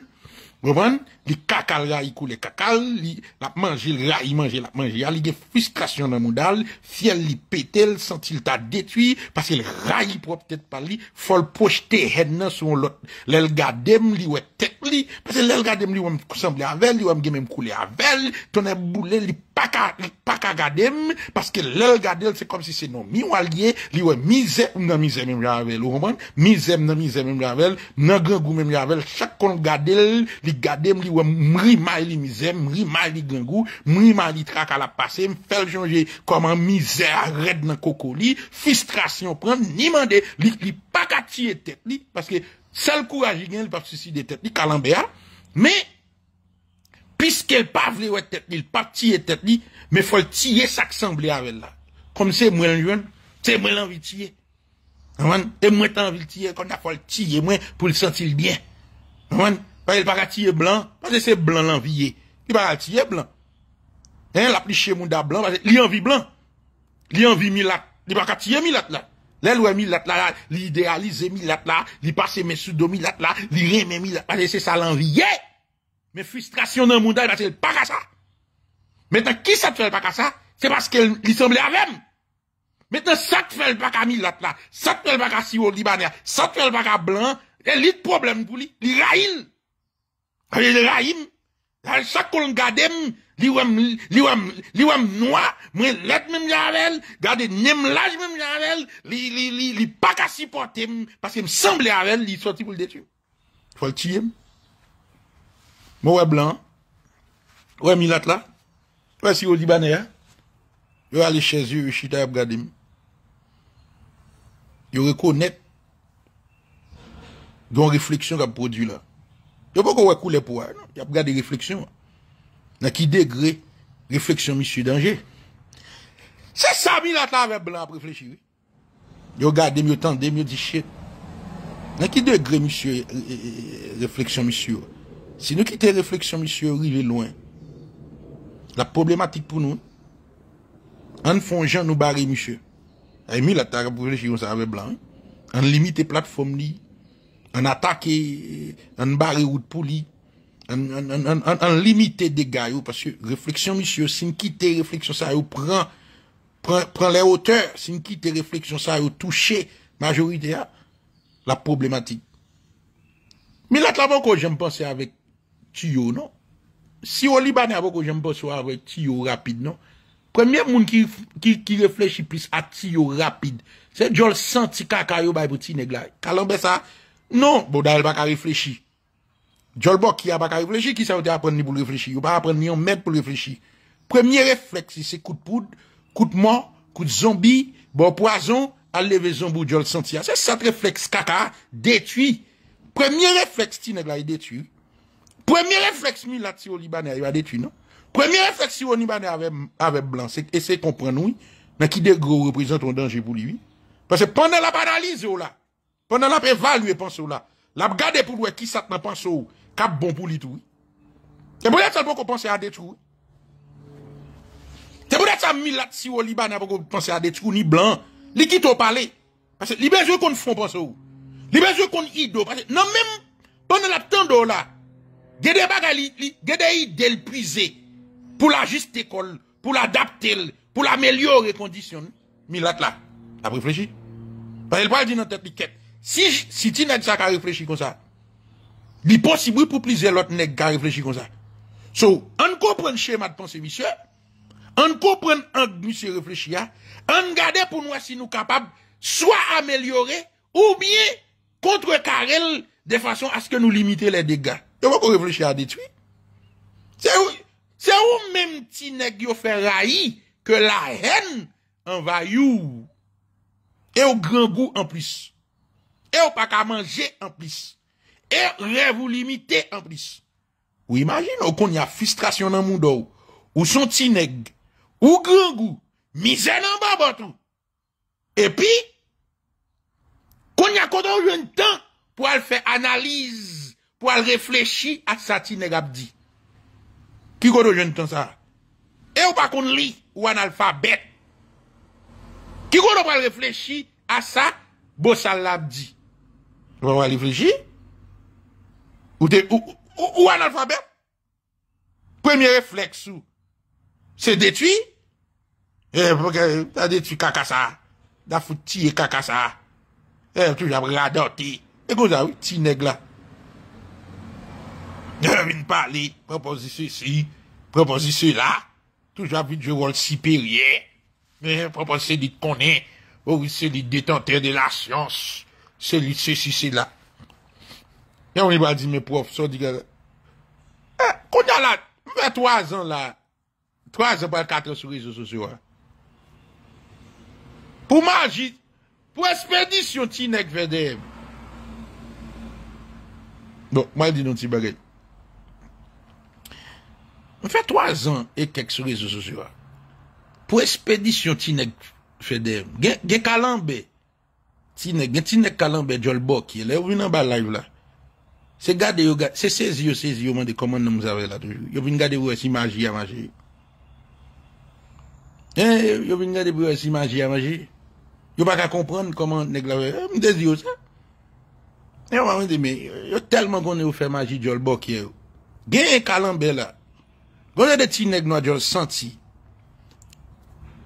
govan li kakal rayi koule kakal, li lap manje, li rayi manje, lap manje, li gen frustration nan moun fiel li petel, sentil ta detui, pase li rayi prop tet pa li, fol pojte head nan sou lot, lel gadem li we tet li, pase lel gadem li wèm kousemble avel, li même gemem mèm koule avel, tonè boule li paka, li paka gadem, que lel gadel c'est comme si c'est non mi walye, li we mize ou nan mize mèm javel, ou roman, mize mèm nan mize mèm javel, nan gen gou mèm javel, chak kon gadel, li gadem li mri ma li mizè, mri ma li gengou, mri ma li tra ka la pase, m fel jonge koman mizè red nan koko li, fistrasyon pran, ni mande, li li pakat tiyè tèt li, paske sel kou a jigen l pa fsisi de tèt li kalambea, me, piske l pa vle wè tèt li, l pa tiyè tèt li, me fol tiyè sak sanble avèl la. Komme se mwen anjwen, se mwen anvi tiyè. E mwen tanvi tiyè, kon na fol tiyè mwen pou l sentil bien. Mwen, Parce qu'il pas tirer blanc, parce que c'est blanc l'envier. Il pas tirer blanc. Hein, la chez mouda blanc, parce qu'il envie blanc. Il envie milat. Il pas tirer milat là. Là, lui milat là, il idéalise milat là, il passe mes sous milat là, il remet milat, parce que c'est ça l'envie. Mais frustration dans Mounda parce qu'il pas ça. Maintenant, qui ça fait pas ça? C'est parce qu'il semblait avec Maintenant, ça te fait le bac à Milat là, ça te fait le bac à Siro Libanais, ça te fait le bac Blanc, et lit problème pour lui, il Allez, le raïm, dans chaque colonne gardée, liwam, liwam, liwam noir, moi, l'être même j'avais, gardé, n'aime l'âge même j'avais, li, li, li, li, pas qu'à supporter, parce qu'il me semblait à elle, li sorti pour le détruire. Faut le tuer. Moi, ouais, blanc. Ouais, milat là. Ouais, si, au Libanais, hein. Yo, aller chez eux, chita, y'a regardé. Yo, reconnaître. Donc, réflexion qu'a produit là. Yo pas qu'on couler pour non. Y a regardé réflexion. Dans qui degré réflexion monsieur danger. C'est ça mi la avec blanc à réfléchir. Yo gardé mieux temps, mieux dit shit. Dans qui degré monsieur e, e, réflexion monsieur. Si nous quittons réflexion monsieur arriver loin. La problématique pour nous. En fondant nous barrer monsieur. Et mi la à réfléchir ça avec blanc. En hein. limiter plateforme plateformes an atake, an bare ou tpou li, an limite de gayo, parce que, refleksyon misyo, sin kite refleksyon sa, ou pran, pran le hauteur, sin kite refleksyon sa, ou touche majorite ya, la problematik. Mi la tlavan kon jen mpense avek tiyo, non? Si yo libanè avon kon jen mpense avek tiyo rapide, non? Premye moun ki refleche, ki pise a tiyo rapide, se jol senti kakayo bay pou ti negla, kalanbe sa, Non, bon va pas réfléchir. Jolbok qui va pas réfléchir, qui ça veut apprendre ni pour réfléchir? Il pas apprendre ni en mettre pour réfléchir. Premier réflexe, c'est coup de poudre, coup de mort, coup de zombie, bon poison, à lever zombie Jol sentia. Ah, c'est ça, réflexe caca, détruit. Premier réflexe, c'est là, il détruit. Premier réflexe, Milati au Libanais, il va détruire, non? Premier réflexe, au Libanais avec, avec Blanc, c'est essayer comprendre, oui, mais qui de gros représente un danger pour lui, Parce que pendant la banalise, oh là, pendant la évaluer pense là, la regarder pour voir qui ça pense ou. cap bon pour lui tout. C'est pour ça qu'on pense à détruire. C'est pour ça milat si au Liban pour penser à détruire ni blanc, li quitte au palais. Parce que li besoin qu'on font pense ou. Li besoin qu'on ido parce que non même pendant la tando là, gede baga li li des pour la juste école, pour l'adapter, pour l'améliorer condition. Milat là, La réfléchi. Parce qu'il pas dit dans tête li si si tu n'as réfléchi comme ça il est possible pour plusieurs autres nèg qui réfléchir comme ça so on comprend le schéma de pensée monsieur on comprend un monsieur réfléchir on regarde pour nous si nous sommes capables soit améliorer ou bien contre carrel de façon à ce que nous limitions les dégâts tu va qu'on réfléchir à détruire c'est c'est où même ti nèg yo fait railler que la haine envahit et au grand goût en plus. E ou pa ka manje an plis. E revou limite an plis. Ou imagine ou kon y a frustrasyon nan moun do ou. Ou son ti neg. Ou grangou. Mize nan babotou. E pi. Kon y a kodo ou jen tan. Po al fe analize. Po al reflechi at sa ti neg ap di. Ki kodo ou jen tan sa. E ou pa kon li ou an alfabet. Ki kodo ou pa reflechi at sa. Bo sa lab di. Ou an alfabet? Premier refleks ou? Se detwi? E, pouke, pa detwi kakasa. Da foute e, e ti e kakasa. E, touj apre adote. E, kouz avi ti negla. Ne vin pa li, proposi se si, proposi se la. Touj apre di jowol siperyen. E, proposi se dit konen, ou se dit detenter de la sians. Se li, se si, se la. Yon li ba di me prof, so di gara. Eh, kon jan la, mwen fè 3 an la, 3 an ba 4 an sou rizou sou ziwa. Pou ma jit, pou espèdisyon ti nek vede m. Bon, mwen di nou ti bagay. Mwen fè 3 an e kek sou rizou sou ziwa. Pou espèdisyon ti nek vede m. Gè kalan bè. Gwen ti nek kalanbe jol bokye la, yo vin nan ba live la. Se sezi yo, sezi yo man de koman nan mou zave la toujou. Yo vin gade wè si maji a maji. Yo vin gade wè si maji a maji. Yo baka kompran koman nek la wè. Mdezi yo sa. Yo waman de me, yo telman konen wè fè maji jol bokye yo. Gen e kalanbe la. Gwen de ti nek nou a jol santi.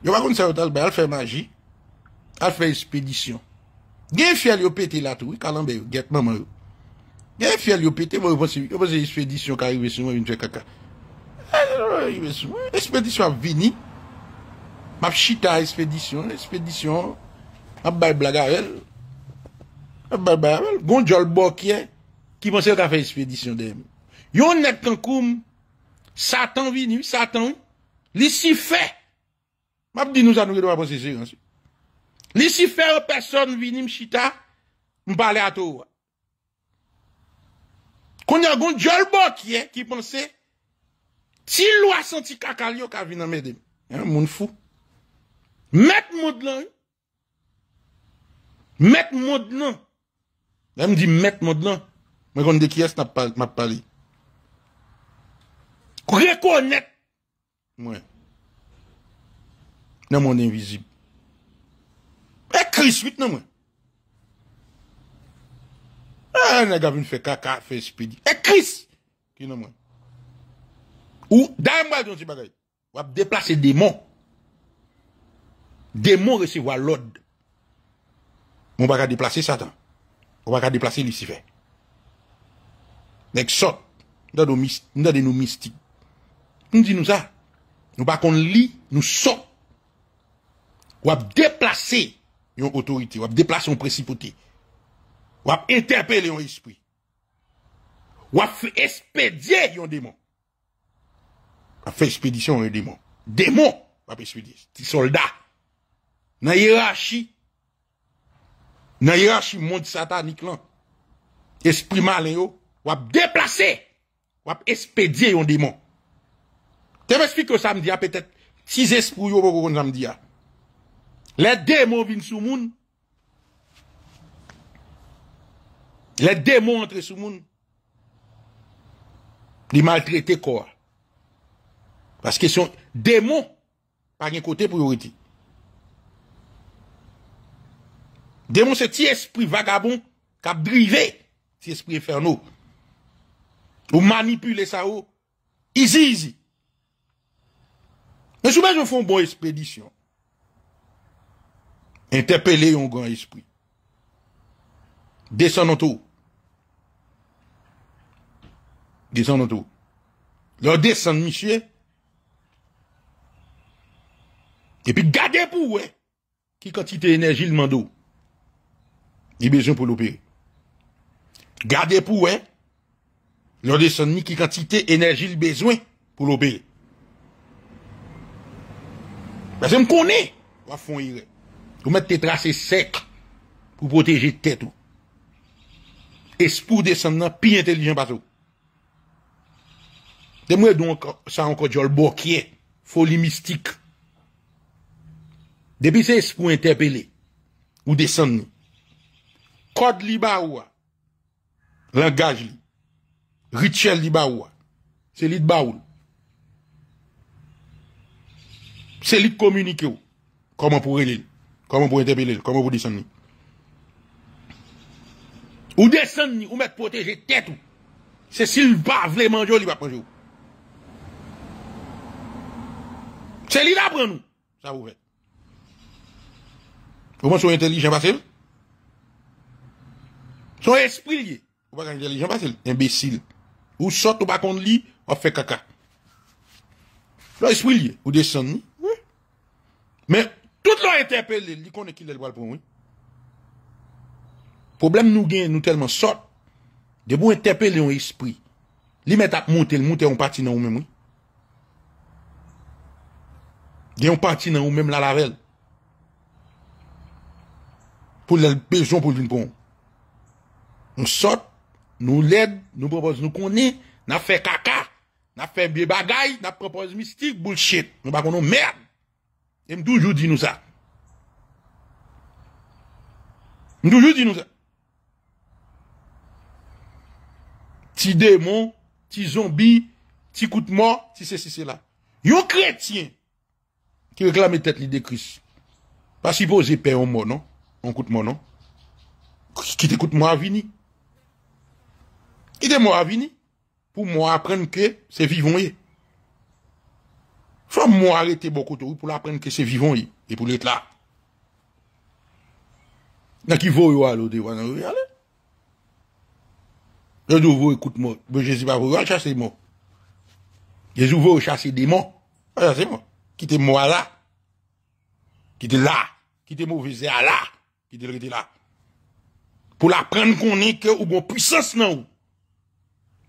Yo bakon sa wotaz ba, al fè maji. Al fè espedisyon. Gen fèl yo pètè la tou, kalanbe yo, get maman yo. Gen fèl yo pètè, yo vò se yon spedisyon ka yon fèl kaka. A yon fèl yon spedisyon a vini, map chita yon spedisyon, yon spedisyon, ap bay blaga el, ap bay bay avèl, gondjol bokye, ki vò e, se yon ka fè yon spedisyon dem. Yon net kan koum, satan vini, satan, li si fè. Map di nou sa nou yon vò se yon sè. Li si fè ou peson vinim chita, mpale ato ou. Koun yon goun djolbo ki e, ki ponsè, ti lwa santi kakalyo ka vinam edem. Moun fou. Mèk moun dlan. Mèk moun dlan. Dèm di mèk moun dlan. Mwen goun dekyes na pali. Kou rekonet. Mwen. Nè moun dèm vizib. E kris mit nan mwen? E nè gavoun fè kaka, fè spè di. E kris! Ki nan mwen? Ou, da mwa gen si bagay? Wap deplase demon. Demon resi walod. Mwen baka deplase satan. Mwen baka deplase lisi fè. Nèk sot. Mwen da de nou mistik. Mwen di nou sa. Mwen bakon li, mwen sot. Wap deplase... yon otorite, wap deplase yon presipote, wap interpelle yon espri, wap fè espédie yon démon, wap fè espédition yon démon, démon wap espédie, ti soldat, nan hierarchi, nan hierarchi moun satanik lan, espri malen yo, wap deplase, wap espédie yon démon, te m'esplik yo sa m'diya pètèt, ti zesprou yo wak wak wak m'diya, Le démon vin sou moun. Le démon entre sou moun. Li maltrete kwa. Paske son démon. Pa gen kote prioriti. Démon se ti espri vagabon. Kap drive. Ti espri ferno. Ou manipule sa ou. Izi, izi. Mè sou mè joun foun bon espedisyon. Entepele yon gran espri. Desan an tou. Desan an tou. Lò desan misye. E pi gade pou wè. Ki kantite enerji lman dou. Yi bezyon pou lopè. Gade pou wè. Lò desan mi ki kantite enerji lbezyon pou lopè. Bè se m konè. Wafon yi wè. pou mette te trase sek pou proteje tet ou. E se pou desen nan, pi intelijen patou. Demwe don sa an kodjol bokye, foli mistik. Depi se se pou interpele ou desen nan. Kod li ba ou a, langaj li, ritchel li ba ou a, se li ba ou. Se li komunike ou, koman pou re li nou. Koman pou entepele li? Koman pou disen li? Ou desen li, ou met proteje tetou. Se sil ba vle manjou, li va panjou. Se li la pranou, sa vou vet. Koman sou ente li, jen va se? Sou espri li li. Ou bakan jen li, jen va se? Embesil. Ou sot ou bakon li, ou fe kaka. Sou espri li li, ou desen li? Mèk. Tout lò entepele, li konen ki lèl walpon, wè. Problem nou gen, nou telman sot, debo entepele yon espri. Li met ap moutel, moutel yon pati nan ou mèm, wè. Gen yon pati nan ou mèm lalarel. Pou lèl pejon pou vinpon. Nou sot, nou led, nou propoz nou konen, nan fe kaka, nan fe bi bagay, nan propoz mistik, bullshit, nou bagon nou merd. Mdoujou di nou sa Mdoujou di nou sa Ti démon Ti zombi Ti koute mò Ti se se se la Yon kretien Ki rekla mè tèt li de kris Pasipo zè pe yon mò nan Yon koute mò nan Ki te koute mò avini Ki te mò avini Pou mò apren ke se vivon ye Fwa mwen a rete bon koto wou pou la pren ke se vivon yi. E pou l'et la. Nè ki vò yò alò de wò nan wè alè. Yè zou vò, ekoute mò. Mwen jèsi pa vò, yò chase mò. Yè zou vò, yò chase demò. Yò chase mò. Kite mwen a la. Kite la. Kite mwen vèze a la. Kite lè rete la. Pou la pren konen kè ou bon pwisans nan wou.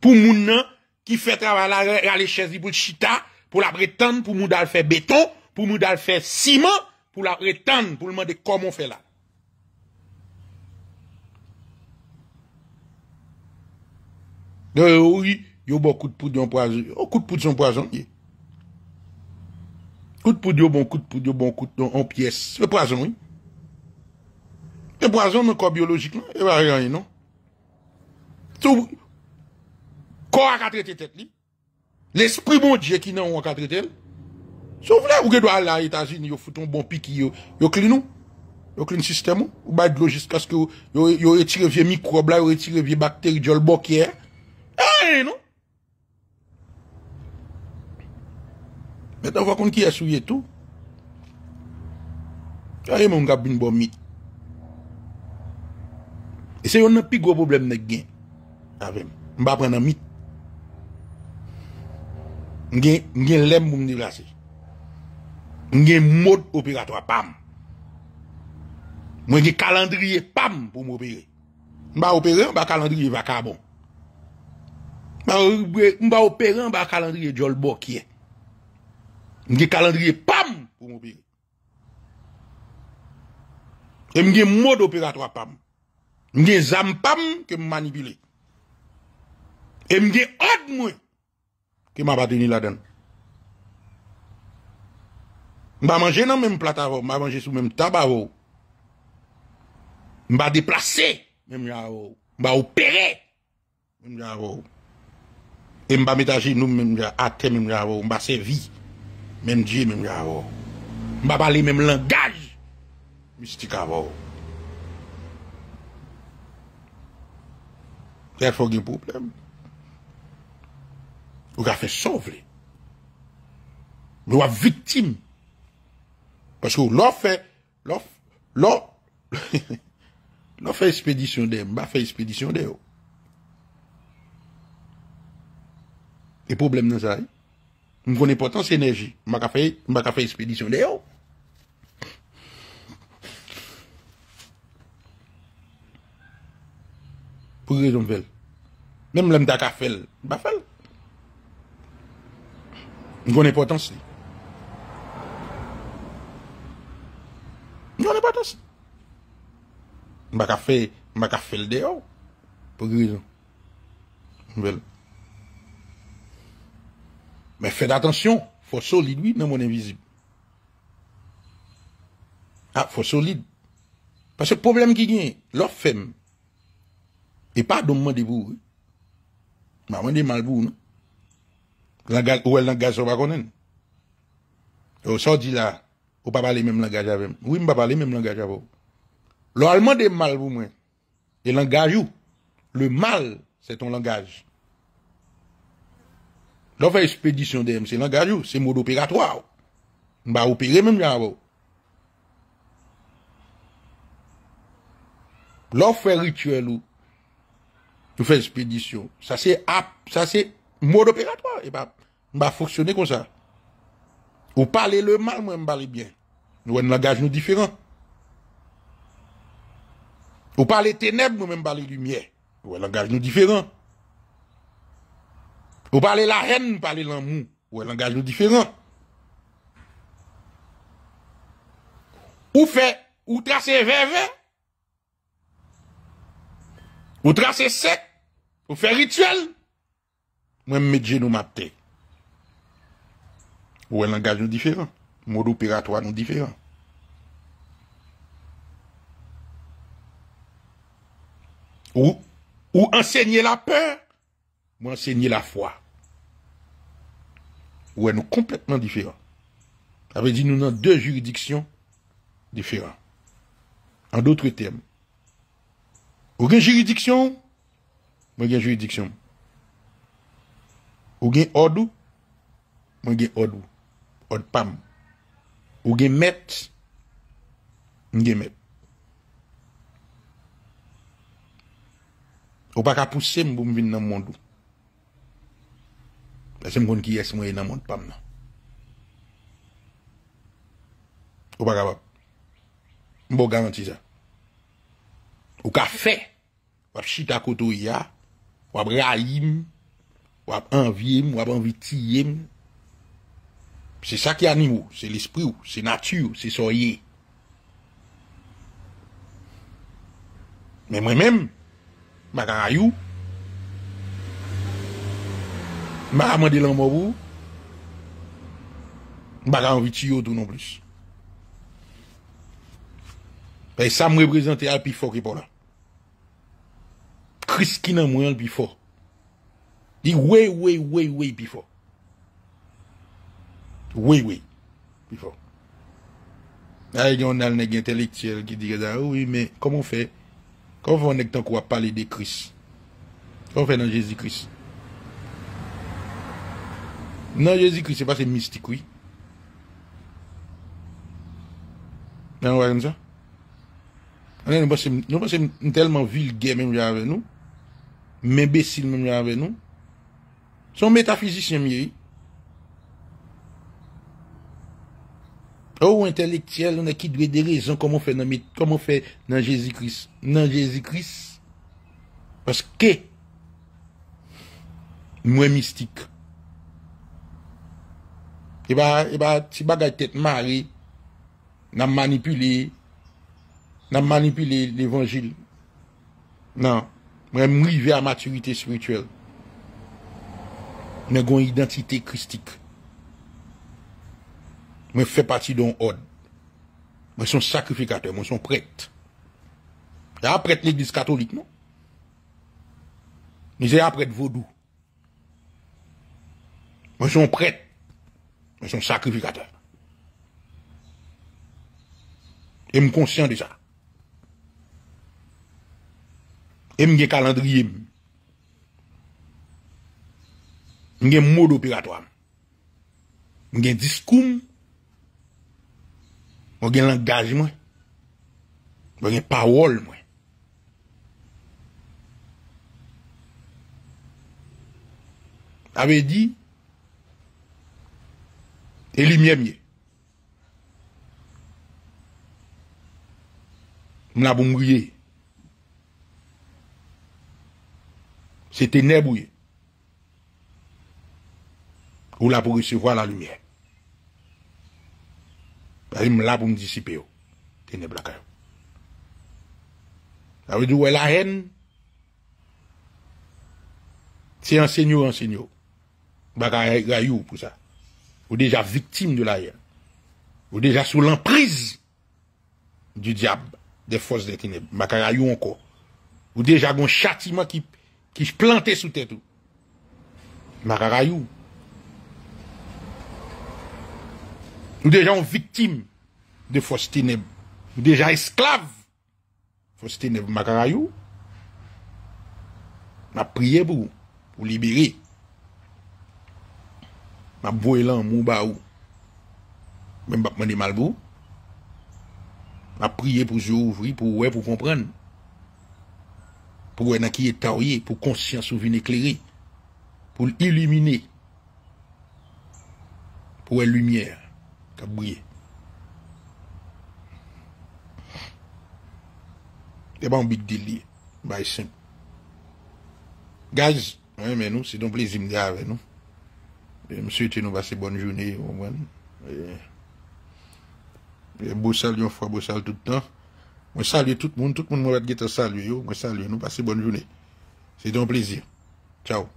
Pou moun nan ki fè travala re alè chèzi bòl chita... pour la prétendre, pour nous faire béton, pour nous faire ciment, pour la prétendre, pour nous demander comment on fait là. De euh, oui, y a beaucoup de poudre en poison. Oh, de poudre en poison. Coup de poudre, bon coup de poudre, bon coup de en pièce. C'est poison, oui. C'est poison, le corps biologique, non. a rien, non. Tout. Corps à quatre tête lui. L'esprit moun diye ki nan wakadre tel. Sou vle ou ge dwa la etazine yo foute un bon pik yo. Yo klini. Yo klini sistemo. Ou baid lojist kaske yo etire vie mikrob la. Yo etire vie bakteri djol bokye. A eh, ye eh, nou. Metan wakonde ki yasou ye tou. A ah, ye eh, moun gabine bon mit. E se yon nan pi gwo problem ne gen. A ve m. Mba prena mit. Mwen gen lem moun ni vlasi. Mwen gen mod operatoi pam. Mwen gen kalandriye pam pou mwen operi. Mwen ba operi, mwen ba kalandriye vaka bon. Mwen ba operi, mwen ba kalandriye jol bokye. Mwen gen kalandriye pam pou mwen operi. E mwen gen mod operatoi pam. Mwen gen zampam ke mwen manipile. E mwen gen od mwen. Ki mwa ba dini la den? Mwa manje nan menm plat avon, mwa manje sou menm tab avon. Mwa deplase menm avon. Mwa operè menm avon. E mwa metajin nou menm atè menm avon. Mwa sevi menm di menm avon. Mwa bali menm langaj mistika avon. Kèr fò gen pouplem? Ou ka fè sov lè. Mè wap vitim. Paskou lò fè, lò, lò, lò fè espedisyon dè, mba fè espedisyon dè yo. E pou blèm nan sa yè? Mwen konè potans enerji, mba ka fè, mba ka fè espedisyon dè yo. Pou gè zon fèl? Mèm lèm da ka fèl, mba fèl. Gwene potensi li. Gwene potensi. Mbaka fe, mbaka fe l deyo. Po grizo. Mbel. Mbe fè d'atensyon. Fò solidwi nan mwen evizib. Ha, fò solid. Pase problem ki gen, lò fèm. E pa don mwen devou. Mba mwen devou mwen devou nan. Ou el langaj sa wakonnen. Ou sa di la, ou pa pale menm langaj aven. Ou im pa pale menm langaj aven. Lo alman dem mal pou mwen. E langaj ou. Le mal, se ton langaj. Lo fe espedisyon dem, se langaj ou. Se moud operatwa ou. Mba operen menm jan aven. Lo fe rituel ou. Ou fe espedisyon. Sa se ap, sa se... mode opératoire. Et eh pas, bah, ben, fonctionner comme ça. Ou parler le mal, moi, je bien. Nous un langage nous différent. Ou parler ténèbres, nous, même parler lumière. Ou un langage nous différent. Ou parler la haine, nous parler l'amour. Ou un langage nous différent. Ou fait, ou tracer verve, Ou tracer sec. Ou faire rituel. Moi, je nous genou Ou un langage nous différent. Mode opératoire nous différent. Ou, ou enseigner la peur, ou enseigner la foi. Ou est complètement différent. Ça veut dire nous avons deux juridictions différentes. En d'autres termes, ou juridiction, ou juridiction. Ou gen odou, mwen gen odou. Odpam. Ou gen met, mwen gen met. Ou pa ka puse mwen mwen vin nan mwen do. Basen mwen kon ki yes mwen yen nan mwen opam nan. Ou pa ka bap. Mwen bo garanti za. Ou ka fe. Wap shitakotou ya. Wap reayim. Wap reayim. wap anviye m, wap anvitiye m, se sa ki animou, se l'esprou, se natyou, se soye. Men mwen men, mwen a you, mwen a mande lan mou, mwen a anviti yo dou non blis. Pey sa mwen prezante al pi fok e pou la. Kris ki nan mwen al pi fok. Di wey, wey, wey, wey pifo. Wey, wey. Pifo. A yon al neg intelektiyel ki di geza, oui, men, komon fe, komon fe anek ton kwa pale de kris? Komon fe nan Jezi kris? Nan Jezi kris, se pa se mistikwi. Nan wak an sa? Anen, nou bas se, nou bas se telman vilge menm jave nou, menbesil menm jave nou, Son metafizisyen mi ri. Ou oh, entelektiyel, ou ne ki dwe de rezon komon fe nan Jésus-Christ. Nan Jésus-Christ, oske, mwen eh mistik. E eh ba, e ba, ti bagay tet mare, nan manipule, nan manipule l'Evangile. Nan, mwen mrive a maturite sprituel. Ne gwen identite kristik. Mwen fè pati don od. Mwen son sakrifikater, mwen son prete. Nè a prete neglis katolik, nou? Nè zè a prete vodou. Mwen son prete. Mwen son sakrifikater. E m konsyen deja. E m gen kalandriye m. Mwen gen modo pi gato am. Mwen gen diskoum. Mwen gen langajman. Mwen gen pawol mwen. Awe di, elu mwen mwen. Mwen abon mwen mwen. Se teneb wwen. Ou la pou ki se vwa la lumiye. Ba im la pou m disipe yo. Teneb lakayon. Awe dou wè la hen. Ti anseño anseño. Baka yayou pou sa. Ou deja viktim de la hen. Ou deja sou l'anprize. Du diab. De fos de teneb. Baka yayou anko. Ou deja gon chati man ki jplantè sou tètou. Oh. Baka yayou. Nous déjà victimes victime de fausses ténèbres. Nous déjà esclaves. Fausses ténèbres macarayou. M'a prié pour pour libérer. M'a boué l'amour baou. Même pas demander mal pour. M'a prié pour vous ouvrir pour ouais pour comprendre. Pour vous dans qui est taouillé, pour conscience ou venir éclairer. Pour illuminer. Pour la lumière. Kabouye. Te ban bit gili. Bay sen. Gaz, men nou, se don plezi mde ave nou. Mse uti nou basi bon jouni. E, e, bo sal yon fwa, bo sal toutan. Mwen salye tout moun. Tout moun mwen vat geta salye yo. Mwen salye nou basi bon jouni. Se don plezi. Chow.